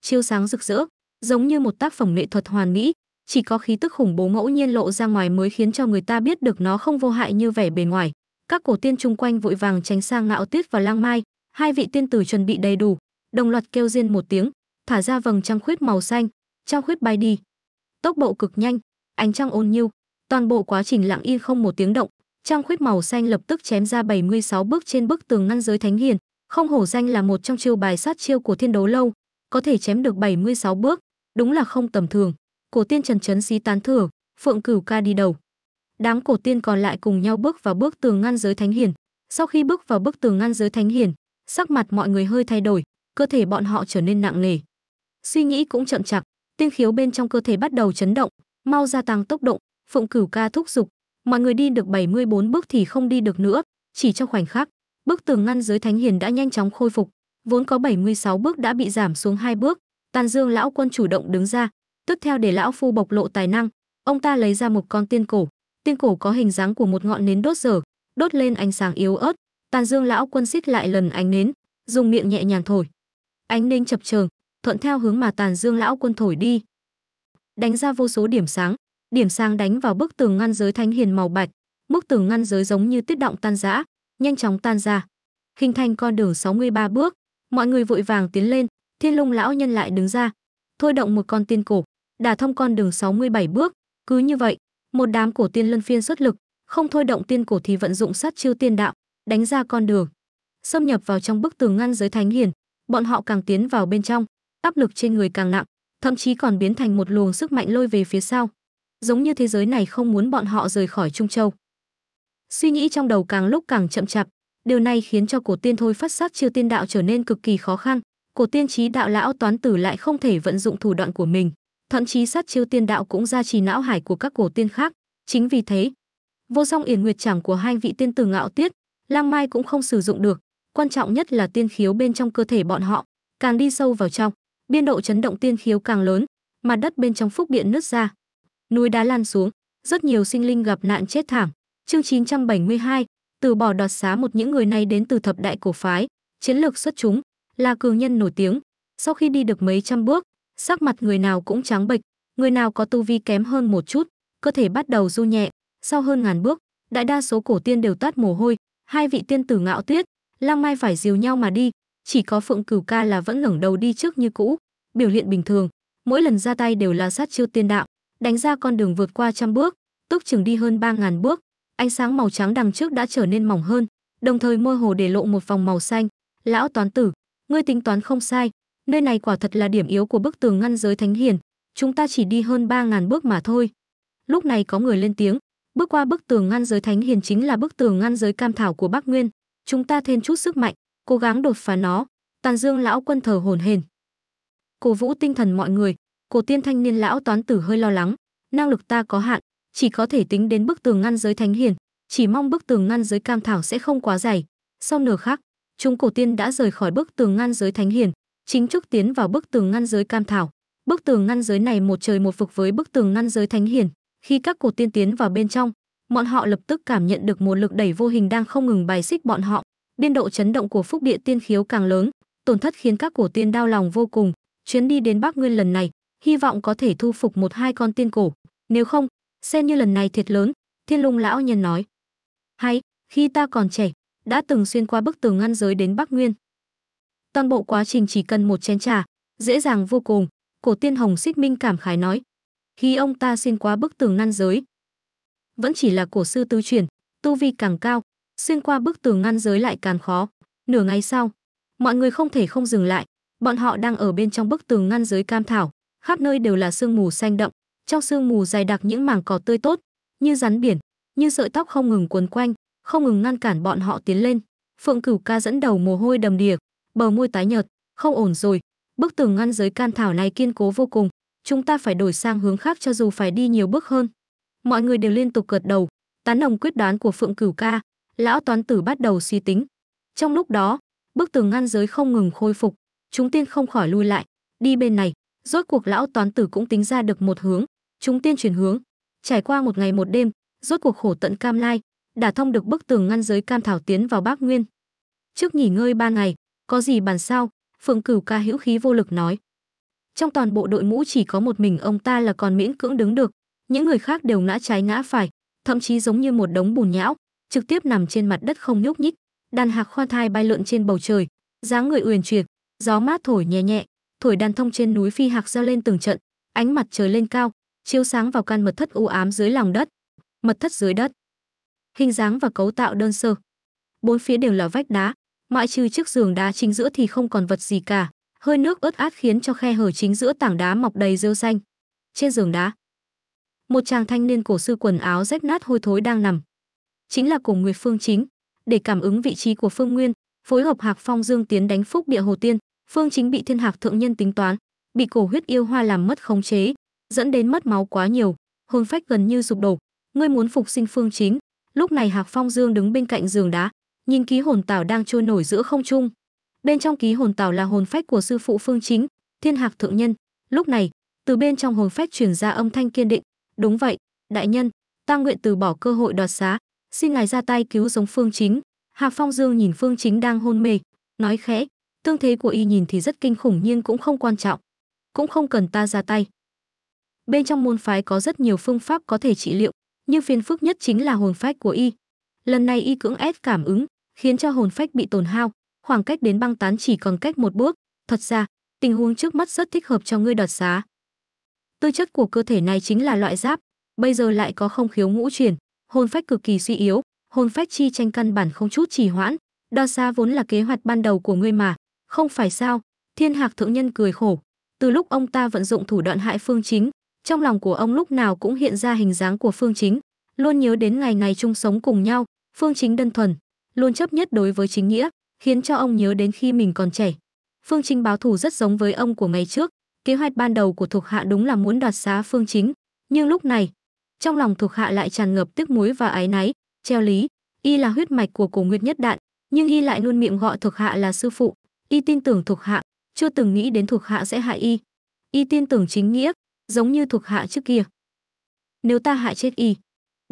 Chiêu sáng rực rỡ, giống như một tác phẩm nghệ thuật hoàn mỹ, chỉ có khí tức khủng bố ngẫu nhiên lộ ra ngoài mới khiến cho người ta biết được nó không vô hại như vẻ bề ngoài. Các cổ tiên chung quanh vội vàng tránh sang ngạo tuyết và lang mai, hai vị tiên tử chuẩn bị đầy đủ, đồng loạt kêu riêng một tiếng, thả ra vầng trăng khuyết màu xanh, trăng khuyết bay đi. Tốc độ cực nhanh, ánh trăng ôn nhu. Toàn bộ quá trình lặng yên không một tiếng động, trăng khuyết màu xanh lập tức chém ra 76 bước trên bức tường ngăn giới thánh hiền, không hổ danh là một trong chiêu bài sát chiêu của Thiên Đấu lâu, có thể chém được 76 bước, đúng là không tầm thường. Cổ tiên Trần Trấn xí tán thưởng, Phượng Cửu ca đi đầu. Đám cổ tiên còn lại cùng nhau bước vào bước tường ngăn giới thánh hiền. Sau khi bước vào bức tường ngăn giới thánh hiền, sắc mặt mọi người hơi thay đổi, cơ thể bọn họ trở nên nặng nề. Suy nghĩ cũng chậm chạp, tiên khiếu bên trong cơ thể bắt đầu chấn động, mau gia tăng tốc độ, Phụng Cửu ca thúc giục, mọi người đi được 74 bước thì không đi được nữa, chỉ trong khoảnh khắc, bức tường ngăn dưới thánh hiền đã nhanh chóng khôi phục, vốn có 76 bước đã bị giảm xuống hai bước, Tàn Dương lão quân chủ động đứng ra, tiếp theo để lão phu bộc lộ tài năng, ông ta lấy ra một con tiên cổ, tiên cổ có hình dáng của một ngọn nến đốt dở, đốt lên ánh sáng yếu ớt, Tàn Dương lão quân xít lại lần ánh nến, dùng miệng nhẹ nhàng thổi. Ánh nến chập chờn, thuận theo hướng mà Tàn Dương lão quân thổi đi, đánh ra vô số điểm sáng điểm sáng đánh vào bức tường ngăn giới thánh hiền màu bạch bức tường ngăn giới giống như tuyết động tan rã nhanh chóng tan ra hình thành con đường 63 bước mọi người vội vàng tiến lên thiên lung lão nhân lại đứng ra thôi động một con tiên cổ đả thông con đường 67 bước cứ như vậy một đám cổ tiên luân phiên xuất lực không thôi động tiên cổ thì vận dụng sát chiêu tiên đạo đánh ra con đường xâm nhập vào trong bức tường ngăn giới thánh hiền bọn họ càng tiến vào bên trong áp lực trên người càng nặng thậm chí còn biến thành một luồng sức mạnh lôi về phía sau giống như thế giới này không muốn bọn họ rời khỏi trung châu suy nghĩ trong đầu càng lúc càng chậm chạp điều này khiến cho cổ tiên thôi phát sát chiêu tiên đạo trở nên cực kỳ khó khăn cổ tiên trí đạo lão toán tử lại không thể vận dụng thủ đoạn của mình thậm chí sát chiêu tiên đạo cũng ra trì não hải của các cổ tiên khác chính vì thế vô song yển nguyệt chẳng của hai vị tiên tử ngạo tiết lang mai cũng không sử dụng được quan trọng nhất là tiên khiếu bên trong cơ thể bọn họ càng đi sâu vào trong biên độ chấn động tiên khiếu càng lớn, mặt đất bên trong phúc điện nứt ra, núi đá lan xuống, rất nhiều sinh linh gặp nạn chết thảm. Chương 972, từ bỏ đoạt xá một những người này đến từ thập đại cổ phái, chiến lược xuất chúng, là cường nhân nổi tiếng. Sau khi đi được mấy trăm bước, sắc mặt người nào cũng trắng bệch, người nào có tu vi kém hơn một chút, cơ thể bắt đầu du nhẹ, sau hơn ngàn bước, đại đa số cổ tiên đều tát mồ hôi, hai vị tiên tử ngạo tuyết, lang mai phải dìu nhau mà đi, chỉ có phượng cửu ca là vẫn ngẩng đầu đi trước như cũ biểu hiện bình thường mỗi lần ra tay đều là sát chiêu tiên đạo đánh ra con đường vượt qua trăm bước túc chừng đi hơn ba ngàn bước ánh sáng màu trắng đằng trước đã trở nên mỏng hơn đồng thời môi hồ để lộ một vòng màu xanh lão toán tử ngươi tính toán không sai nơi này quả thật là điểm yếu của bức tường ngăn giới thánh hiền chúng ta chỉ đi hơn ba ngàn bước mà thôi lúc này có người lên tiếng bước qua bức tường ngăn giới thánh hiền chính là bức tường ngăn giới cam thảo của bắc nguyên chúng ta thêm chút sức mạnh cố gắng đột phá nó. Tàn Dương lão quân thở hổn hển. Cổ vũ tinh thần mọi người, Cổ Tiên thanh niên lão toán tử hơi lo lắng, năng lực ta có hạn, chỉ có thể tính đến bức tường ngăn giới thánh hiền, chỉ mong bức tường ngăn giới cam thảo sẽ không quá dày. Sau nửa khắc, chúng Cổ Tiên đã rời khỏi bức tường ngăn giới thánh hiền, chính trúc tiến vào bức tường ngăn giới cam thảo. Bức tường ngăn giới này một trời một vực với bức tường ngăn giới thánh hiền, khi các Cổ Tiên tiến vào bên trong, bọn họ lập tức cảm nhận được một lực đẩy vô hình đang không ngừng bài xích bọn họ biên độ chấn động của phúc địa tiên khiếu càng lớn, tổn thất khiến các cổ tiên đau lòng vô cùng. Chuyến đi đến Bắc Nguyên lần này, hy vọng có thể thu phục một hai con tiên cổ, nếu không, xem như lần này thiệt lớn, Thiên Lung lão nhân nói. Hay, khi ta còn trẻ, đã từng xuyên qua bức tường ngăn giới đến Bắc Nguyên. Toàn bộ quá trình chỉ cần một chén trà, dễ dàng vô cùng, cổ tiên hồng xích minh cảm khái nói. Khi ông ta xuyên qua bức tường ngăn giới, vẫn chỉ là cổ sư tứ truyền tu vi càng cao, xuyên qua bức tường ngăn giới lại càng khó. Nửa ngày sau, mọi người không thể không dừng lại, bọn họ đang ở bên trong bức tường ngăn giới cam thảo, khắp nơi đều là sương mù xanh đậm, trong sương mù dày đặc những mảng cỏ tươi tốt, như rắn biển, như sợi tóc không ngừng quấn quanh, không ngừng ngăn cản bọn họ tiến lên. Phượng Cửu Ca dẫn đầu mồ hôi đầm đìa, bờ môi tái nhợt, không ổn rồi, bức tường ngăn giới can thảo này kiên cố vô cùng, chúng ta phải đổi sang hướng khác cho dù phải đi nhiều bước hơn. Mọi người đều liên tục gật đầu, tán đồng quyết đoán của Phượng Cửu Ca, lão toán tử bắt đầu suy tính. Trong lúc đó, bức tường ngăn giới không ngừng khôi phục, chúng tiên không khỏi lui lại, đi bên này, rốt cuộc lão toán tử cũng tính ra được một hướng, chúng tiên chuyển hướng. Trải qua một ngày một đêm, rốt cuộc khổ tận cam lai, đả thông được bức tường ngăn giới cam thảo tiến vào Bác Nguyên. Trước nghỉ ngơi ba ngày, có gì bàn sao? Phượng Cửu ca hữu khí vô lực nói. Trong toàn bộ đội mũ chỉ có một mình ông ta là còn miễn cưỡng đứng được, những người khác đều ngã trái ngã phải, thậm chí giống như một đống bùn nhão, trực tiếp nằm trên mặt đất không nhúc nhích đàn hạc khoan thai bay lượn trên bầu trời dáng người uyển chuyển gió mát thổi nhẹ nhẹ thổi đàn thông trên núi phi hạc reo lên từng trận ánh mặt trời lên cao chiếu sáng vào căn mật thất u ám dưới lòng đất mật thất dưới đất hình dáng và cấu tạo đơn sơ bốn phía đều là vách đá ngoại trừ chiếc giường đá chính giữa thì không còn vật gì cả hơi nước ướt át khiến cho khe hở chính giữa tảng đá mọc đầy rêu xanh trên giường đá một chàng thanh niên cổ sư quần áo rách nát hôi thối đang nằm chính là cùng Nguyệt Phương Chính. Để cảm ứng vị trí của Phương Nguyên, phối hợp Hạc Phong Dương tiến đánh Phúc Địa Hồ Tiên, Phương Chính bị Thiên Hạc thượng nhân tính toán, bị cổ huyết yêu hoa làm mất khống chế, dẫn đến mất máu quá nhiều, hồn phách gần như sụp đổ. Ngươi muốn phục sinh Phương Chính? Lúc này Hạc Phong Dương đứng bên cạnh giường đá, nhìn ký hồn tảo đang trôi nổi giữa không trung. Bên trong ký hồn tảo là hồn phách của sư phụ Phương Chính, Thiên Hạc thượng nhân. Lúc này, từ bên trong hồn phách truyền ra âm thanh kiên định, "Đúng vậy, đại nhân, ta nguyện từ bỏ cơ hội đoạt xá, xin ngài ra tay cứu sống Phương Chính. Hạc Phong Dương nhìn Phương Chính đang hôn mê, nói khẽ, tương thế của y nhìn thì rất kinh khủng nhưng cũng không quan trọng, cũng không cần ta ra tay. Bên trong môn phái có rất nhiều phương pháp có thể trị liệu, nhưng phiền phức nhất chính là hồn phách của y. Lần này y cưỡng ép cảm ứng, khiến cho hồn phách bị tổn hao, khoảng cách đến băng tán chỉ còn cách một bước, thật ra, tình huống trước mắt rất thích hợp cho ngươi đoạt xá. Tư chất của cơ thể này chính là loại giáp, bây giờ lại có không khiếu ngũ truyền, Hồn phách cực kỳ suy yếu, hồn phách chi tranh căn bản không chút trì hoãn, đo xa vốn là kế hoạch ban đầu của ngươi mà, không phải sao? Thiên Hạc thượng nhân cười khổ, từ lúc ông ta vận dụng thủ đoạn hại Phương Chính, trong lòng của ông lúc nào cũng hiện ra hình dáng của Phương Chính, luôn nhớ đến ngày ngày chung sống cùng nhau, Phương Chính đơn thuần, luôn chấp nhất đối với chính nghĩa, khiến cho ông nhớ đến khi mình còn trẻ. Phương Chính báo thù rất giống với ông của ngày trước, kế hoạch ban đầu của thuộc hạ đúng là muốn đoạt xá Phương Chính, nhưng lúc này, trong lòng thuộc hạ lại tràn ngập tức muối và ái náy treo lý y là huyết mạch của cổ nguyệt nhất đạn nhưng y lại luôn miệng gọi thuộc hạ là sư phụ y tin tưởng thuộc hạ chưa từng nghĩ đến thuộc hạ sẽ hại y y tin tưởng chính nghĩa giống như thuộc hạ trước kia nếu ta hại chết y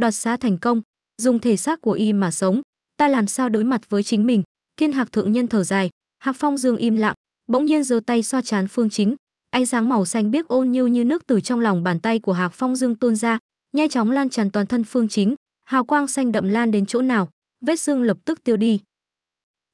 đoạt xá thành công dùng thể xác của y mà sống ta làm sao đối mặt với chính mình kiên hạc thượng nhân thở dài hạc phong dương im lặng bỗng nhiên giơ tay xoa chán phương chính ánh sáng màu xanh biếc ôn nhu như nước từ trong lòng bàn tay của hạc phong dương tuôn ra nhanh chóng lan tràn toàn thân Phương Chính, hào quang xanh đậm lan đến chỗ nào, vết xương lập tức tiêu đi.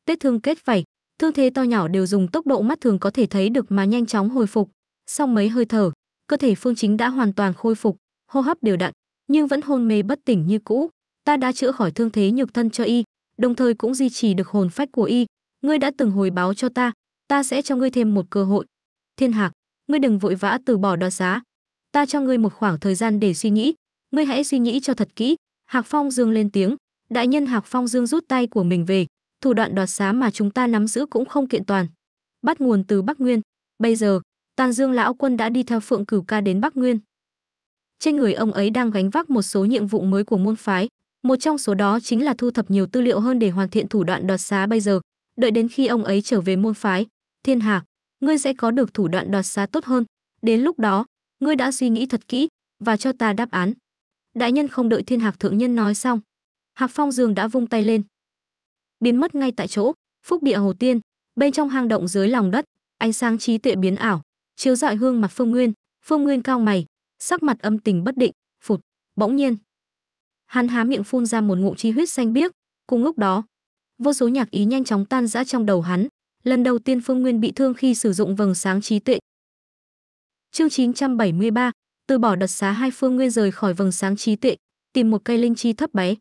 Vết thương kết vảy, thương thế to nhỏ đều dùng tốc độ mắt thường có thể thấy được mà nhanh chóng hồi phục. Sau mấy hơi thở, cơ thể Phương Chính đã hoàn toàn khôi phục, hô hấp đều đặn, nhưng vẫn hôn mê bất tỉnh như cũ. Ta đã chữa khỏi thương thế nhược thân cho y, đồng thời cũng duy trì được hồn phách của y. Ngươi đã từng hồi báo cho ta, ta sẽ cho ngươi thêm một cơ hội. Thiên Hạc, ngươi đừng vội vã từ bỏ đoạt giá. Ta cho ngươi một khoảng thời gian để suy nghĩ, ngươi hãy suy nghĩ cho thật kỹ hạc phong dương lên tiếng đại nhân hạc phong dương rút tay của mình về thủ đoạn đoạt xá mà chúng ta nắm giữ cũng không kiện toàn bắt nguồn từ bắc nguyên bây giờ tàn dương lão quân đã đi theo phượng cửu ca đến bắc nguyên trên người ông ấy đang gánh vác một số nhiệm vụ mới của môn phái một trong số đó chính là thu thập nhiều tư liệu hơn để hoàn thiện thủ đoạn đoạt xá bây giờ đợi đến khi ông ấy trở về môn phái thiên hạc ngươi sẽ có được thủ đoạn đoạt xá tốt hơn đến lúc đó ngươi đã suy nghĩ thật kỹ và cho ta đáp án đại nhân không đợi thiên hạc thượng nhân nói xong hạc phong dường đã vung tay lên biến mất ngay tại chỗ phúc địa hồ tiên bên trong hang động dưới lòng đất ánh sáng trí tuệ biến ảo chiếu dọi hương mặt phương nguyên phương nguyên cao mày sắc mặt âm tình bất định phụt bỗng nhiên hắn há miệng phun ra một ngụm chi huyết xanh biếc cùng lúc đó vô số nhạc ý nhanh chóng tan rã trong đầu hắn lần đầu tiên phương nguyên bị thương khi sử dụng vầng sáng trí tuệ chương 973, từ bỏ đoạt xá hai phương nguyên rời khỏi vầng sáng trí tuệ, tìm một cây linh chi thấp bé.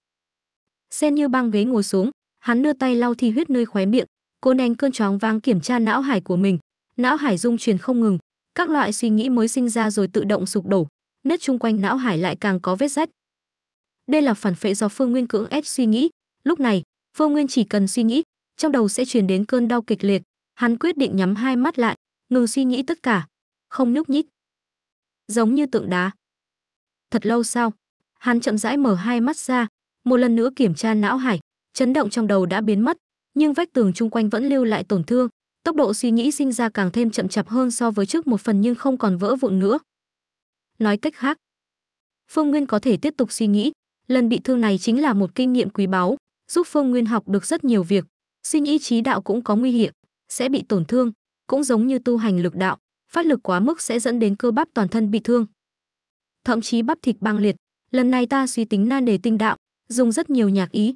Sen như băng ghế ngồi xuống, hắn đưa tay lau thi huyết nơi khóe miệng, cố nén cơn choáng vang kiểm tra não hải của mình. Não hải dung truyền không ngừng, các loại suy nghĩ mới sinh ra rồi tự động sụp đổ, nứt chung quanh não hải lại càng có vết rách. Đây là phản phệ do Phương Nguyên cưỡng ép suy nghĩ, lúc này, Phương Nguyên chỉ cần suy nghĩ, trong đầu sẽ truyền đến cơn đau kịch liệt, hắn quyết định nhắm hai mắt lại, ngừng suy nghĩ tất cả, không nhúc nhích giống như tượng đá. Thật lâu sau, hắn chậm rãi mở hai mắt ra, một lần nữa kiểm tra não hải, chấn động trong đầu đã biến mất, nhưng vách tường chung quanh vẫn lưu lại tổn thương, tốc độ suy nghĩ sinh ra càng thêm chậm chạp hơn so với trước một phần nhưng không còn vỡ vụn nữa. Nói cách khác, Phương Nguyên có thể tiếp tục suy nghĩ, lần bị thương này chính là một kinh nghiệm quý báu, giúp Phương Nguyên học được rất nhiều việc, suy nghĩ trí đạo cũng có nguy hiểm, sẽ bị tổn thương, cũng giống như tu hành lực đạo phát lực quá mức sẽ dẫn đến cơ bắp toàn thân bị thương. Thậm chí bắp thịt băng liệt, lần này ta suy tính nan đề tinh đạo, dùng rất nhiều nhạc ý.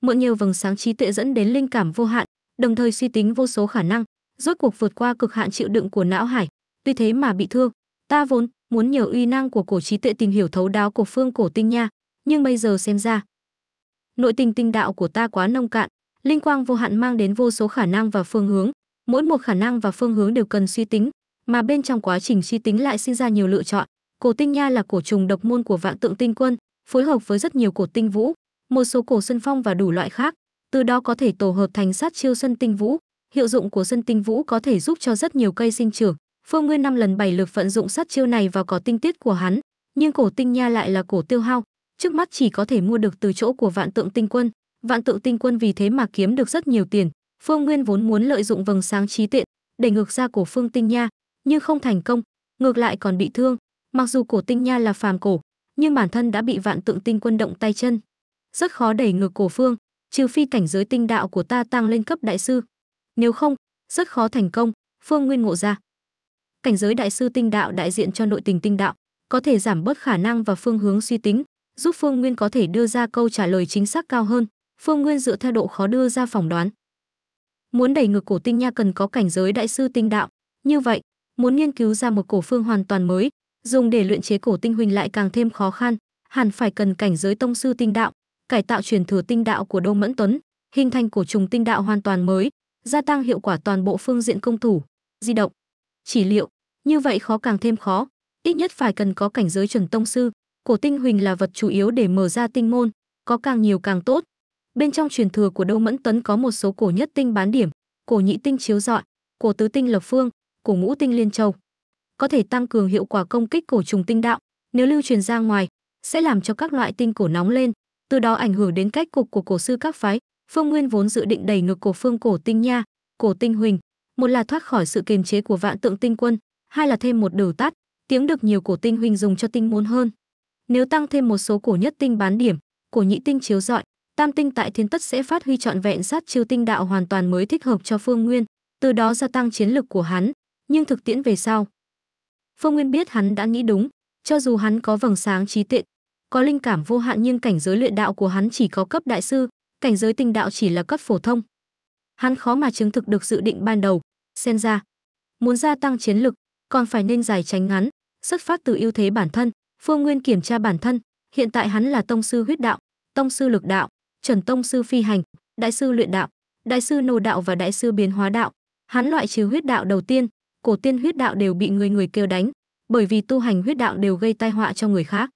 Mượn nhiều vầng sáng trí tuệ dẫn đến linh cảm vô hạn, đồng thời suy tính vô số khả năng, rốt cuộc vượt qua cực hạn chịu đựng của não hải, tuy thế mà bị thương. Ta vốn muốn nhờ uy năng của cổ trí tuệ tìm hiểu thấu đáo của phương cổ tinh nha, nhưng bây giờ xem ra, nội tình tinh đạo của ta quá nông cạn, linh quang vô hạn mang đến vô số khả năng và phương hướng, mỗi một khả năng và phương hướng đều cần suy tính, mà bên trong quá trình suy tính lại sinh ra nhiều lựa chọn. Cổ tinh nha là cổ trùng độc môn của vạn tượng tinh quân, phối hợp với rất nhiều cổ tinh vũ, một số cổ xuân phong và đủ loại khác, từ đó có thể tổ hợp thành sát chiêu xuân tinh vũ. Hiệu dụng của xuân tinh vũ có thể giúp cho rất nhiều cây sinh trưởng. Phương Nguyên năm lần bảy lượt vận dụng sát chiêu này vào có tinh tiết của hắn, nhưng cổ tinh nha lại là cổ tiêu hao, trước mắt chỉ có thể mua được từ chỗ của vạn tượng tinh quân. Vạn tượng tinh quân vì thế mà kiếm được rất nhiều tiền. Phương Nguyên vốn muốn lợi dụng vầng sáng trí tiện, để ngược ra cổ phương tinh nha, nhưng không thành công, ngược lại còn bị thương. Mặc dù cổ tinh nha là phàm cổ, nhưng bản thân đã bị vạn tượng tinh quân động tay chân. Rất khó đẩy ngược cổ phương, trừ phi cảnh giới tinh đạo của ta tăng lên cấp đại sư. Nếu không, rất khó thành công, Phương Nguyên ngộ ra. Cảnh giới đại sư tinh đạo đại diện cho nội tình tinh đạo, có thể giảm bớt khả năng và phương hướng suy tính, giúp Phương Nguyên có thể đưa ra câu trả lời chính xác cao hơn. Phương Nguyên dựa theo độ khó đưa ra phỏng đoán. Muốn đẩy ngược cổ tinh nha cần có cảnh giới đại sư tinh đạo, như vậy, muốn nghiên cứu ra một cổ phương hoàn toàn mới, dùng để luyện chế cổ tinh huynh lại càng thêm khó khăn, hẳn phải cần cảnh giới tông sư tinh đạo, cải tạo truyền thừa tinh đạo của Đô Mẫn Tuấn, hình thành cổ trùng tinh đạo hoàn toàn mới, gia tăng hiệu quả toàn bộ phương diện công thủ, di động, chỉ liệu, như vậy khó càng thêm khó, ít nhất phải cần có cảnh giới chuẩn tông sư, cổ tinh huỳnh là vật chủ yếu để mở ra tinh môn, có càng nhiều càng tốt. Bên trong truyền thừa của Đô Mẫn Tuấn có một số cổ nhất tinh bán điểm, cổ nhị tinh chiếu dọi, cổ tứ tinh lập phương, của ngũ tinh liên châu. Có thể tăng cường hiệu quả công kích cổ trùng tinh đạo, nếu lưu truyền ra ngoài, sẽ làm cho các loại tinh cổ nóng lên, từ đó ảnh hưởng đến cách cục của cổ sư các phái. Phương Nguyên vốn dự định đẩy ngược cổ phương cổ tinh nha, cổ tinh huỳnh, một là thoát khỏi sự kiềm chế của vạn tượng tinh quân, hai là thêm một đầu tát, tiếng được nhiều cổ tinh huỳnh dùng cho tinh muốn hơn. Nếu tăng thêm một số cổ nhất tinh bán điểm, cổ nhị tinh chiếu dọi, tam tinh tại thiên tất sẽ phát huy trọn vẹn sát chiêu tinh đạo hoàn toàn mới thích hợp cho Phương Nguyên, từ đó gia tăng chiến lực của hắn, nhưng thực tiễn về sau. Phương Nguyên biết hắn đã nghĩ đúng, cho dù hắn có vầng sáng trí tuệ, có linh cảm vô hạn nhưng cảnh giới luyện đạo của hắn chỉ có cấp đại sư, cảnh giới tinh đạo chỉ là cấp phổ thông. Hắn khó mà chứng thực được dự định ban đầu, xen ra. Muốn gia tăng chiến lực, còn phải nên giải tránh ngắn, xuất phát từ ưu thế bản thân. Phương Nguyên kiểm tra bản thân, hiện tại hắn là tông sư huyết đạo, tông sư lực đạo, chuẩn tông sư phi hành, đại sư luyện đạo, đại sư nô đạo và đại sư biến hóa đạo. Hắn loại trừ huyết đạo đầu tiên, cổ tiên huyết đạo đều bị người người kêu đánh, bởi vì tu hành huyết đạo đều gây tai họa cho người khác.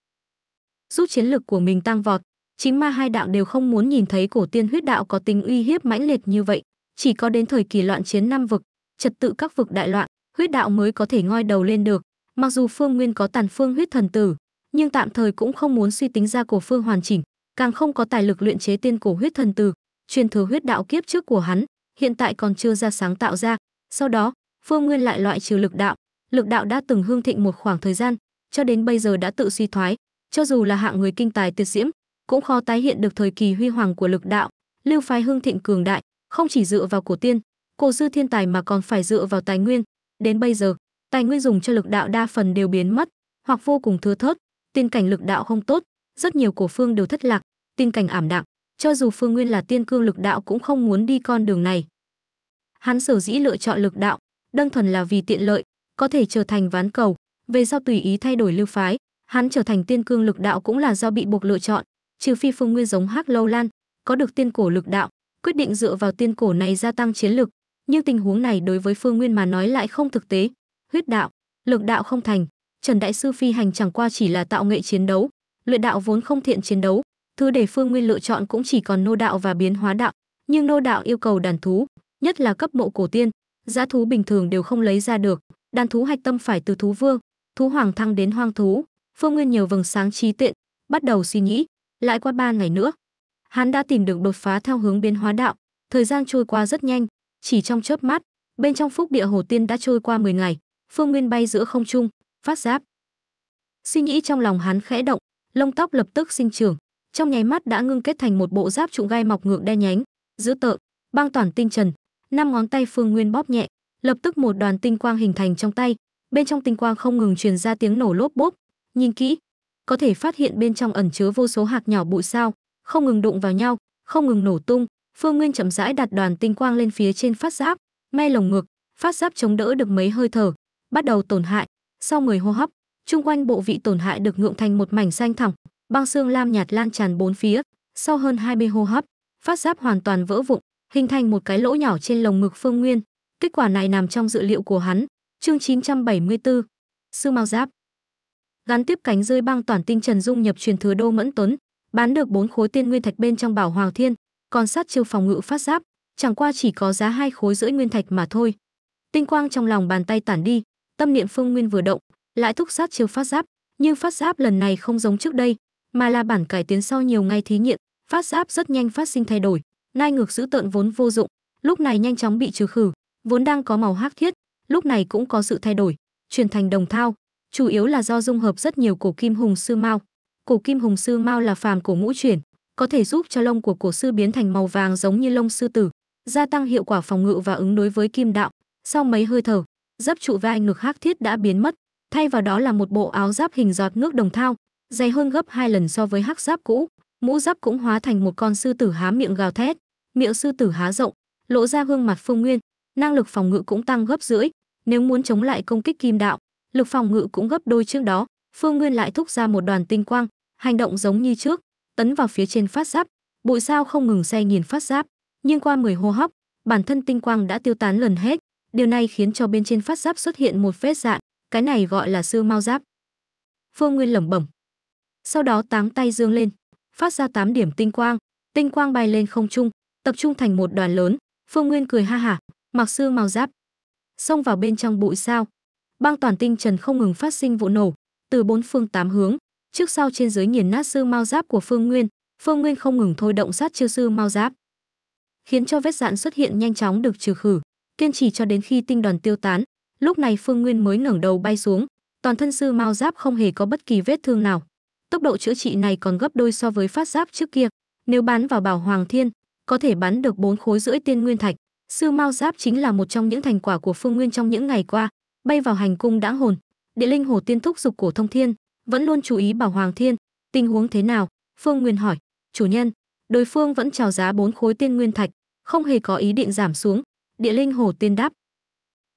Giúp chiến lực của mình tăng vọt, chính ma hai đạo đều không muốn nhìn thấy cổ tiên huyết đạo có tính uy hiếp mãnh liệt như vậy, chỉ có đến thời kỳ loạn chiến năm vực, trật tự các vực đại loạn, huyết đạo mới có thể ngoi đầu lên được. Mặc dù Phương Nguyên có tàn phương huyết thần tử, nhưng tạm thời cũng không muốn suy tính ra cổ phương hoàn chỉnh, càng không có tài lực luyện chế tiên cổ huyết thần tử, truyền thừa huyết đạo kiếp trước của hắn, hiện tại còn chưa ra sáng tạo ra. Sau đó, Phương Nguyên lại loại trừ lực đạo, lực đạo đã từng hương thịnh một khoảng thời gian, cho đến bây giờ đã tự suy thoái, cho dù là hạng người kinh tài tuyệt diễm, cũng khó tái hiện được thời kỳ huy hoàng của lực đạo. Lưu phái hương thịnh cường đại, không chỉ dựa vào cổ tiên, cổ dư thiên tài mà còn phải dựa vào tài nguyên. Đến bây giờ, tài nguyên dùng cho lực đạo đa phần đều biến mất, hoặc vô cùng thưa thớt, tiên cảnh lực đạo không tốt, rất nhiều cổ phương đều thất lạc, tiên cảnh ảm đạm, cho dù Phương Nguyên là tiên cương lực đạo cũng không muốn đi con đường này. Hắn sở dĩ lựa chọn lực đạo, đơn thuần là vì tiện lợi, có thể trở thành ván cầu, về sau tùy ý thay đổi lưu phái, hắn trở thành tiên cương lực đạo cũng là do bị buộc lựa chọn, trừ phi Phương Nguyên giống Hắc Lâu Lan, có được tiên cổ lực đạo, quyết định dựa vào tiên cổ này gia tăng chiến lực, nhưng tình huống này đối với Phương Nguyên mà nói lại không thực tế. Huyết đạo, lực đạo không thành, Trần Đại sư phi hành chẳng qua chỉ là tạo nghệ chiến đấu, luyện đạo vốn không thiện chiến đấu, thứ để Phương Nguyên lựa chọn cũng chỉ còn nô đạo và biến hóa đạo, nhưng nô đạo yêu cầu đàn thú, nhất là cấp mộ cổ tiên, giá thú bình thường đều không lấy ra được, đàn thú hạch tâm phải từ thú vương, thú hoàng thăng đến hoang thú, Phương Nguyên nhiều vầng sáng trí tiện, bắt đầu suy nghĩ, lại qua ba ngày nữa. Hắn đã tìm được đột phá theo hướng biến hóa đạo, thời gian trôi qua rất nhanh, chỉ trong chớp mắt, bên trong phúc địa hồ tiên đã trôi qua 10 ngày, Phương Nguyên bay giữa không trung, phát giáp. Suy nghĩ trong lòng hắn khẽ động, lông tóc lập tức sinh trưởng, trong nháy mắt đã ngưng kết thành một bộ giáp trụ gai mọc ngược đen nhánh, dữ tợn, băng toàn tinh trần, năm ngón tay phương nguyên bóp nhẹ lập tức một đoàn tinh quang hình thành trong tay bên trong tinh quang không ngừng truyền ra tiếng nổ lốp bốp nhìn kỹ có thể phát hiện bên trong ẩn chứa vô số hạt nhỏ bụi sao không ngừng đụng vào nhau không ngừng nổ tung phương nguyên chậm rãi đặt đoàn tinh quang lên phía trên phát giáp me lồng ngực phát giáp chống đỡ được mấy hơi thở bắt đầu tổn hại sau mười hô hấp chung quanh bộ vị tổn hại được ngượng thành một mảnh xanh thẳng băng xương lam nhạt lan tràn bốn phía sau hơn 20 hô hấp phát giáp hoàn toàn vỡ vụn hình thành một cái lỗ nhỏ trên lồng ngực Phương Nguyên. Kết quả này nằm trong dự liệu của hắn. Chương 974. Sư Mao Giáp. Gắn tiếp cánh rơi băng toàn tinh Trần Dung nhập truyền thừa Đô Mẫn Tuấn, bán được bốn khối tiên nguyên thạch bên trong Bảo Hoàng Thiên, còn sát chiêu phòng ngự phát giáp, chẳng qua chỉ có giá hai khối rưỡi nguyên thạch mà thôi. Tinh quang trong lòng bàn tay tản đi, tâm niệm Phương Nguyên vừa động, lại thúc sát chiêu phát giáp, nhưng phát giáp lần này không giống trước đây, mà là bản cải tiến sau nhiều ngày thí nghiệm, phát giáp rất nhanh phát sinh thay đổi nai ngược dữ tợn vốn vô dụng, lúc này nhanh chóng bị trừ khử, vốn đang có màu hắc thiết, lúc này cũng có sự thay đổi, chuyển thành đồng thao, chủ yếu là do dung hợp rất nhiều cổ kim hùng sư mao. Cổ kim hùng sư mao là phàm cổ ngũ chuyển, có thể giúp cho lông của cổ sư biến thành màu vàng giống như lông sư tử, gia tăng hiệu quả phòng ngự và ứng đối với kim đạo. Sau mấy hơi thở, giáp trụ vai ngực hắc thiết đã biến mất, thay vào đó là một bộ áo giáp hình giọt nước đồng thao, dày hơn gấp hai lần so với hắc giáp cũ, mũ giáp cũng hóa thành một con sư tử há miệng gào thét, miệng sư tử há rộng, lộ ra gương mặt Phương Nguyên, năng lực phòng ngự cũng tăng gấp rưỡi, nếu muốn chống lại công kích kim đạo, lực phòng ngự cũng gấp đôi trước đó, Phương Nguyên lại thúc ra một đoàn tinh quang, hành động giống như trước, tấn vào phía trên phát giáp, bụi sao không ngừng xe nghiền phát giáp, nhưng qua 10 hô hấp, bản thân tinh quang đã tiêu tán lần hết, điều này khiến cho bên trên phát giáp xuất hiện một vết dạn, cái này gọi là sư mau giáp. Phương Nguyên lẩm bẩm. Sau đó táng tay dương lên, phát ra 8 điểm tinh quang, tinh quang bay lên không trung, tập trung thành một đoàn lớn. Phương Nguyên cười ha hả, mặc sư màu giáp, xông vào bên trong bụi sao. Băng toàn tinh trần không ngừng phát sinh vụ nổ, từ bốn phương tám hướng, trước sau trên dưới nghiền nát sư mao giáp của Phương Nguyên, Phương Nguyên không ngừng thôi động sát chiêu sư mao giáp, khiến cho vết dạn xuất hiện nhanh chóng được trừ khử, kiên trì cho đến khi tinh đoàn tiêu tán, lúc này Phương Nguyên mới ngẩng đầu bay xuống, toàn thân sư mao giáp không hề có bất kỳ vết thương nào. Tốc độ chữa trị này còn gấp đôi so với phát giáp trước kia, nếu bán vào Bảo Hoàng Thiên, có thể bắn được bốn khối rưỡi tiên nguyên thạch sư mao giáp chính là một trong những thành quả của phương nguyên trong những ngày qua bay vào hành cung đã hồn địa linh hồ tiên thúc dục cổ thông thiên vẫn luôn chú ý bảo hoàng thiên tình huống thế nào phương nguyên hỏi chủ nhân đối phương vẫn chào giá bốn khối tiên nguyên thạch không hề có ý định giảm xuống địa linh hồ tiên đáp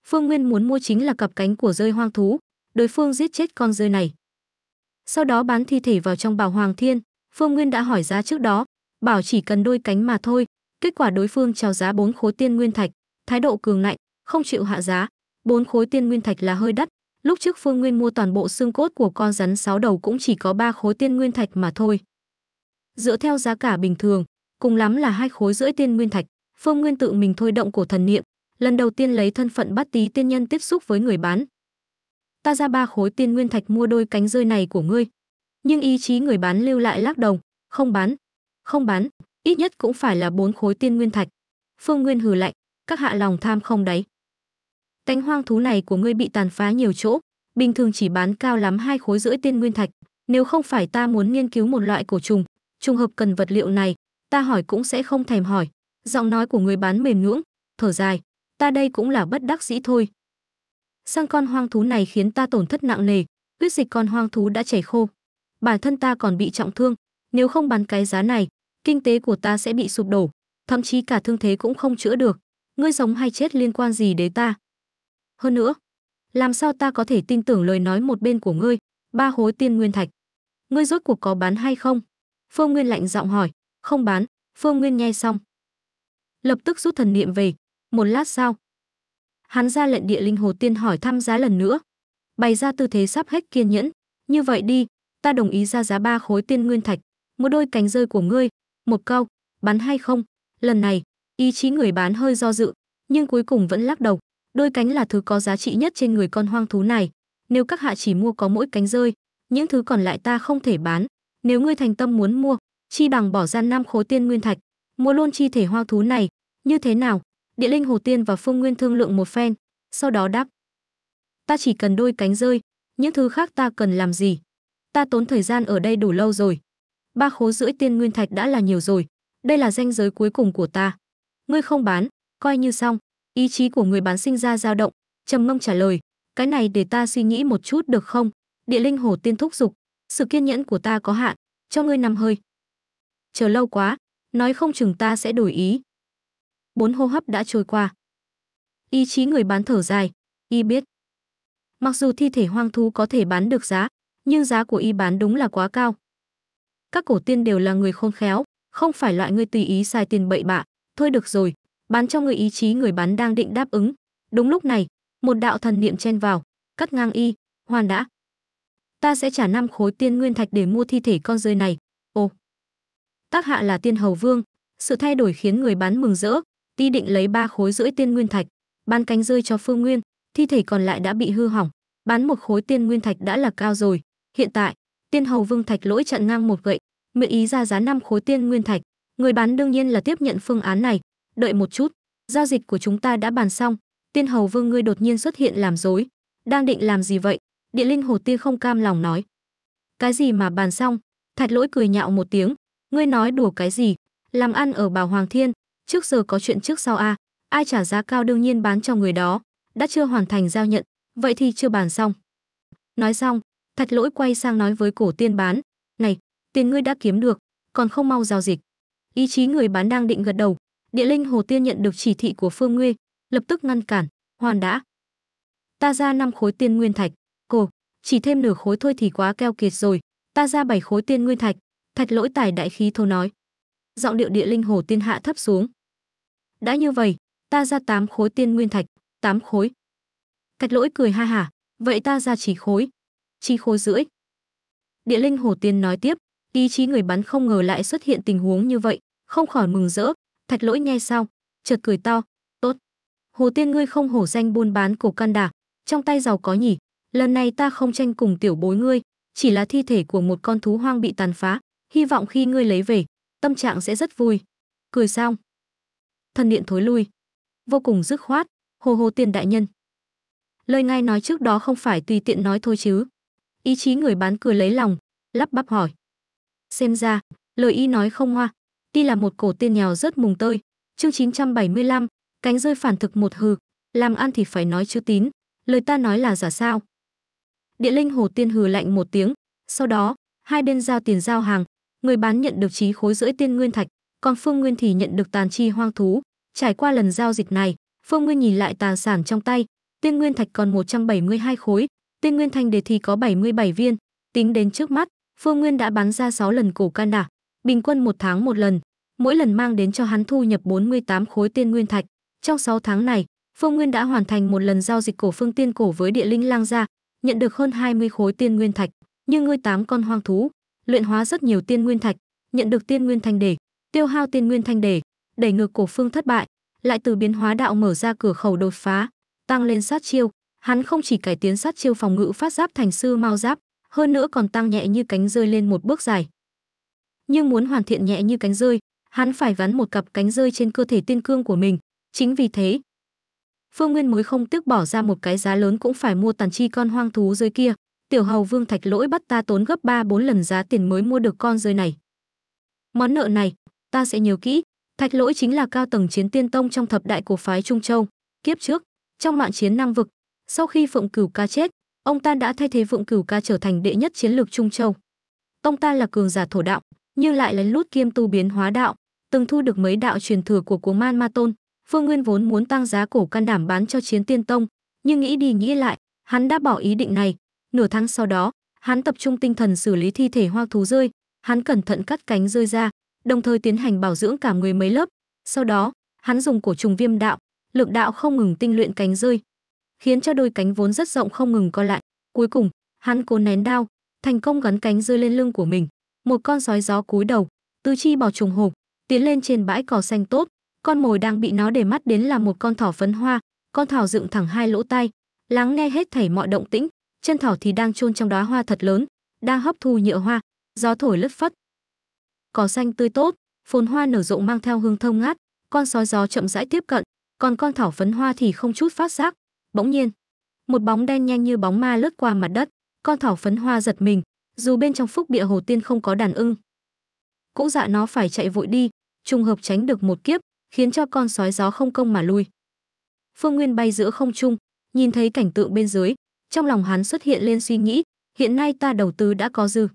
phương nguyên muốn mua chính là cặp cánh của rơi hoang thú đối phương giết chết con rơi này sau đó bán thi thể vào trong bảo hoàng thiên phương nguyên đã hỏi giá trước đó bảo chỉ cần đôi cánh mà thôi kết quả đối phương chào giá bốn khối tiên nguyên thạch thái độ cường ngạnh không chịu hạ giá bốn khối tiên nguyên thạch là hơi đắt lúc trước phương nguyên mua toàn bộ xương cốt của con rắn sáu đầu cũng chỉ có ba khối tiên nguyên thạch mà thôi dựa theo giá cả bình thường cùng lắm là hai khối rưỡi tiên nguyên thạch phương nguyên tự mình thôi động cổ thần niệm lần đầu tiên lấy thân phận bắt tí tiên nhân tiếp xúc với người bán ta ra ba khối tiên nguyên thạch mua đôi cánh rơi này của ngươi nhưng ý chí người bán lưu lại lắc đồng không bán không bán ít nhất cũng phải là bốn khối tiên nguyên thạch phương nguyên hừ lạnh các hạ lòng tham không đấy tánh hoang thú này của ngươi bị tàn phá nhiều chỗ bình thường chỉ bán cao lắm hai khối rưỡi tiên nguyên thạch nếu không phải ta muốn nghiên cứu một loại cổ trùng trùng hợp cần vật liệu này ta hỏi cũng sẽ không thèm hỏi giọng nói của người bán mềm nhũng thở dài ta đây cũng là bất đắc dĩ thôi sang con hoang thú này khiến ta tổn thất nặng nề huyết dịch con hoang thú đã chảy khô bản thân ta còn bị trọng thương nếu không bán cái giá này, kinh tế của ta sẽ bị sụp đổ, thậm chí cả thương thế cũng không chữa được. Ngươi sống hay chết liên quan gì đến ta? Hơn nữa, làm sao ta có thể tin tưởng lời nói một bên của ngươi, ba hối tiên nguyên thạch. Ngươi rốt cuộc có bán hay không? Phương Nguyên lạnh giọng hỏi, không bán, Phương Nguyên nghe xong. Lập tức rút thần niệm về, một lát sau. Hắn ra lệnh địa linh hồ tiên hỏi thăm giá lần nữa, bày ra tư thế sắp hết kiên nhẫn. Như vậy đi, ta đồng ý ra giá ba khối tiên nguyên thạch, một đôi cánh rơi của ngươi, một câu, bắn hay không? Lần này, ý chí người bán hơi do dự, nhưng cuối cùng vẫn lắc đầu, đôi cánh là thứ có giá trị nhất trên người con hoang thú này, nếu các hạ chỉ mua có mỗi cánh rơi, những thứ còn lại ta không thể bán, nếu ngươi thành tâm muốn mua, chi bằng bỏ ra năm khối tiên nguyên thạch, mua luôn chi thể hoang thú này, như thế nào? Địa linh hồ tiên và Phương Nguyên thương lượng một phen, sau đó đáp: "Ta chỉ cần đôi cánh rơi, những thứ khác ta cần làm gì? Ta tốn thời gian ở đây đủ lâu rồi, ba khối rưỡi tiên nguyên thạch đã là nhiều rồi đây là danh giới cuối cùng của ta ngươi không bán coi như xong ý chí của người bán sinh ra dao động trầm ngâm trả lời cái này để ta suy nghĩ một chút được không địa linh hồ tiên thúc giục sự kiên nhẫn của ta có hạn cho ngươi nằm hơi chờ lâu quá nói không chừng ta sẽ đổi ý bốn hô hấp đã trôi qua ý chí người bán thở dài y biết mặc dù thi thể hoang thú có thể bán được giá nhưng giá của y bán đúng là quá cao các cổ tiên đều là người khôn khéo, không phải loại người tùy ý xài tiền bậy bạ. Thôi được rồi, bán cho người ý chí người bán đang định đáp ứng. Đúng lúc này, một đạo thần niệm chen vào, cắt ngang y, hoàn đã. Ta sẽ trả năm khối tiên nguyên thạch để mua thi thể con rơi này. Ồ, tác hạ là tiên hầu vương, sự thay đổi khiến người bán mừng rỡ, ti định lấy ba khối rưỡi tiên nguyên thạch, bán cánh rơi cho Phương Nguyên, thi thể còn lại đã bị hư hỏng, bán một khối tiên nguyên thạch đã là cao rồi, hiện tại tiên hầu vương thạch lỗi chặn ngang một gậy miệng ý ra giá năm khối tiên nguyên thạch người bán đương nhiên là tiếp nhận phương án này đợi một chút giao dịch của chúng ta đã bàn xong tiên hầu vương ngươi đột nhiên xuất hiện làm dối đang định làm gì vậy địa linh hồ tiên không cam lòng nói cái gì mà bàn xong thạch lỗi cười nhạo một tiếng ngươi nói đùa cái gì làm ăn ở bảo hoàng thiên trước giờ có chuyện trước sau a à? ai trả giá cao đương nhiên bán cho người đó đã chưa hoàn thành giao nhận vậy thì chưa bàn xong nói xong thật lỗi quay sang nói với cổ tiên bán này tiền ngươi đã kiếm được còn không mau giao dịch ý chí người bán đang định gật đầu địa linh hồ tiên nhận được chỉ thị của phương nguyên lập tức ngăn cản hoàn đã ta ra năm khối tiên nguyên thạch cổ chỉ thêm nửa khối thôi thì quá keo kiệt rồi ta ra bảy khối tiên nguyên thạch thạch lỗi tài đại khí thô nói giọng điệu địa linh hồ tiên hạ thấp xuống đã như vậy ta ra tám khối tiên nguyên thạch tám khối thạch lỗi cười ha hả vậy ta ra chỉ khối chi khô rưỡi. Địa linh Hồ Tiên nói tiếp, ý chí người bắn không ngờ lại xuất hiện tình huống như vậy, không khỏi mừng rỡ, thạch lỗi nghe xong, chợt cười to, tốt. Hồ Tiên ngươi không hổ danh buôn bán cổ can đả, trong tay giàu có nhỉ, lần này ta không tranh cùng tiểu bối ngươi, chỉ là thi thể của một con thú hoang bị tàn phá, hy vọng khi ngươi lấy về, tâm trạng sẽ rất vui. Cười xong. Thần điện thối lui. Vô cùng dứt khoát, hồ hồ tiên đại nhân. Lời ngay nói trước đó không phải tùy tiện nói thôi chứ. Ý chí người bán cười lấy lòng, lắp bắp hỏi. Xem ra, lời y nói không hoa. Ti là một cổ tiên nhào rất mùng tơi. Chương 975, cánh rơi phản thực một hừ. Làm ăn thì phải nói chữ tín. Lời ta nói là giả sao. Địa linh hồ tiên hừ lạnh một tiếng. Sau đó, hai bên giao tiền giao hàng. Người bán nhận được trí khối rưỡi tiên nguyên thạch. Còn Phương Nguyên thì nhận được tàn chi hoang thú. Trải qua lần giao dịch này, Phương Nguyên nhìn lại tài sản trong tay. Tiên nguyên thạch còn 172 khối, Tên Nguyên Thanh đề thì có 77 viên, tính đến trước mắt, Phương Nguyên đã bắn ra 6 lần cổ can đả, bình quân một tháng một lần, mỗi lần mang đến cho hắn thu nhập 48 khối tiên nguyên thạch. Trong 6 tháng này, Phương Nguyên đã hoàn thành một lần giao dịch cổ phương tiên cổ với địa linh lang gia, nhận được hơn 20 khối tiên nguyên thạch, như ngươi tám con hoang thú, luyện hóa rất nhiều tiên nguyên thạch, nhận được tiên nguyên thanh đề, tiêu hao tiên nguyên thanh đề, đẩy ngược cổ phương thất bại, lại từ biến hóa đạo mở ra cửa khẩu đột phá, tăng lên sát chiêu, Hắn không chỉ cải tiến sát chiêu phòng ngự phát giáp thành sư mao giáp, hơn nữa còn tăng nhẹ như cánh rơi lên một bước dài. Nhưng muốn hoàn thiện nhẹ như cánh rơi, hắn phải gắn một cặp cánh rơi trên cơ thể tiên cương của mình, chính vì thế, Phương Nguyên mới không tiếc bỏ ra một cái giá lớn cũng phải mua tàn chi con hoang thú dưới kia, tiểu hầu Vương Thạch Lỗi bắt ta tốn gấp ba bốn lần giá tiền mới mua được con rơi này. Món nợ này, ta sẽ nhớ kỹ, Thạch Lỗi chính là cao tầng chiến tiên tông trong thập đại cổ phái Trung Châu, kiếp trước, trong loạn chiến năng vực, sau khi Phượng Cửu Ca chết, ông ta đã thay thế Phượng Cửu Ca trở thành đệ nhất chiến lược Trung Châu. Tông ta là cường giả thổ đạo, nhưng lại lén lút kiêm tu biến hóa đạo, từng thu được mấy đạo truyền thừa của Cố Man Ma Tôn. Phương Nguyên vốn muốn tăng giá cổ can đảm bán cho Chiến Tiên Tông, nhưng nghĩ đi nghĩ lại, hắn đã bỏ ý định này. Nửa tháng sau đó, hắn tập trung tinh thần xử lý thi thể hoa thú rơi, hắn cẩn thận cắt cánh rơi ra, đồng thời tiến hành bảo dưỡng cả người mấy lớp. Sau đó, hắn dùng cổ trùng viêm đạo, lực đạo không ngừng tinh luyện cánh rơi, khiến cho đôi cánh vốn rất rộng không ngừng co lại. Cuối cùng, hắn cố nén đau, thành công gắn cánh rơi lên lưng của mình. Một con sói gió cúi đầu, tư chi bò trùng hộp, tiến lên trên bãi cỏ xanh tốt. Con mồi đang bị nó để mắt đến là một con thỏ phấn hoa, con thỏ dựng thẳng hai lỗ tai, lắng nghe hết thảy mọi động tĩnh, chân thỏ thì đang chôn trong đóa hoa thật lớn, đang hấp thu nhựa hoa, gió thổi lất phất. Cỏ xanh tươi tốt, phồn hoa nở rộng mang theo hương thơm ngát, con sói gió chậm rãi tiếp cận, còn con thỏ phấn hoa thì không chút phát giác, Bỗng nhiên, một bóng đen nhanh như bóng ma lướt qua mặt đất, con thỏ phấn hoa giật mình, dù bên trong phúc địa hồ tiên không có đàn ưng. Cũng dạ nó phải chạy vội đi, trùng hợp tránh được một kiếp, khiến cho con sói gió không công mà lui. Phương Nguyên bay giữa không trung, nhìn thấy cảnh tượng bên dưới, trong lòng hắn xuất hiện lên suy nghĩ, hiện nay ta đầu tư đã có dư.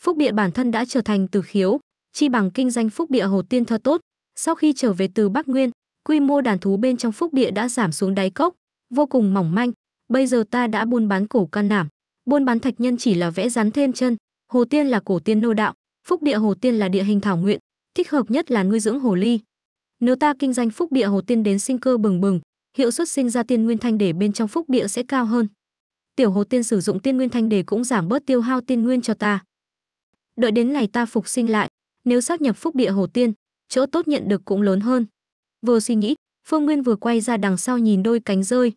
Phúc địa bản thân đã trở thành từ khiếu, chi bằng kinh doanh phúc địa hồ tiên thơ tốt, sau khi trở về từ Bắc Nguyên, quy mô đàn thú bên trong phúc địa đã giảm xuống đáy cốc, vô cùng mỏng manh. Bây giờ ta đã buôn bán cổ can đảm, buôn bán thạch nhân chỉ là vẽ rắn thêm chân, hồ tiên là cổ tiên nô đạo, phúc địa hồ tiên là địa hình thảo nguyện, thích hợp nhất là nuôi dưỡng hồ ly. Nếu ta kinh doanh phúc địa hồ tiên đến sinh cơ bừng bừng, hiệu suất sinh ra tiên nguyên thanh để bên trong phúc địa sẽ cao hơn. Tiểu hồ tiên sử dụng tiên nguyên thanh để cũng giảm bớt tiêu hao tiên nguyên cho ta. Đợi đến ngày ta phục sinh lại, nếu xác nhập phúc địa hồ tiên, chỗ tốt nhận được cũng lớn hơn. Vừa suy nghĩ, Phương Nguyên vừa quay ra đằng sau nhìn đôi cánh rơi.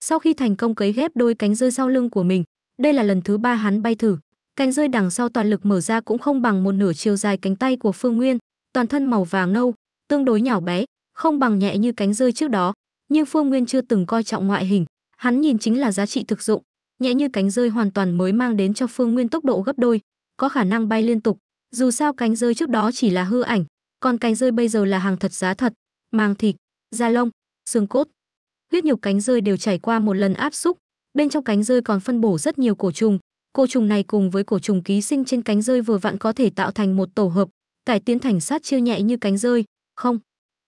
Sau khi thành công cấy ghép đôi cánh rơi sau lưng của mình, đây là lần thứ ba hắn bay thử. Cánh rơi đằng sau toàn lực mở ra cũng không bằng một nửa chiều dài cánh tay của Phương Nguyên, toàn thân màu vàng nâu, tương đối nhỏ bé, không bằng nhẹ như cánh rơi trước đó. Nhưng Phương Nguyên chưa từng coi trọng ngoại hình, hắn nhìn chính là giá trị thực dụng. Nhẹ như cánh rơi hoàn toàn mới mang đến cho Phương Nguyên tốc độ gấp đôi, có khả năng bay liên tục. Dù sao cánh rơi trước đó chỉ là hư ảnh, còn cánh rơi bây giờ là hàng thật giá thật, mang thịt da lông, xương cốt. Huyết nhục cánh rơi đều trải qua một lần áp xúc, bên trong cánh rơi còn phân bổ rất nhiều cổ trùng, cổ trùng này cùng với cổ trùng ký sinh trên cánh rơi vừa vặn có thể tạo thành một tổ hợp, cải tiến thành sát chiêu nhẹ như cánh rơi, không.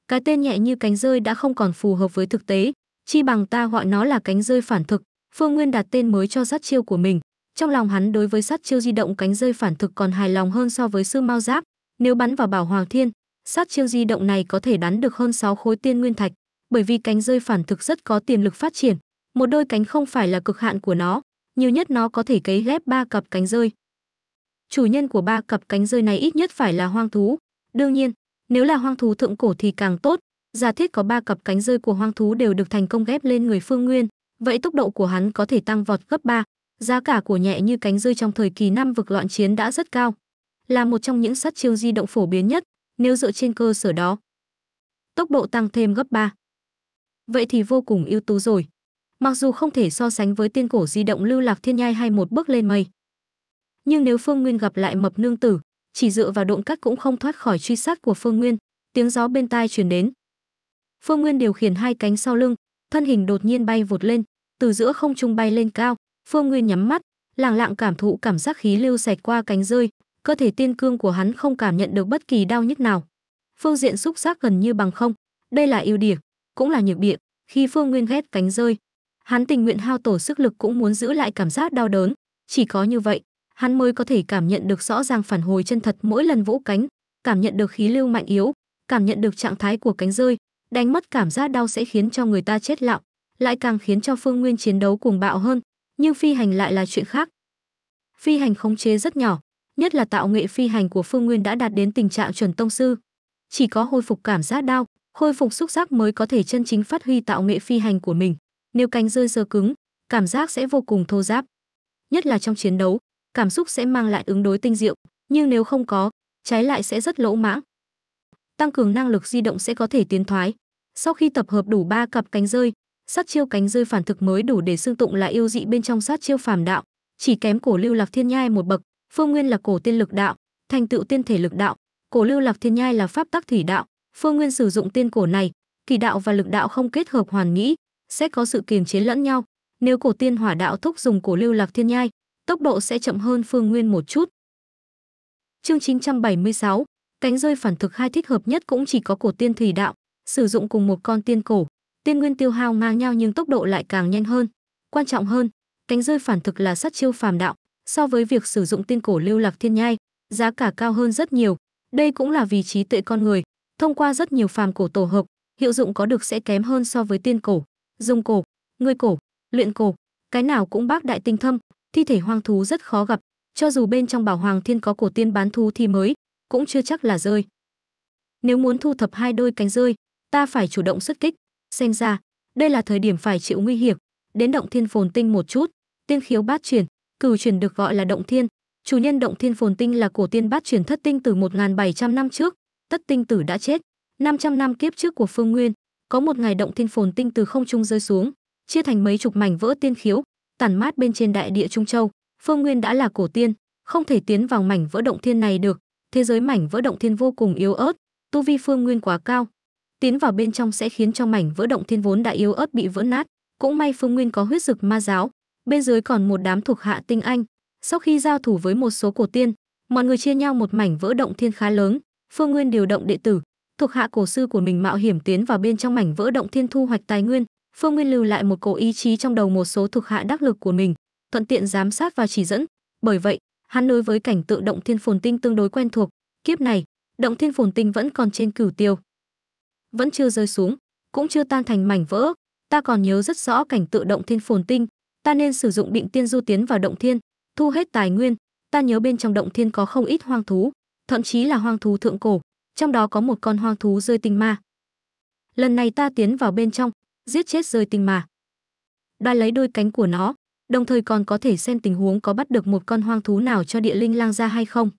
Cái tên nhẹ như cánh rơi đã không còn phù hợp với thực tế, chi bằng ta gọi nó là cánh rơi phản thực, Phương Nguyên đặt tên mới cho sát chiêu của mình. Trong lòng hắn đối với sát chiêu di động cánh rơi phản thực còn hài lòng hơn so với sư mao giáp, nếu bắn vào bảo Hoàng Thiên, sát chiêu di động này có thể đắn được hơn 6 khối tiên nguyên thạch, bởi vì cánh rơi phản thực rất có tiềm lực phát triển, một đôi cánh không phải là cực hạn của nó, nhiều nhất nó có thể cấy ghép ba cặp cánh rơi. Chủ nhân của ba cặp cánh rơi này ít nhất phải là hoang thú. Đương nhiên, nếu là hoang thú thượng cổ thì càng tốt, giả thiết có ba cặp cánh rơi của hoang thú đều được thành công ghép lên người Phương Nguyên, vậy tốc độ của hắn có thể tăng vọt gấp 3. Giá cả của nhẹ như cánh rơi trong thời kỳ năm vực loạn chiến đã rất cao, là một trong những sát chiêu di động phổ biến nhất, nếu dựa trên cơ sở đó, tốc độ tăng thêm gấp 3. Vậy thì vô cùng ưu tú rồi. Mặc dù không thể so sánh với tiên cổ di động lưu lạc thiên nhai hay một bước lên mây. Nhưng nếu Phương Nguyên gặp lại mập nương tử, chỉ dựa vào động cắt cũng không thoát khỏi truy sát của Phương Nguyên, tiếng gió bên tai truyền đến. Phương Nguyên điều khiển hai cánh sau lưng, thân hình đột nhiên bay vụt lên, từ giữa không trung bay lên cao, Phương Nguyên nhắm mắt, lặng lặng cảm thụ cảm giác khí lưu sạch qua cánh rơi, cơ thể tiên cương của hắn không cảm nhận được bất kỳ đau nhức nào. Phương diện xúc giác gần như bằng không, đây là ưu điểm, cũng là nhược điểm, khi Phương Nguyên ghét cánh rơi, hắn tình nguyện hao tổ sức lực cũng muốn giữ lại cảm giác đau đớn, chỉ có như vậy, hắn mới có thể cảm nhận được rõ ràng phản hồi chân thật mỗi lần vũ cánh, cảm nhận được khí lưu mạnh yếu, cảm nhận được trạng thái của cánh rơi, đánh mất cảm giác đau sẽ khiến cho người ta chết lặng, lại càng khiến cho Phương Nguyên chiến đấu cuồng bạo hơn, nhưng phi hành lại là chuyện khác. Phi hành khống chế rất nhỏ, nhất là tạo nghệ phi hành của Phương Nguyên đã đạt đến tình trạng chuẩn tông sư. Chỉ có hồi phục cảm giác đau, hồi phục xúc giác mới có thể chân chính phát huy tạo nghệ phi hành của mình. Nếu cánh rơi dơ cứng, cảm giác sẽ vô cùng thô ráp. Nhất là trong chiến đấu, cảm xúc sẽ mang lại ứng đối tinh diệu, nhưng nếu không có, trái lại sẽ rất lỗ mãng. Tăng cường năng lực di động sẽ có thể tiến thoái. Sau khi tập hợp đủ ba cặp cánh rơi, sát chiêu cánh rơi phản thực mới đủ để xương tụng là yêu dị bên trong sát chiêu phàm đạo, chỉ kém cổ lưu lạc thiên nhai một bậc, Phương Nguyên là cổ tiên lực đạo, thành tựu tiên thể lực đạo, cổ lưu lạc thiên nhai là pháp tắc thủy đạo. Phương Nguyên sử dụng tiên cổ này, kỳ đạo và lực đạo không kết hợp hoàn mỹ, sẽ có sự kiềm chế lẫn nhau. Nếu cổ tiên hỏa đạo thúc dùng cổ lưu lạc thiên nhai, tốc độ sẽ chậm hơn Phương Nguyên một chút. Chương 976, cánh rơi phản thực hai thích hợp nhất cũng chỉ có cổ tiên thủy đạo, sử dụng cùng một con tiên cổ, tiên nguyên tiêu hao ngang nhau nhưng tốc độ lại càng nhanh hơn. Quan trọng hơn, cánh rơi phản thực là sát chiêu phàm đạo, so với việc sử dụng tiên cổ lưu lạc thiên nhai, giá cả cao hơn rất nhiều. Đây cũng là vì trí tuệ con người, thông qua rất nhiều phàm cổ tổ hợp, hiệu dụng có được sẽ kém hơn so với tiên cổ, dùng cổ, người cổ, luyện cổ, cái nào cũng bác đại tinh thâm, thi thể hoang thú rất khó gặp, cho dù bên trong bảo hoàng thiên có cổ tiên bán thú thì mới, cũng chưa chắc là rơi. Nếu muốn thu thập hai đôi cánh rơi, ta phải chủ động xuất kích, xem ra, đây là thời điểm phải chịu nguy hiểm, đến động thiên phồn tinh một chút, tiên khiếu bát chuyển, Cửu chuyển được gọi là động thiên, chủ nhân động thiên phồn tinh là cổ tiên bát chuyển thất tinh từ 1700 năm trước, tất tinh tử đã chết. 500 năm kiếp trước của Phương Nguyên, có một ngày động thiên phồn tinh từ không trung rơi xuống, chia thành mấy chục mảnh vỡ tiên khiếu, tản mát bên trên đại địa Trung Châu. Phương Nguyên đã là cổ tiên, không thể tiến vào mảnh vỡ động thiên này được. Thế giới mảnh vỡ động thiên vô cùng yếu ớt, tu vi Phương Nguyên quá cao, tiến vào bên trong sẽ khiến cho mảnh vỡ động thiên vốn đã yếu ớt bị vỡ nát. Cũng may Phương Nguyên có huyết dực ma giáo, bên dưới còn một đám thuộc hạ tinh anh. Sau khi giao thủ với một số cổ tiên, mọi người chia nhau một mảnh vỡ động thiên khá lớn, Phương Nguyên điều động đệ tử, thuộc hạ cổ sư của mình mạo hiểm tiến vào bên trong mảnh vỡ động thiên thu hoạch tài nguyên, Phương Nguyên lưu lại một cổ ý chí trong đầu một số thuộc hạ đắc lực của mình, thuận tiện giám sát và chỉ dẫn. Bởi vậy, hắn đối với cảnh tự động thiên phồn tinh tương đối quen thuộc, kiếp này, động thiên phồn tinh vẫn còn trên cửu tiêu. Vẫn chưa rơi xuống, cũng chưa tan thành mảnh vỡ, ta còn nhớ rất rõ cảnh tự động thiên phồn tinh, ta nên sử dụng định tiên du tiến vào động thiên thu hết tài nguyên ta nhớ bên trong động thiên có không ít hoang thú thậm chí là hoang thú thượng cổ trong đó có một con hoang thú rơi tinh ma lần này ta tiến vào bên trong giết chết rơi tinh ma đoạt lấy đôi cánh của nó đồng thời còn có thể xem tình huống có bắt được một con hoang thú nào cho địa linh lang ra hay không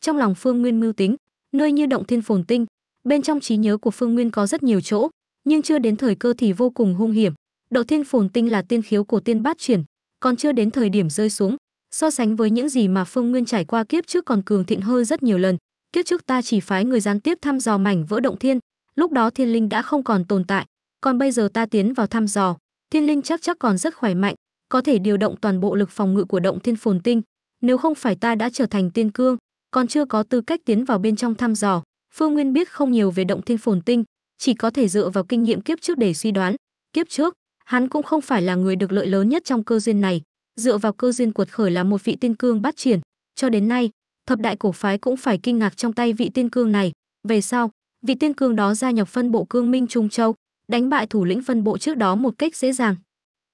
trong lòng phương nguyên mưu tính nơi như động thiên phồn tinh bên trong trí nhớ của phương nguyên có rất nhiều chỗ nhưng chưa đến thời cơ thì vô cùng hung hiểm Đầu Thiên phồn tinh là tiên khiếu của tiên bát chuyển, còn chưa đến thời điểm rơi xuống, so sánh với những gì mà Phương Nguyên trải qua kiếp trước còn cường thịnh hơn rất nhiều lần. Kiếp trước ta chỉ phái người gián tiếp thăm dò mảnh vỡ động thiên, lúc đó thiên linh đã không còn tồn tại, còn bây giờ ta tiến vào thăm dò, thiên linh chắc chắc còn rất khỏe mạnh, có thể điều động toàn bộ lực phòng ngự của động thiên phồn tinh, nếu không phải ta đã trở thành tiên cương, còn chưa có tư cách tiến vào bên trong thăm dò. Phương Nguyên biết không nhiều về động thiên phồn tinh, chỉ có thể dựa vào kinh nghiệm kiếp trước để suy đoán. Kiếp trước, Hắn cũng không phải là người được lợi lớn nhất trong cơ duyên này, dựa vào cơ duyên cuột khởi là một vị tiên cương bắt triển, cho đến nay, thập đại cổ phái cũng phải kinh ngạc trong tay vị tiên cương này, về sau, vị tiên cương đó gia nhập phân bộ cương minh trung châu, đánh bại thủ lĩnh phân bộ trước đó một cách dễ dàng.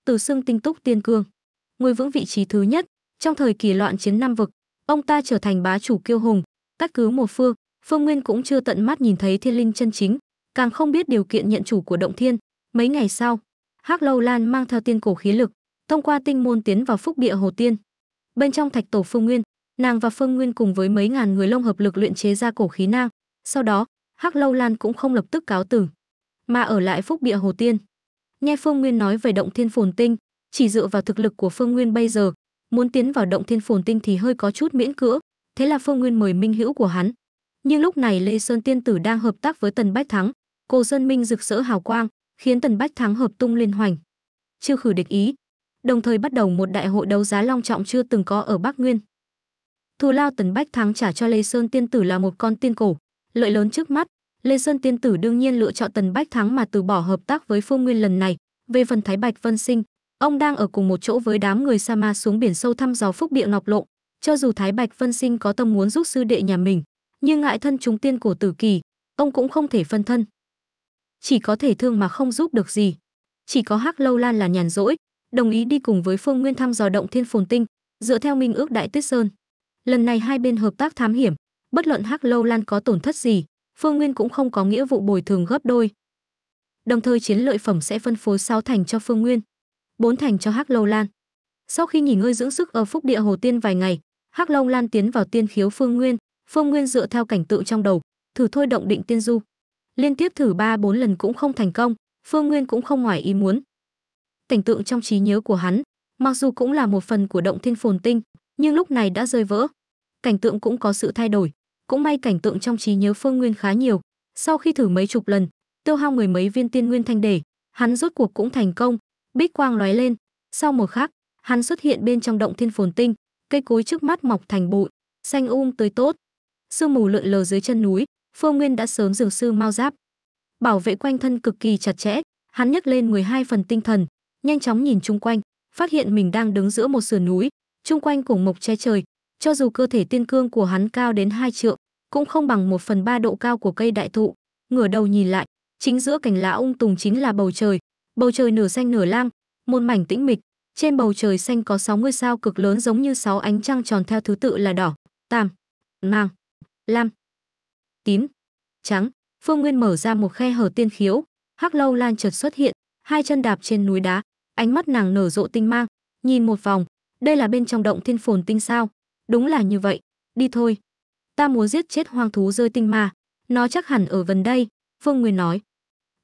Từ xưng tinh túc tiên cương, ngồi vững vị trí thứ nhất, trong thời kỳ loạn chiến năm vực, ông ta trở thành bá chủ kiêu hùng, tác cứu một phương, Phương Nguyên cũng chưa tận mắt nhìn thấy thiên linh chân chính, càng không biết điều kiện nhận chủ của động thiên. Mấy ngày sau, Hắc Lâu Lan mang theo tiên cổ khí lực, thông qua tinh môn tiến vào phúc địa Hồ Tiên. Bên trong thạch tổ Phương Nguyên, nàng và Phương Nguyên cùng với mấy ngàn người lông hợp lực luyện chế ra cổ khí nang, sau đó, Hắc Lâu Lan cũng không lập tức cáo tử, mà ở lại phúc địa Hồ Tiên. Nghe Phương Nguyên nói về động thiên phồn tinh, chỉ dựa vào thực lực của Phương Nguyên bây giờ, muốn tiến vào động thiên phồn tinh thì hơi có chút miễn cưỡng, thế là Phương Nguyên mời minh hữu của hắn. Nhưng lúc này Lê Sơn tiên tử đang hợp tác với Tần Bách Thắng, Cô Sơn Minh rực rỡ hào quang, khiến Tần Bách Thắng hợp tung liên hoành, chưa khử địch ý, đồng thời bắt đầu một đại hội đấu giá long trọng chưa từng có ở Bắc Nguyên. Thù lao Tần Bách Thắng trả cho Lê Sơn Tiên Tử là một con tiên cổ, lợi lớn trước mắt, Lê Sơn Tiên Tử đương nhiên lựa chọn Tần Bách Thắng mà từ bỏ hợp tác với Phương Nguyên lần này. Về phần Thái Bạch Vân Sinh, ông đang ở cùng một chỗ với đám người sa ma xuống biển sâu thăm dò phúc địa ngọc lộ. Cho dù Thái Bạch Vân Sinh có tâm muốn giúp sư đệ nhà mình, nhưng ngại thân chúng tiên cổ tử kỳ, ông cũng không thể phân thân chỉ có thể thương mà không giúp được gì. Chỉ có Hắc Lâu Lan là nhàn rỗi, đồng ý đi cùng với Phương Nguyên thăm dò động Thiên Phồn Tinh, dựa theo minh ước Đại Tuyết Sơn. Lần này hai bên hợp tác thám hiểm, bất luận Hắc Lâu Lan có tổn thất gì, Phương Nguyên cũng không có nghĩa vụ bồi thường gấp đôi. Đồng thời chiến lợi phẩm sẽ phân phối 6 thành cho Phương Nguyên, 4 thành cho Hắc Lâu Lan. Sau khi nghỉ ngơi dưỡng sức ở Phúc Địa Hồ Tiên vài ngày, Hắc Long Lan tiến vào tiên khiếu Phương Nguyên, Phương Nguyên dựa theo cảnh tượng trong đầu, thử thôi động định tiên du liên tiếp thử ba bốn lần cũng không thành công phương nguyên cũng không ngoài ý muốn cảnh tượng trong trí nhớ của hắn mặc dù cũng là một phần của động thiên phồn tinh nhưng lúc này đã rơi vỡ cảnh tượng cũng có sự thay đổi cũng may cảnh tượng trong trí nhớ phương nguyên khá nhiều sau khi thử mấy chục lần tiêu hao mười mấy viên tiên nguyên thanh để hắn rốt cuộc cũng thành công bích quang lóe lên sau một khắc hắn xuất hiện bên trong động thiên phồn tinh cây cối trước mắt mọc thành bụi xanh um tươi tốt sương mù lượn lờ dưới chân núi Phương Nguyên đã sớm dường sư mau giáp. Bảo vệ quanh thân cực kỳ chặt chẽ, hắn nhấc lên 12 phần tinh thần, nhanh chóng nhìn chung quanh, phát hiện mình đang đứng giữa một sườn núi, chung quanh cổng mộc che trời, cho dù cơ thể tiên cương của hắn cao đến 2 trượng, cũng không bằng 1 phần 3 độ cao của cây đại thụ. Ngửa đầu nhìn lại, chính giữa cảnh lá ung tùng chính là bầu trời, bầu trời nửa xanh nửa lam, một mảnh tĩnh mịch, trên bầu trời xanh có 6 ngôi sao cực lớn giống như 6 ánh trăng tròn theo thứ tự là đỏ, tam, mang, lam, tím, trắng. Phương Nguyên mở ra một khe hở tiên khiếu, Hắc Lâu Lan chợt xuất hiện, hai chân đạp trên núi đá, ánh mắt nàng nở rộ tinh mang, nhìn một vòng, đây là bên trong động thiên phồn tinh sao? Đúng là như vậy, đi thôi. Ta muốn giết chết hoang thú rơi tinh ma, nó chắc hẳn ở gần đây, Phương Nguyên nói.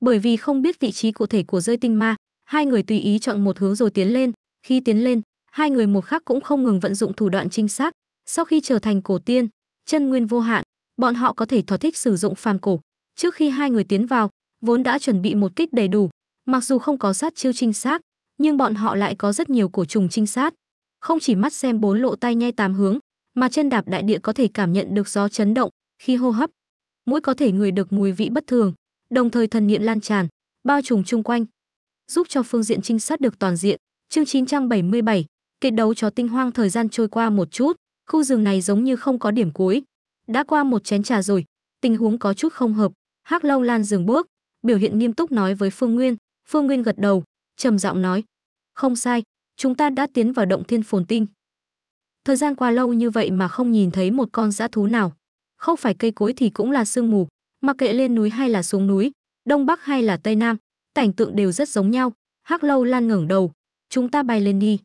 Bởi vì không biết vị trí cụ thể của rơi tinh ma, hai người tùy ý chọn một hướng rồi tiến lên, khi tiến lên, hai người một khác cũng không ngừng vận dụng thủ đoạn trinh sát, sau khi trở thành cổ tiên, chân nguyên vô hạn, bọn họ có thể thỏa thích sử dụng phàm cổ. Trước khi hai người tiến vào, vốn đã chuẩn bị một kích đầy đủ, mặc dù không có sát chiêu trinh sát, nhưng bọn họ lại có rất nhiều cổ trùng trinh sát. Không chỉ mắt xem bốn lộ tay nhay tám hướng, mà chân đạp đại địa có thể cảm nhận được gió chấn động khi hô hấp, mũi có thể ngửi được mùi vị bất thường, đồng thời thần niệm lan tràn, bao trùm chung quanh, giúp cho phương diện trinh sát được toàn diện. Chương 977, kết đấu chó tinh hoang thời gian trôi qua một chút, khu rừng này giống như không có điểm cuối, đã qua một chén trà rồi, tình huống có chút không hợp, Hắc Lâu Lan dừng bước, biểu hiện nghiêm túc nói với Phương Nguyên, Phương Nguyên gật đầu, trầm giọng nói: "Không sai, chúng ta đã tiến vào động Thiên Phồn Tinh." Thời gian qua lâu như vậy mà không nhìn thấy một con dã thú nào, không phải cây cối thì cũng là sương mù, mặc kệ lên núi hay là xuống núi, đông bắc hay là tây nam, cảnh tượng đều rất giống nhau. Hắc Lâu Lan ngẩng đầu, "Chúng ta bay lên đi."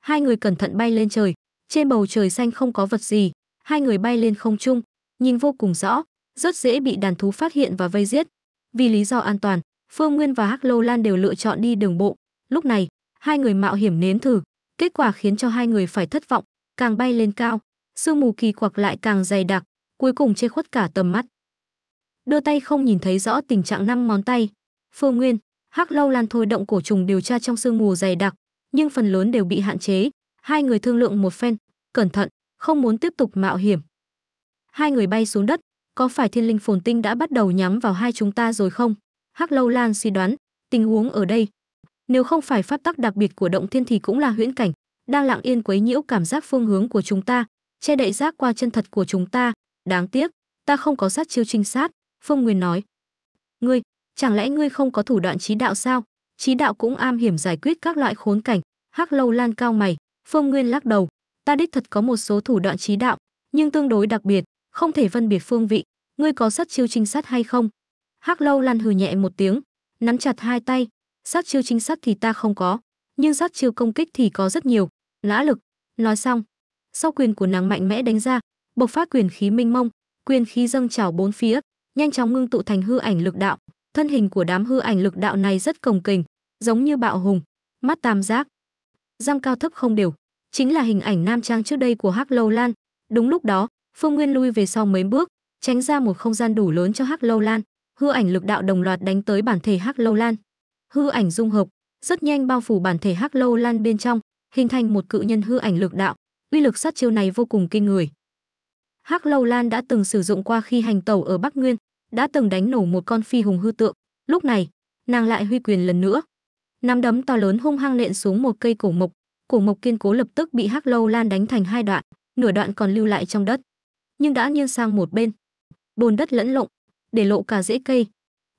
Hai người cẩn thận bay lên trời, trên bầu trời xanh không có vật gì, hai người bay lên không trung, nhìn vô cùng rõ, rất dễ bị đàn thú phát hiện và vây giết. Vì lý do an toàn, Phương Nguyên và Hắc Lâu Lan đều lựa chọn đi đường bộ. Lúc này, hai người mạo hiểm nếm thử, kết quả khiến cho hai người phải thất vọng, càng bay lên cao, sương mù kỳ quặc lại càng dày đặc, cuối cùng che khuất cả tầm mắt. Đưa tay không nhìn thấy rõ tình trạng năm ngón tay. Phương Nguyên, Hắc Lâu Lan thôi động cổ trùng điều tra trong sương mù dày đặc, nhưng phần lớn đều bị hạn chế. Hai người thương lượng một phen, cẩn thận, không muốn tiếp tục mạo hiểm. Hai người bay xuống đất, có phải thiên linh phồn tinh đã bắt đầu nhắm vào hai chúng ta rồi không? Hắc Lâu Lan suy đoán, tình huống ở đây. Nếu không phải pháp tắc đặc biệt của động thiên thì cũng là huyễn cảnh, đang lặng yên quấy nhiễu cảm giác phương hướng của chúng ta, che đậy giác qua chân thật của chúng ta. Đáng tiếc, ta không có sát chiêu trinh sát, Phương Nguyên nói. Ngươi, chẳng lẽ ngươi không có thủ đoạn trí đạo sao? Trí đạo cũng am hiểm giải quyết các loại khốn cảnh. Hắc Lâu Lan cao mày, Phương Nguyên lắc đầu, ta đích thật có một số thủ đoạn trí đạo, nhưng tương đối đặc biệt, không thể phân biệt phương vị, ngươi có sát chiêu trinh sát hay không? Hắc Lâu Lan hừ nhẹ một tiếng, nắm chặt hai tay, sát chiêu trinh sát thì ta không có, nhưng sát chiêu công kích thì có rất nhiều, lã lực, nói xong, sau quyền của nàng mạnh mẽ đánh ra, bộc phát quyền khí minh mông, quyền khí dâng trào bốn phía, nhanh chóng ngưng tụ thành hư ảnh lực đạo, thân hình của đám hư ảnh lực đạo này rất cồng kềnh, giống như bạo hùng, mắt tam giác, răng cao thấp không đều, chính là hình ảnh nam trang trước đây của hắc lâu lan đúng lúc đó phương nguyên lui về sau mấy bước tránh ra một không gian đủ lớn cho hắc lâu lan hư ảnh lực đạo đồng loạt đánh tới bản thể hắc lâu lan hư ảnh dung hợp rất nhanh bao phủ bản thể hắc lâu lan bên trong hình thành một cự nhân hư ảnh lực đạo uy lực sát chiêu này vô cùng kinh người hắc lâu lan đã từng sử dụng qua khi hành tẩu ở bắc nguyên đã từng đánh nổ một con phi hùng hư tượng lúc này nàng lại huy quyền lần nữa nắm đấm to lớn hung hăng nện xuống một cây cổ mộc cổ mộc kiên cố lập tức bị hắc lâu lan đánh thành hai đoạn nửa đoạn còn lưu lại trong đất nhưng đã nghiêng sang một bên bồn đất lẫn lộn để lộ cả rễ cây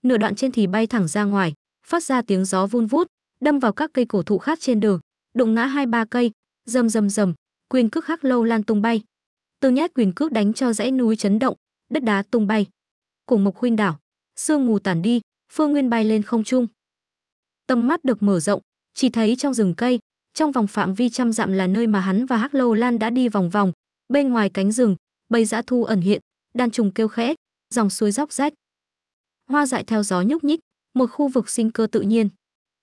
nửa đoạn trên thì bay thẳng ra ngoài phát ra tiếng gió vun vút đâm vào các cây cổ thụ khác trên đường đụng ngã hai ba cây rầm rầm rầm quyền cước hắc lâu lan tung bay từ nhát quyền cước đánh cho dãy núi chấn động đất đá tung bay cổ mộc khuynh đảo sương mù tản đi phương nguyên bay lên không trung tầm mắt được mở rộng chỉ thấy trong rừng cây trong vòng phạm vi trăm dặm là nơi mà hắn và hắc lâu lan đã đi vòng vòng bên ngoài cánh rừng bầy dã thu ẩn hiện đàn trùng kêu khẽ dòng suối róc rách hoa dại theo gió nhúc nhích một khu vực sinh cơ tự nhiên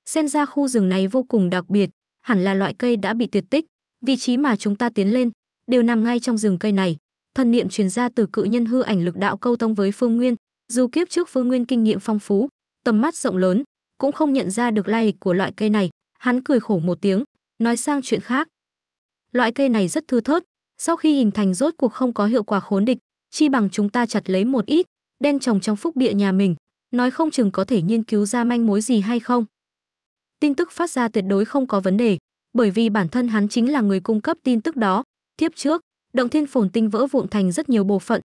xen ra khu rừng này vô cùng đặc biệt hẳn là loại cây đã bị tuyệt tích vị trí mà chúng ta tiến lên đều nằm ngay trong rừng cây này thần niệm truyền ra từ cự nhân hư ảnh lực đạo câu tông với phương nguyên dù kiếp trước phương nguyên kinh nghiệm phong phú tầm mắt rộng lớn cũng không nhận ra được lai lịch của loại cây này hắn cười khổ một tiếng Nói sang chuyện khác. Loại cây này rất thư thớt, sau khi hình thành rốt cuộc không có hiệu quả khốn địch, chi bằng chúng ta chặt lấy một ít, đem trồng trong phúc địa nhà mình, nói không chừng có thể nghiên cứu ra manh mối gì hay không. Tin tức phát ra tuyệt đối không có vấn đề, bởi vì bản thân hắn chính là người cung cấp tin tức đó. Tiếp trước, động thiên phồn tinh vỡ vụn thành rất nhiều bộ phận.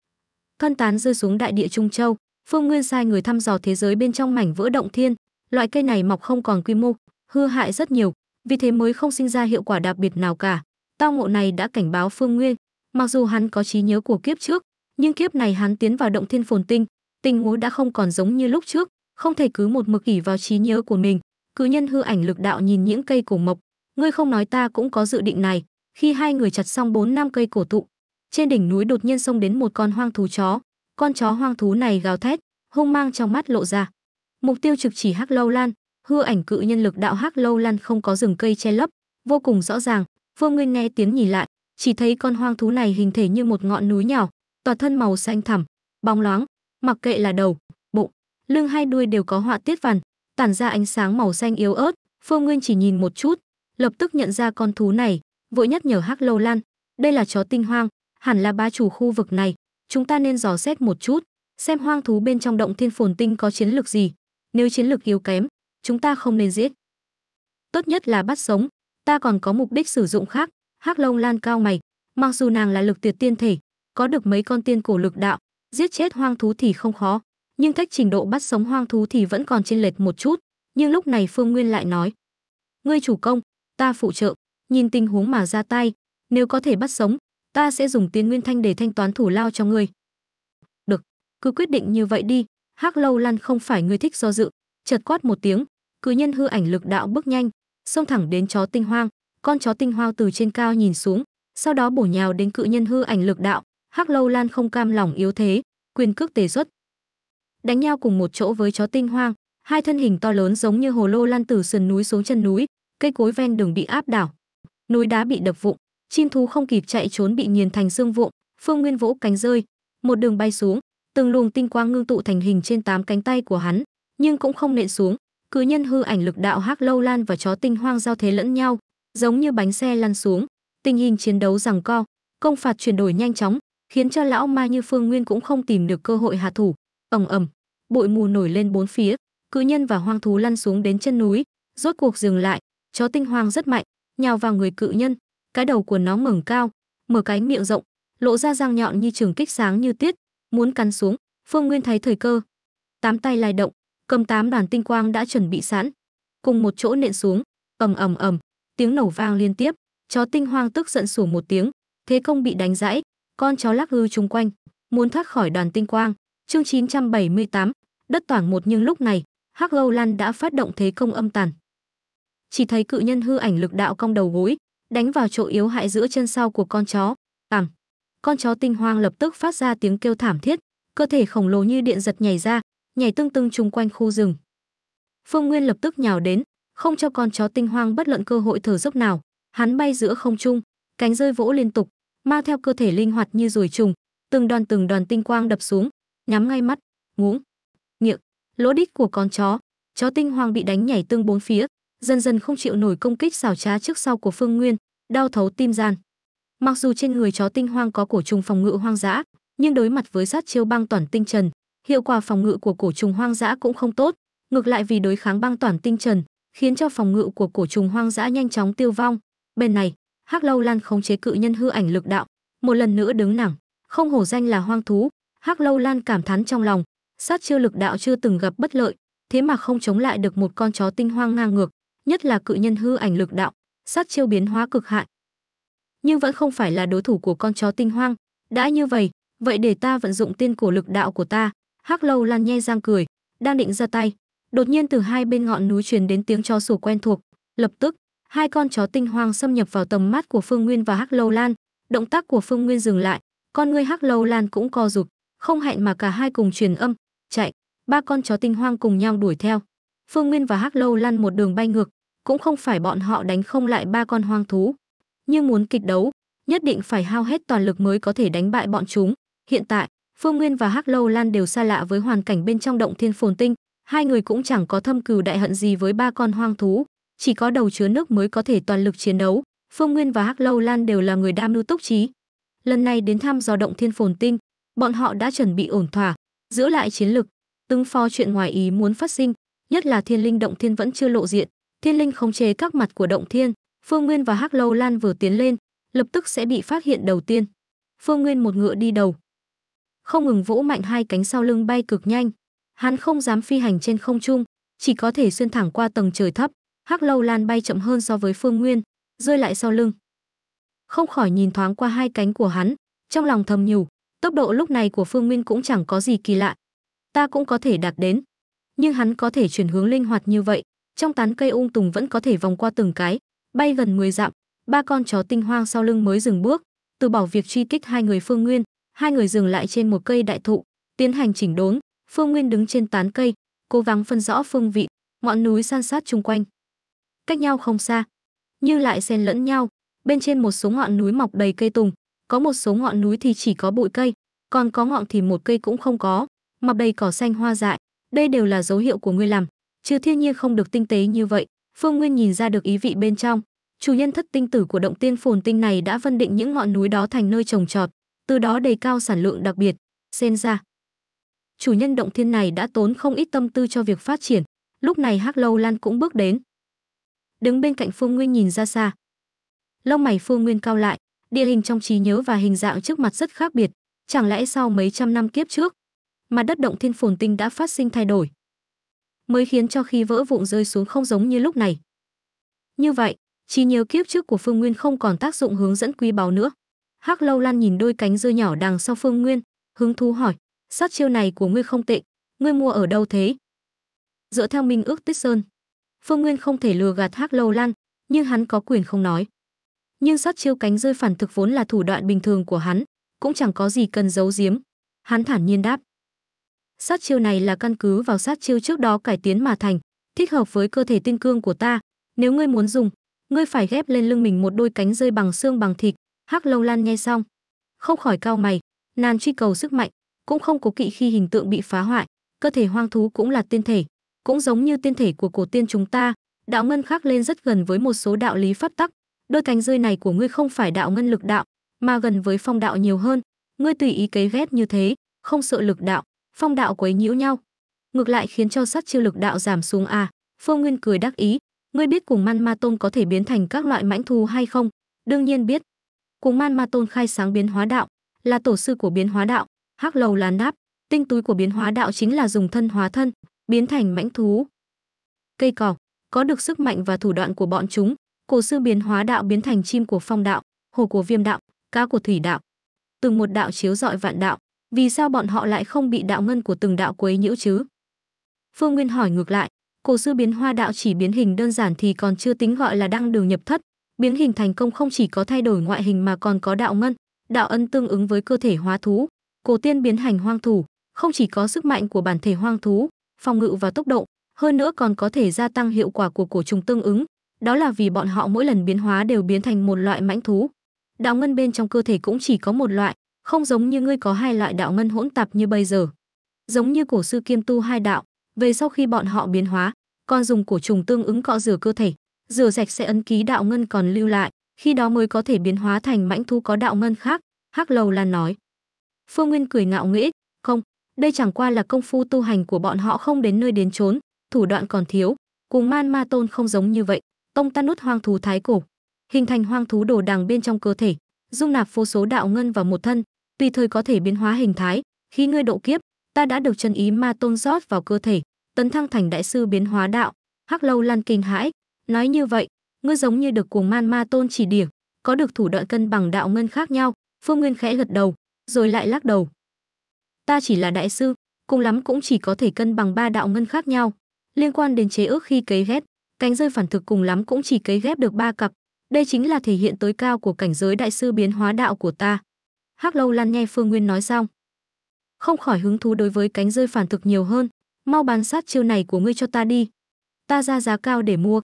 Thân tán rơi xuống đại địa Trung Châu, Phương Nguyên sai người thăm dò thế giới bên trong mảnh vỡ động thiên, loại cây này mọc không còn quy mô, hư hại rất nhiều, vì thế mới không sinh ra hiệu quả đặc biệt nào cả. Tao ngộ này đã cảnh báo Phương Nguyên, mặc dù hắn có trí nhớ của kiếp trước, nhưng kiếp này hắn tiến vào động thiên phồn tinh, tình huống đã không còn giống như lúc trước, không thể cứ một mực ỉ vào trí nhớ của mình. Cứ nhân hư ảnh lực đạo nhìn những cây cổ mộc, ngươi không nói ta cũng có dự định này. Khi hai người chặt xong bốn năm cây cổ thụ, trên đỉnh núi đột nhiên xông đến một con hoang thú chó, con chó hoang thú này gào thét, hung mang trong mắt lộ ra. Mục tiêu trực chỉ Hắc Lâu Lan, hư ảnh cự nhân lực đạo hắc lâu lăn không có rừng cây che lấp vô cùng rõ ràng phương nguyên nghe tiếng nhìn lại chỉ thấy con hoang thú này hình thể như một ngọn núi nhỏ toàn thân màu xanh thẳm bóng loáng mặc kệ là đầu bụng lưng hai đuôi đều có họa tiết vằn tản ra ánh sáng màu xanh yếu ớt phương nguyên chỉ nhìn một chút lập tức nhận ra con thú này vội nhắc nhở hắc lâu lan đây là chó tinh hoang hẳn là ba chủ khu vực này chúng ta nên dò xét một chút xem hoang thú bên trong động thiên phồn tinh có chiến lược gì nếu chiến lược yếu kém chúng ta không nên giết. Tốt nhất là bắt sống, ta còn có mục đích sử dụng khác, Hắc Long Lan cao mày, mặc dù nàng là lực tuyệt tiên thể, có được mấy con tiên cổ lực đạo, giết chết hoang thú thì không khó, nhưng cách trình độ bắt sống hoang thú thì vẫn còn chênh lệch một chút, nhưng lúc này Phương Nguyên lại nói: "Ngươi chủ công, ta phụ trợ, nhìn tình huống mà ra tay, nếu có thể bắt sống, ta sẽ dùng tiên nguyên thanh để thanh toán thủ lao cho ngươi." "Được, cứ quyết định như vậy đi, Hắc Lâu Lan không phải người thích do dự, chợt quát một tiếng cự nhân hư ảnh lực đạo bước nhanh xông thẳng đến chó tinh hoang con chó tinh hoang từ trên cao nhìn xuống sau đó bổ nhào đến cự nhân hư ảnh lực đạo hắc lâu lan không cam lòng yếu thế quyền cước tề xuất đánh nhau cùng một chỗ với chó tinh hoang hai thân hình to lớn giống như hồ lô lan từ sườn núi xuống chân núi cây cối ven đường bị áp đảo núi đá bị đập vụn, chim thú không kịp chạy trốn bị nghiền thành xương vụn phương nguyên vỗ cánh rơi một đường bay xuống từng luồng tinh quang ngưng tụ thành hình trên tám cánh tay của hắn nhưng cũng không nện xuống cứ nhân hư ảnh lực đạo hắc lâu lan và chó tinh hoang giao thế lẫn nhau giống như bánh xe lăn xuống tình hình chiến đấu rằng co công phạt chuyển đổi nhanh chóng khiến cho lão ma như phương nguyên cũng không tìm được cơ hội hạ thủ ầm ầm bụi mù nổi lên bốn phía cự nhân và hoang thú lăn xuống đến chân núi rốt cuộc dừng lại chó tinh hoang rất mạnh nhào vào người cự nhân cái đầu của nó ngẩng cao mở cái miệng rộng lộ ra răng nhọn như trường kích sáng như tiết muốn cắn xuống phương nguyên thấy thời cơ tám tay lai động cầm tám đoàn tinh quang đã chuẩn bị sẵn cùng một chỗ nện xuống ầm ầm ầm tiếng nổ vang liên tiếp chó tinh hoang tức giận sủa một tiếng thế công bị đánh gãy con chó lắc hư chung quanh muốn thoát khỏi đoàn tinh quang chương 978, đất toảng một nhưng lúc này hắc lâu lan đã phát động thế công âm tàn chỉ thấy cự nhân hư ảnh lực đạo cong đầu gối đánh vào chỗ yếu hại giữa chân sau của con chó ảm con chó tinh hoang lập tức phát ra tiếng kêu thảm thiết cơ thể khổng lồ như điện giật nhảy ra nhảy tưng tưng chung quanh khu rừng. Phương Nguyên lập tức nhào đến, không cho con chó tinh hoang bất luận cơ hội thở dốc nào, hắn bay giữa không trung, cánh rơi vỗ liên tục, mang theo cơ thể linh hoạt như rùi trùng, từng đoàn từng đoàn tinh quang đập xuống, nhắm ngay mắt, ngúng, miệng, lỗ đít của con chó, chó tinh hoang bị đánh nhảy tương bốn phía, dần dần không chịu nổi công kích xảo trá trước sau của Phương Nguyên, đau thấu tim gian. Mặc dù trên người chó tinh hoang có cổ trùng phòng ngự hoang dã, nhưng đối mặt với sát chiêu băng toàn tinh trần, hiệu quả phòng ngự của cổ trùng hoang dã cũng không tốt, ngược lại vì đối kháng băng toàn tinh trần, khiến cho phòng ngự của cổ trùng hoang dã nhanh chóng tiêu vong. Bên này, Hắc Lâu Lan khống chế cự nhân hư ảnh lực đạo, một lần nữa đứng thẳng, không hổ danh là hoang thú, Hắc Lâu Lan cảm thán trong lòng, sát chiêu lực đạo chưa từng gặp bất lợi, thế mà không chống lại được một con chó tinh hoang ngang ngược, nhất là cự nhân hư ảnh lực đạo, sát chiêu biến hóa cực hạn. Nhưng vẫn không phải là đối thủ của con chó tinh hoang, đã như vậy, vậy để ta vận dụng tiên cổ lực đạo của ta, hắc lâu lan nhe răng cười đang định ra tay đột nhiên từ hai bên ngọn núi truyền đến tiếng chó sủa quen thuộc lập tức hai con chó tinh hoang xâm nhập vào tầm mắt của phương nguyên và hắc lâu lan động tác của phương nguyên dừng lại con ngươi hắc lâu lan cũng co rụt không hẹn mà cả hai cùng truyền âm chạy ba con chó tinh hoang cùng nhau đuổi theo phương nguyên và hắc lâu lan một đường bay ngược cũng không phải bọn họ đánh không lại ba con hoang thú nhưng muốn kịch đấu nhất định phải hao hết toàn lực mới có thể đánh bại bọn chúng hiện tại Phương Nguyên và Hắc Lâu Lan đều xa lạ với hoàn cảnh bên trong động thiên phồn tinh, hai người cũng chẳng có thâm cừu đại hận gì với ba con hoang thú, chỉ có đầu chứa nước mới có thể toàn lực chiến đấu. Phương Nguyên và Hắc Lâu Lan đều là người đam mưu túc trí. Lần này đến thăm dò động thiên phồn tinh, bọn họ đã chuẩn bị ổn thỏa, giữ lại chiến lực, từng phó chuyện ngoài ý muốn phát sinh, nhất là thiên linh động thiên vẫn chưa lộ diện, thiên linh khống chế các mặt của động thiên, Phương Nguyên và Hắc Lâu Lan vừa tiến lên, lập tức sẽ bị phát hiện đầu tiên. Phương Nguyên một ngựa đi đầu, không ngừng vỗ mạnh hai cánh sau lưng bay cực nhanh. Hắn không dám phi hành trên không trung, chỉ có thể xuyên thẳng qua tầng trời thấp, Hắc Lâu Lan bay chậm hơn so với Phương Nguyên, rơi lại sau lưng. Không khỏi nhìn thoáng qua hai cánh của hắn, trong lòng thầm nhủ, tốc độ lúc này của Phương Nguyên cũng chẳng có gì kỳ lạ, ta cũng có thể đạt đến. Nhưng hắn có thể chuyển hướng linh hoạt như vậy, trong tán cây ung tùng vẫn có thể vòng qua từng cái, bay gần 10 dặm, ba con chó tinh hoang sau lưng mới dừng bước, từ bỏ việc truy kích hai người Phương Nguyên, hai người dừng lại trên một cây đại thụ, tiến hành chỉnh đốn, Phương Nguyên đứng trên tán cây, cố gắng phân rõ phương vị, ngọn núi san sát chung quanh. Cách nhau không xa, như lại xen lẫn nhau, bên trên một số ngọn núi mọc đầy cây tùng, có một số ngọn núi thì chỉ có bụi cây, còn có ngọn thì một cây cũng không có, mọc đầy cỏ xanh hoa dại, đây đều là dấu hiệu của ngươi làm, chứ thiên nhiên không được tinh tế như vậy. Phương Nguyên nhìn ra được ý vị bên trong, chủ nhân thất tinh tử của động tiên phồn tinh này đã phân định những ngọn núi đó thành nơi trồng trọt, từ đó đề cao sản lượng đặc biệt, sen ra. Chủ nhân động thiên này đã tốn không ít tâm tư cho việc phát triển, lúc này Hắc Lâu Lan cũng bước đến. Đứng bên cạnh Phương Nguyên nhìn ra xa. Lông mày Phương Nguyên cao lại, địa hình trong trí nhớ và hình dạng trước mặt rất khác biệt, chẳng lẽ sau mấy trăm năm kiếp trước, mà đất động thiên phồn tinh đã phát sinh thay đổi, mới khiến cho khi vỡ vụn rơi xuống không giống như lúc này. Như vậy, trí nhớ kiếp trước của Phương Nguyên không còn tác dụng hướng dẫn quý báu nữa. Hắc Lâu Lan nhìn đôi cánh rơi nhỏ đằng sau Phương Nguyên, hứng thú hỏi, sát chiêu này của ngươi không tệ, ngươi mua ở đâu thế? Dựa theo minh ước Tích Sơn, Phương Nguyên không thể lừa gạt Hắc Lâu Lan, nhưng hắn có quyền không nói. Nhưng sát chiêu cánh rơi phản thực vốn là thủ đoạn bình thường của hắn, cũng chẳng có gì cần giấu giếm. Hắn thản nhiên đáp. Sát chiêu này là căn cứ vào sát chiêu trước đó cải tiến mà thành, thích hợp với cơ thể tinh cương của ta. Nếu ngươi muốn dùng, ngươi phải ghép lên lưng mình một đôi cánh rơi bằng xương bằng thịt, hắc lâu lan nghe xong không khỏi cau mày nàng truy cầu sức mạnh cũng không cố kỵ khi hình tượng bị phá hoại cơ thể hoang thú cũng là tiên thể cũng giống như tiên thể của cổ tiên chúng ta đạo ngân khác lên rất gần với một số đạo lý pháp tắc đôi cánh rơi này của ngươi không phải đạo ngân lực đạo mà gần với phong đạo nhiều hơn ngươi tùy ý cấy ghép như thế không sợ lực đạo phong đạo quấy nhiễu nhau ngược lại khiến cho sát chiêu lực đạo giảm xuống à phương nguyên cười đắc ý ngươi biết cùng man ma Tôn có thể biến thành các loại mãnh thú hay không đương nhiên biết cùng man ma tôn khai sáng biến hóa đạo là tổ sư của biến hóa đạo hắc lầu lán đáp tinh túi của biến hóa đạo chính là dùng thân hóa thân biến thành mãnh thú cây cỏ có được sức mạnh và thủ đoạn của bọn chúng cổ sư biến hóa đạo biến thành chim của phong đạo hồ của viêm đạo cá của thủy đạo từng một đạo chiếu rọi vạn đạo vì sao bọn họ lại không bị đạo ngân của từng đạo quấy nhiễu chứ phương nguyên hỏi ngược lại cổ sư biến hoa đạo chỉ biến hình đơn giản thì còn chưa tính gọi là đăng đường nhập thất biến hình thành công không chỉ có thay đổi ngoại hình mà còn có đạo ngân, đạo ân tương ứng với cơ thể hóa thú. Cổ tiên biến hành hoang thú, không chỉ có sức mạnh của bản thể hoang thú, phòng ngự và tốc độ, hơn nữa còn có thể gia tăng hiệu quả của cổ trùng tương ứng. Đó là vì bọn họ mỗi lần biến hóa đều biến thành một loại mãnh thú. Đạo ngân bên trong cơ thể cũng chỉ có một loại, không giống như ngươi có hai loại đạo ngân hỗn tạp như bây giờ. Giống như cổ sư kiêm tu hai đạo, về sau khi bọn họ biến hóa, còn dùng cổ trùng tương ứng cọ rửa cơ thể, rửa sạch sẽ ấn ký đạo ngân còn lưu lại, khi đó mới có thể biến hóa thành mãnh thú có đạo ngân khác, Hắc Lầu Lan nói. Phương Nguyên cười ngạo nghễ, "Không, đây chẳng qua là công phu tu hành của bọn họ không đến nơi đến chốn, thủ đoạn còn thiếu, cùng Man Ma Tôn không giống như vậy, tông ta nút hoang thú thái cổ, hình thành hoang thú đồ đằng bên trong cơ thể, dung nạp vô số đạo ngân vào một thân, tùy thời có thể biến hóa hình thái, khi ngươi độ kiếp, ta đã được chân ý Ma Tôn rót vào cơ thể, tấn thăng thành đại sư biến hóa đạo." Hắc Lâu Lan kinh hãi, Nói như vậy, ngươi giống như được cuồng man ma tôn chỉ điểm, có được thủ đoạn cân bằng đạo ngân khác nhau, Phương Nguyên khẽ gật đầu, rồi lại lắc đầu. Ta chỉ là đại sư, cùng lắm cũng chỉ có thể cân bằng ba đạo ngân khác nhau. Liên quan đến chế ước khi cấy ghép, cánh rơi phản thực cùng lắm cũng chỉ cấy ghép được ba cặp. Đây chính là thể hiện tối cao của cảnh giới đại sư biến hóa đạo của ta. Hắc Lâu Lan nghe Phương Nguyên nói xong, không khỏi hứng thú đối với cánh rơi phản thực nhiều hơn, mau bán sát chiêu này của ngươi cho ta đi. Ta ra giá cao để mua,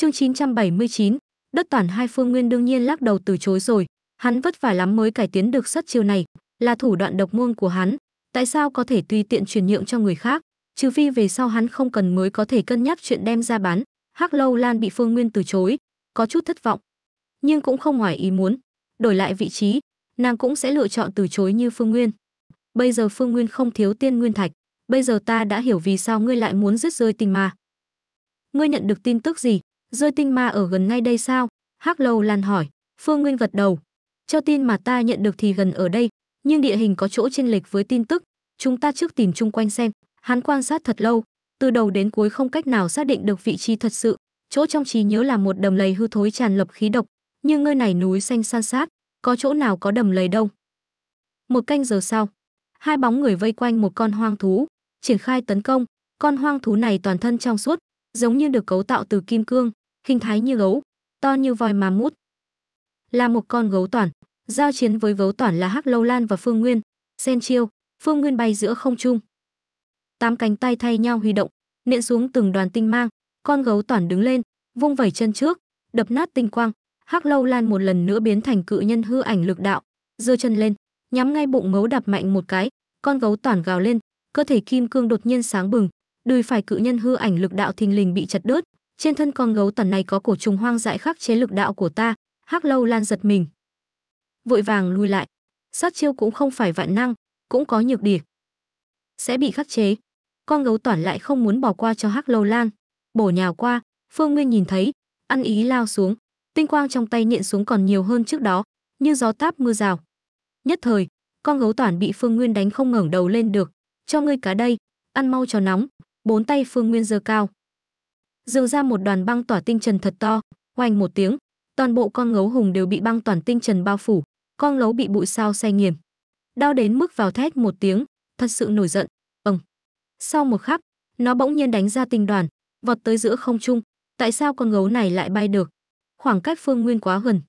Chương 979, đất toàn hai phương nguyên đương nhiên lắc đầu từ chối rồi, hắn vất vả lắm mới cải tiến được xuất chiêu này, là thủ đoạn độc môn của hắn, tại sao có thể tùy tiện truyền nhượng cho người khác, trừ phi về sau hắn không cần mới có thể cân nhắc chuyện đem ra bán. Hắc Lâu Lan bị Phương Nguyên từ chối, có chút thất vọng, nhưng cũng không ngoài ý muốn, đổi lại vị trí, nàng cũng sẽ lựa chọn từ chối như Phương Nguyên. Bây giờ Phương Nguyên không thiếu tiên nguyên thạch, bây giờ ta đã hiểu vì sao ngươi lại muốn rứt rơi tình mà. Ngươi nhận được tin tức gì? rơi tinh ma ở gần ngay đây sao? Hắc Lâu Lan hỏi. Phương Nguyên gật đầu. Cho tin mà ta nhận được thì gần ở đây, nhưng địa hình có chỗ chênh lệch với tin tức. Chúng ta trước tìm chung quanh xem. Hắn quan sát thật lâu, từ đầu đến cuối không cách nào xác định được vị trí thật sự. Chỗ trong trí nhớ là một đầm lầy hư thối tràn ngập khí độc, nhưng nơi này núi xanh san sát, có chỗ nào có đầm lầy đâu. Một canh giờ sau, hai bóng người vây quanh một con hoang thú, triển khai tấn công. Con hoang thú này toàn thân trong suốt, giống như được cấu tạo từ kim cương, hình thái như gấu, to như voi ma mút. Là một con gấu toàn, giao chiến với gấu toàn là Hắc Lâu Lan và Phương Nguyên, sen chiêu, Phương Nguyên bay giữa không trung. Tám cánh tay thay nhau huy động, nện xuống từng đoàn tinh mang, con gấu toàn đứng lên, vung vẩy chân trước, đập nát tinh quang, Hắc Lâu Lan một lần nữa biến thành cự nhân hư ảnh lực đạo, giơ chân lên, nhắm ngay bụng gấu đập mạnh một cái, con gấu toàn gào lên, cơ thể kim cương đột nhiên sáng bừng, đùi phải cự nhân hư ảnh lực đạo thình lình bị chặt đứt, trên thân con gấu tần này có cổ trùng hoang dại khắc chế lực đạo của ta hắc lâu lan giật mình vội vàng lui lại sát chiêu cũng không phải vạn năng cũng có nhược điểm sẽ bị khắc chế con gấu toàn lại không muốn bỏ qua cho hắc lâu lan bổ nhào qua phương nguyên nhìn thấy ăn ý lao xuống tinh quang trong tay nhện xuống còn nhiều hơn trước đó như gió táp mưa rào nhất thời con gấu toàn bị phương nguyên đánh không ngẩng đầu lên được cho ngươi cá đây ăn mau cho nóng bốn tay phương nguyên giơ cao dường ra một đoàn băng tỏa tinh trần thật to, oanh một tiếng, toàn bộ con ngấu hùng đều bị băng toàn tinh trần bao phủ, con ngấu bị bụi sao xe nghiền. Đau đến mức vào thét một tiếng, thật sự nổi giận, ầm. Sau một khắc, nó bỗng nhiên đánh ra tinh đoàn, vọt tới giữa không trung, tại sao con gấu này lại bay được? Khoảng cách Phương Nguyên quá gần,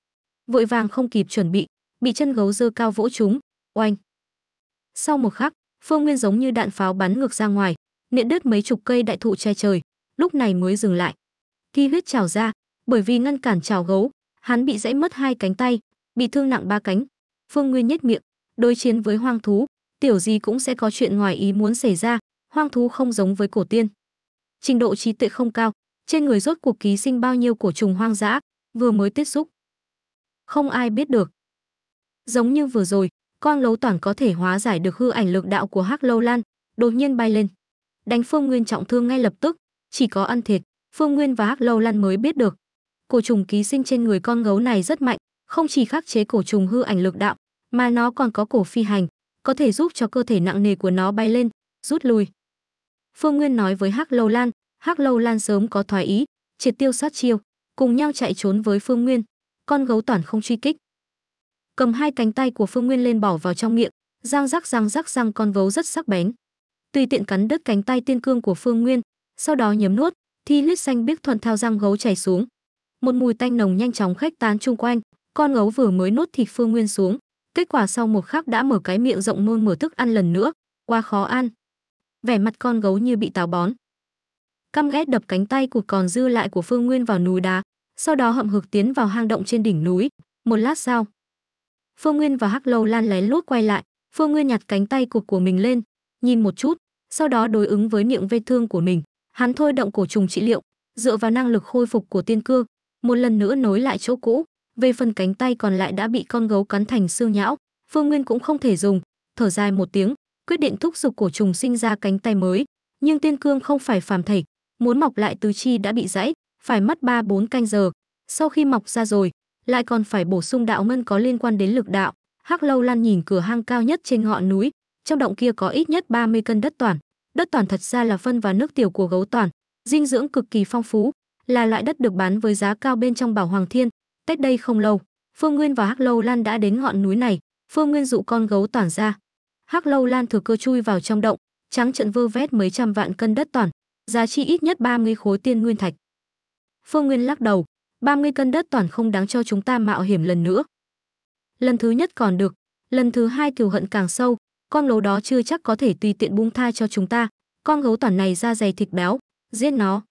vội vàng không kịp chuẩn bị, bị chân gấu dơ cao vỗ chúng, oanh. Sau một khắc, Phương Nguyên giống như đạn pháo bắn ngược ra ngoài, nện đứt mấy chục cây đại thụ che trời, lúc này mới dừng lại. Khi huyết trào ra, bởi vì ngăn cản trào gấu, hắn bị gãy mất hai cánh tay, bị thương nặng ba cánh. Phương Nguyên nhếch miệng, đối chiến với hoang thú, tiểu gì cũng sẽ có chuyện ngoài ý muốn xảy ra, hoang thú không giống với cổ tiên. Trình độ trí tuệ không cao, trên người rốt cuộc ký sinh bao nhiêu cổ trùng hoang dã, vừa mới tiếp xúc. Không ai biết được. Giống như vừa rồi, con lấu toàn có thể hóa giải được hư ảnh lực đạo của Hắc Lâu Lan, đột nhiên bay lên. Đánh Phương Nguyên trọng thương ngay lập tức, chỉ có ăn thịt phương nguyên và hắc lâu lăn mới biết được cổ trùng ký sinh trên người con gấu này rất mạnh không chỉ khắc chế cổ trùng hư ảnh lực đạo mà nó còn có cổ phi hành có thể giúp cho cơ thể nặng nề của nó bay lên rút lui phương nguyên nói với hắc lâu lan hắc lâu lan sớm có thoái ý triệt tiêu sát chiêu cùng nhau chạy trốn với phương nguyên con gấu toàn không truy kích cầm hai cánh tay của phương nguyên lên bỏ vào trong miệng răng rắc răng rắc răng con gấu rất sắc bén tùy tiện cắn đứt cánh tay tiên cương của phương nguyên sau đó nhấm nuốt, thi lít xanh biết thuận thao răng gấu chảy xuống. Một mùi tanh nồng nhanh chóng khách tán chung quanh, con gấu vừa mới nuốt thịt Phương Nguyên xuống, kết quả sau một khắc đã mở cái miệng rộng nôn mở thức ăn lần nữa, quá khó ăn. Vẻ mặt con gấu như bị táo bón. Căm ghét đập cánh tay cụt còn dư lại của Phương Nguyên vào núi đá, sau đó hậm hực tiến vào hang động trên đỉnh núi, một lát sau. Phương Nguyên và Hắc Lâu Lan lén lút quay lại, Phương Nguyên nhặt cánh tay cụt của mình lên, nhìn một chút, sau đó đối ứng với miệng vết thương của mình hắn thôi động cổ trùng trị liệu, dựa vào năng lực khôi phục của tiên cương, một lần nữa nối lại chỗ cũ, về phần cánh tay còn lại đã bị con gấu cắn thành xương nhão, Phương Nguyên cũng không thể dùng, thở dài một tiếng, quyết định thúc giục cổ trùng sinh ra cánh tay mới, nhưng tiên cương không phải phàm thể, muốn mọc lại tứ chi đã bị rãy, phải mất ba bốn canh giờ, sau khi mọc ra rồi, lại còn phải bổ sung đạo ngân có liên quan đến lực đạo. Hắc Lâu Lan nhìn cửa hang cao nhất trên ngọn núi, trong động kia có ít nhất 30 cân đất toàn, Đất toàn thật ra là phân và nước tiểu của gấu toàn, dinh dưỡng cực kỳ phong phú, là loại đất được bán với giá cao bên trong Bảo Hoàng Thiên. Tết đây không lâu, Phương Nguyên và Hắc Lâu Lan đã đến ngọn núi này, Phương Nguyên dụ con gấu toàn ra. Hắc Lâu Lan thừa cơ chui vào trong động, trắng trận vơ vét mấy trăm vạn cân đất toàn, giá trị ít nhất 30 khối tiên nguyên thạch. Phương Nguyên lắc đầu, 30 cân đất toàn không đáng cho chúng ta mạo hiểm lần nữa. Lần thứ nhất còn được, lần thứ hai kiều hận càng sâu, con gấu đó chưa chắc có thể tùy tiện buông tha cho chúng ta con gấu toàn này da dày thịt béo giết nó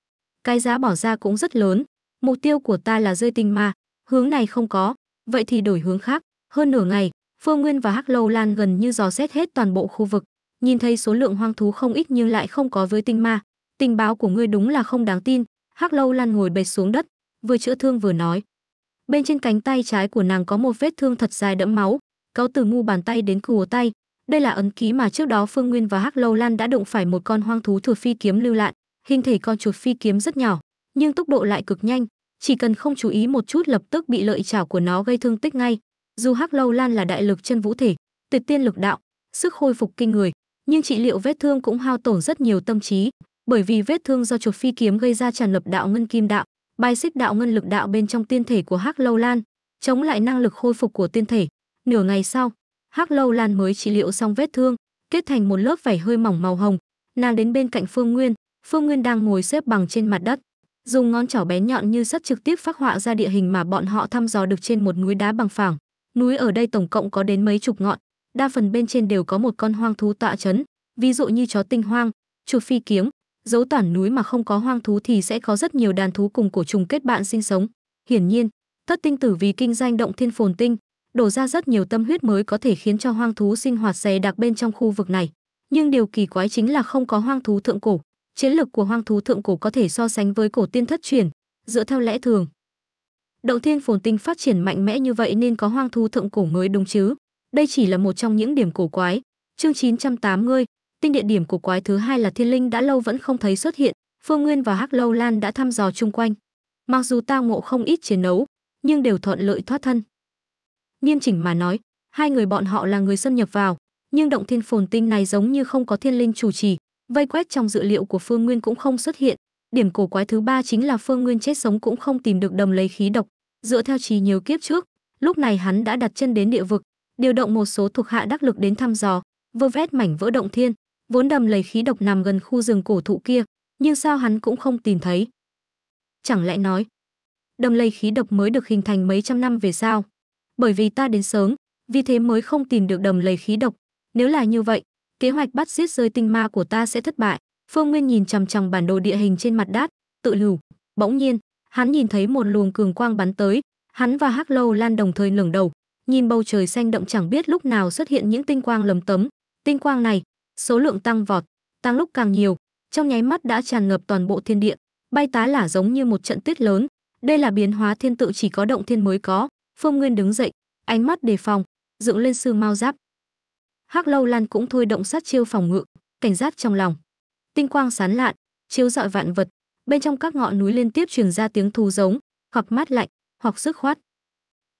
cái giá bỏ ra cũng rất lớn mục tiêu của ta là rơi tinh ma hướng này không có vậy thì đổi hướng khác hơn nửa ngày phương nguyên và hắc lâu lan gần như dò xét hết toàn bộ khu vực nhìn thấy số lượng hoang thú không ít nhưng lại không có với tinh ma tình báo của ngươi đúng là không đáng tin hắc lâu lan ngồi bệt xuống đất vừa chữa thương vừa nói bên trên cánh tay trái của nàng có một vết thương thật dài đẫm máu cáo từ mu bàn tay đến cùa tay đây là ấn ký mà trước đó Phương Nguyên và Hắc Lâu Lan đã đụng phải một con hoang thú thuộc phi kiếm lưu lạn, hình thể con chuột phi kiếm rất nhỏ, nhưng tốc độ lại cực nhanh, chỉ cần không chú ý một chút lập tức bị lợi chảo của nó gây thương tích ngay. Dù Hắc Lâu Lan là đại lực chân vũ thể, tuyệt tiên lực đạo, sức hồi phục kinh người, nhưng trị liệu vết thương cũng hao tổn rất nhiều tâm trí, bởi vì vết thương do chuột phi kiếm gây ra tràn lập đạo ngân kim đạo, bài xích đạo ngân lực đạo bên trong tiên thể của Hắc Lâu Lan, chống lại năng lực hồi phục của tiên thể. Nửa ngày sau, Hắc Lâu Lan mới trị liệu xong vết thương, kết thành một lớp vảy hơi mỏng màu hồng. Nàng đến bên cạnh Phương Nguyên, Phương Nguyên đang ngồi xếp bằng trên mặt đất, dùng ngón trỏ bé nhọn như sắt trực tiếp phác họa ra địa hình mà bọn họ thăm dò được trên một núi đá bằng phẳng. Núi ở đây tổng cộng có đến mấy chục ngọn, đa phần bên trên đều có một con hoang thú tọa chấn, ví dụ như chó tinh hoang, chuột phi kiếm, dấu tản núi mà không có hoang thú thì sẽ có rất nhiều đàn thú cùng cổ trùng kết bạn sinh sống. Hiển nhiên, Thất tinh tử vì kinh doanh động thiên phồn tinh, đổ ra rất nhiều tâm huyết mới có thể khiến cho hoang thú sinh hoạt dày đặc bên trong khu vực này. Nhưng điều kỳ quái chính là không có hoang thú thượng cổ, chiến lực của hoang thú thượng cổ có thể so sánh với cổ tiên thất truyền, dựa theo lẽ thường. Động thiên phồn tinh phát triển mạnh mẽ như vậy nên có hoang thú thượng cổ mới đúng chứ. Đây chỉ là một trong những điểm cổ quái. Chương 980, tinh địa điểm cổ quái thứ hai là thiên linh đã lâu vẫn không thấy xuất hiện, Phương Nguyên và Hắc Lâu Lan đã thăm dò chung quanh. Mặc dù tao ngộ không ít chiến đấu, nhưng đều thuận lợi thoát thân nghiêm chỉnh mà nói hai người bọn họ là người xâm nhập vào nhưng động thiên phồn tinh này giống như không có thiên linh chủ trì vây quét trong dự liệu của phương nguyên cũng không xuất hiện điểm cổ quái thứ ba chính là phương nguyên chết sống cũng không tìm được đầm lấy khí độc dựa theo trí nhiều kiếp trước lúc này hắn đã đặt chân đến địa vực điều động một số thuộc hạ đắc lực đến thăm dò vơ vét mảnh vỡ động thiên vốn đầm lầy khí độc nằm gần khu rừng cổ thụ kia nhưng sao hắn cũng không tìm thấy chẳng lẽ nói đầm lầy khí độc mới được hình thành mấy trăm năm về sau bởi vì ta đến sớm, vì thế mới không tìm được đầm lầy khí độc. Nếu là như vậy, kế hoạch bắt giết rơi tinh ma của ta sẽ thất bại. Phương Nguyên nhìn chằm chằm bản đồ địa hình trên mặt đất, tự lù. bỗng nhiên, hắn nhìn thấy một luồng cường quang bắn tới, hắn và Hắc Lâu Lan đồng thời lửng đầu, nhìn bầu trời xanh đậm chẳng biết lúc nào xuất hiện những tinh quang lấm tấm. Tinh quang này, số lượng tăng vọt, tăng lúc càng nhiều, trong nháy mắt đã tràn ngập toàn bộ thiên địa, bay tá là giống như một trận tuyết lớn. Đây là biến hóa thiên tự chỉ có động thiên mới có. Phương Nguyên đứng dậy, ánh mắt đề phòng, dựng lên sương mau giáp. Hắc Lâu Lan cũng thôi động sát chiêu phòng ngự, cảnh giác trong lòng. Tinh quang sán lạn, chiếu rọi vạn vật, bên trong các ngọn núi liên tiếp truyền ra tiếng thú giống, hoặc mát lạnh, hoặc sức khoát,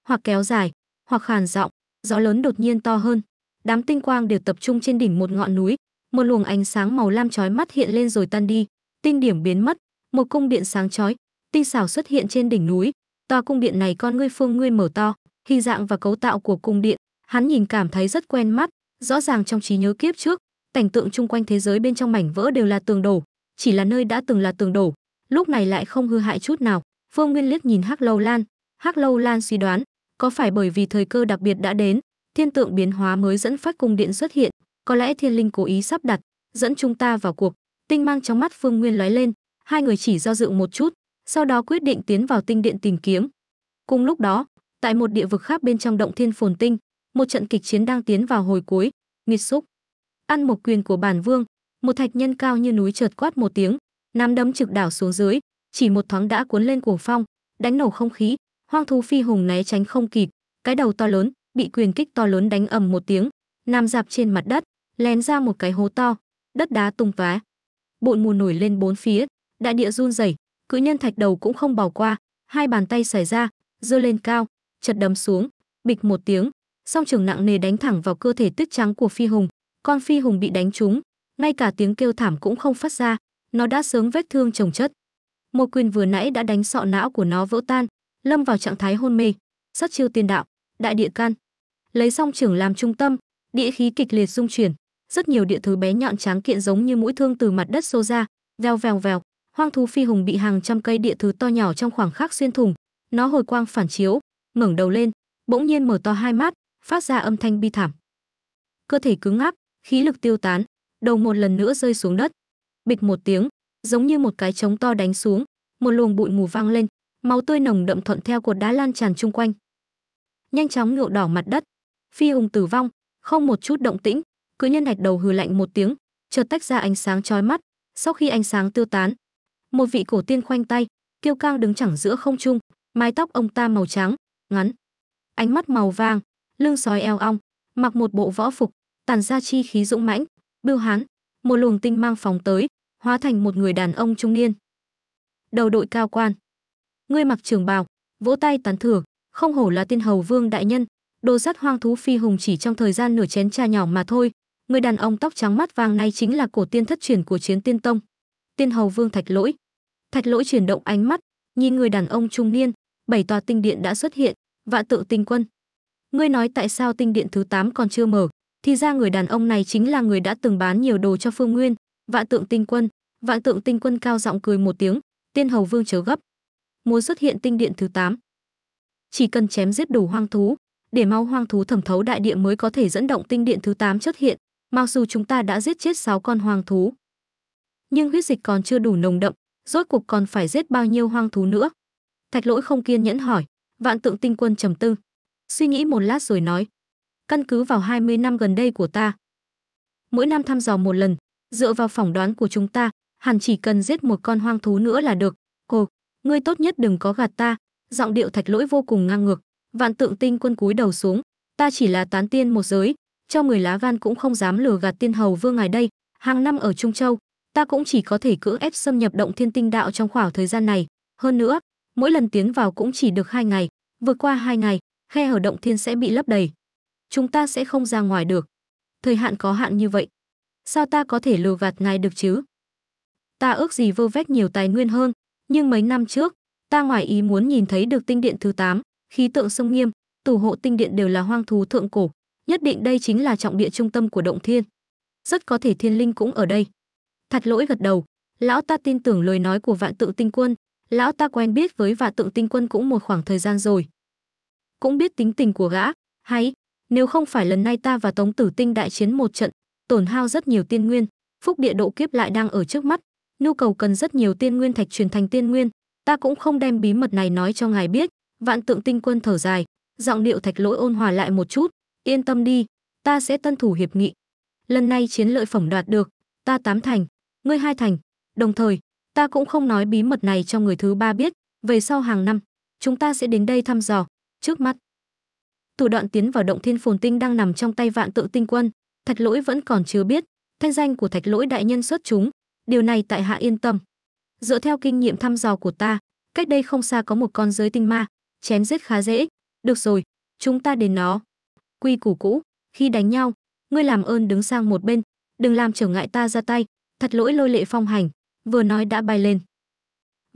hoặc kéo dài, hoặc khàn giọng, gió lớn đột nhiên to hơn. Đám tinh quang đều tập trung trên đỉnh một ngọn núi, một luồng ánh sáng màu lam chói mắt hiện lên rồi tan đi, tinh điểm biến mất, một cung điện sáng chói, tinh xảo xuất hiện trên đỉnh núi, Tòa cung điện này con ngươi Phương Nguyên mở to, hình dạng và cấu tạo của cung điện, hắn nhìn cảm thấy rất quen mắt, rõ ràng trong trí nhớ kiếp trước, cảnh tượng chung quanh thế giới bên trong mảnh vỡ đều là tường đổ, chỉ là nơi đã từng là tường đổ, lúc này lại không hư hại chút nào. Phương Nguyên liếc nhìn Hắc Lâu Lan, Hắc Lâu Lan suy đoán, có phải bởi vì thời cơ đặc biệt đã đến, thiên tượng biến hóa mới dẫn phát cung điện xuất hiện, có lẽ thiên linh cố ý sắp đặt, dẫn chúng ta vào cuộc. Tinh mang trong mắt Phương Nguyên lóe lên, hai người chỉ do dự một chút, sau đó quyết định tiến vào tinh điện tìm kiếm. Cùng lúc đó, tại một địa vực khác bên trong động thiên phồn tinh, một trận kịch chiến đang tiến vào hồi cuối, nghiệt xúc. Ăn một quyền của bản vương, một thạch nhân cao như núi chợt quát một tiếng, nắm đấm trực đảo xuống dưới, chỉ một thoáng đã cuốn lên cuồng phong, đánh nổ không khí, hoang thú phi hùng né tránh không kịp, cái đầu to lớn bị quyền kích to lớn đánh ầm một tiếng, nằm dạp trên mặt đất, lén ra một cái hố to, đất đá tung vá. Bụi mù nổi lên bốn phía, đại địa run rẩy, cự nhân thạch đầu cũng không bỏ qua hai bàn tay xài ra giơ lên cao chật đấm xuống bịch một tiếng song trường nặng nề đánh thẳng vào cơ thể tuyết trắng của phi hùng con phi hùng bị đánh trúng ngay cả tiếng kêu thảm cũng không phát ra nó đã sớm vết thương trồng chất một quyền vừa nãy đã đánh sọ não của nó vỡ tan lâm vào trạng thái hôn mê sắt chiêu tiên đạo đại địa can lấy song trưởng làm trung tâm địa khí kịch liệt dung chuyển rất nhiều địa thứ bé nhọn tráng kiện giống như mũi thương từ mặt đất xô ra veo vèo vèo hoang thú phi hùng bị hàng trăm cây địa thứ to nhỏ trong khoảng khắc xuyên thủng nó hồi quang phản chiếu ngẩng đầu lên bỗng nhiên mở to hai mắt phát ra âm thanh bi thảm cơ thể cứng ngắc khí lực tiêu tán đầu một lần nữa rơi xuống đất bịch một tiếng giống như một cái trống to đánh xuống một luồng bụi mù vang lên máu tươi nồng đậm thuận theo cột đá lan tràn chung quanh nhanh chóng nhuộm đỏ mặt đất phi hùng tử vong không một chút động tĩnh cứ nhân hạch đầu hừ lạnh một tiếng chợt tách ra ánh sáng chói mắt sau khi ánh sáng tiêu tán một vị cổ tiên khoanh tay kiêu cao đứng chẳng giữa không trung mái tóc ông ta màu trắng ngắn ánh mắt màu vàng lưng sói eo ong mặc một bộ võ phục tàn ra chi khí dũng mãnh bưu hán một luồng tinh mang phóng tới hóa thành một người đàn ông trung niên đầu đội cao quan ngươi mặc trường bào vỗ tay tán thưởng không hổ là tiên hầu vương đại nhân đồ sắt hoang thú phi hùng chỉ trong thời gian nửa chén trà nhỏ mà thôi người đàn ông tóc trắng mắt vàng này chính là cổ tiên thất truyền của chiến tiên tông tiên hầu vương thạch lỗi Thạch Lỗi chuyển động ánh mắt, nhìn người đàn ông trung niên, bảy tòa tinh điện đã xuất hiện, vạn tượng tinh quân. Ngươi nói tại sao tinh điện thứ 8 còn chưa mở? Thì ra người đàn ông này chính là người đã từng bán nhiều đồ cho Phương Nguyên, vạn tượng tinh quân. Vạn tượng tinh quân cao giọng cười một tiếng, tiên hầu vương chớ gấp. Muốn xuất hiện tinh điện thứ 8. Chỉ cần chém giết đủ hoang thú, để mau hoang thú thẩm thấu đại địa mới có thể dẫn động tinh điện thứ 8 xuất hiện, mặc dù chúng ta đã giết chết 6 con hoang thú. Nhưng huyết dịch còn chưa đủ nồng đậm, rốt cuộc còn phải giết bao nhiêu hoang thú nữa thạch lỗi không kiên nhẫn hỏi vạn tượng tinh quân trầm tư suy nghĩ một lát rồi nói căn cứ vào 20 năm gần đây của ta mỗi năm thăm dò một lần dựa vào phỏng đoán của chúng ta hẳn chỉ cần giết một con hoang thú nữa là được cô ngươi tốt nhất đừng có gạt ta giọng điệu thạch lỗi vô cùng ngang ngược vạn tượng tinh quân cúi đầu xuống ta chỉ là tán tiên một giới cho người lá gan cũng không dám lừa gạt tiên hầu vương ngài đây hàng năm ở trung châu ta cũng chỉ có thể cưỡng ép xâm nhập động thiên tinh đạo trong khoảng thời gian này hơn nữa mỗi lần tiến vào cũng chỉ được hai ngày vượt qua hai ngày khe hở động thiên sẽ bị lấp đầy chúng ta sẽ không ra ngoài được thời hạn có hạn như vậy sao ta có thể lừa gạt ngài được chứ ta ước gì vơ vét nhiều tài nguyên hơn nhưng mấy năm trước ta ngoài ý muốn nhìn thấy được tinh điện thứ 8, khí tượng sông nghiêm tủ hộ tinh điện đều là hoang thú thượng cổ nhất định đây chính là trọng địa trung tâm của động thiên rất có thể thiên linh cũng ở đây thật lỗi gật đầu, lão ta tin tưởng lời nói của vạn tượng tinh quân, lão ta quen biết với vạn tượng tinh quân cũng một khoảng thời gian rồi. Cũng biết tính tình của gã, hay, nếu không phải lần này ta và Tống Tử Tinh đại chiến một trận, tổn hao rất nhiều tiên nguyên, phúc địa độ kiếp lại đang ở trước mắt, nhu cầu cần rất nhiều tiên nguyên thạch truyền thành tiên nguyên, ta cũng không đem bí mật này nói cho ngài biết, vạn tượng tinh quân thở dài, giọng điệu thạch lỗi ôn hòa lại một chút, yên tâm đi, ta sẽ tân thủ hiệp nghị. Lần này chiến lợi phẩm đoạt được, ta tám thành, ngươi hai thành. Đồng thời, ta cũng không nói bí mật này cho người thứ ba biết, về sau hàng năm, chúng ta sẽ đến đây thăm dò, trước mắt. Thủ đoạn tiến vào động thiên phồn tinh đang nằm trong tay vạn tự tinh quân, thạch lỗi vẫn còn chưa biết, thanh danh của thạch lỗi đại nhân xuất chúng, điều này tại hạ yên tâm. Dựa theo kinh nghiệm thăm dò của ta, cách đây không xa có một con giới tinh ma, chém giết khá dễ, được rồi, chúng ta đến nó. Quy củ cũ, khi đánh nhau, ngươi làm ơn đứng sang một bên, đừng làm trở ngại ta ra tay, thật lỗi lôi lệ phong hành vừa nói đã bay lên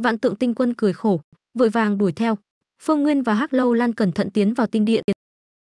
vạn tượng tinh quân cười khổ vội vàng đuổi theo phương nguyên và hắc lâu lan cẩn thận tiến vào tinh điện.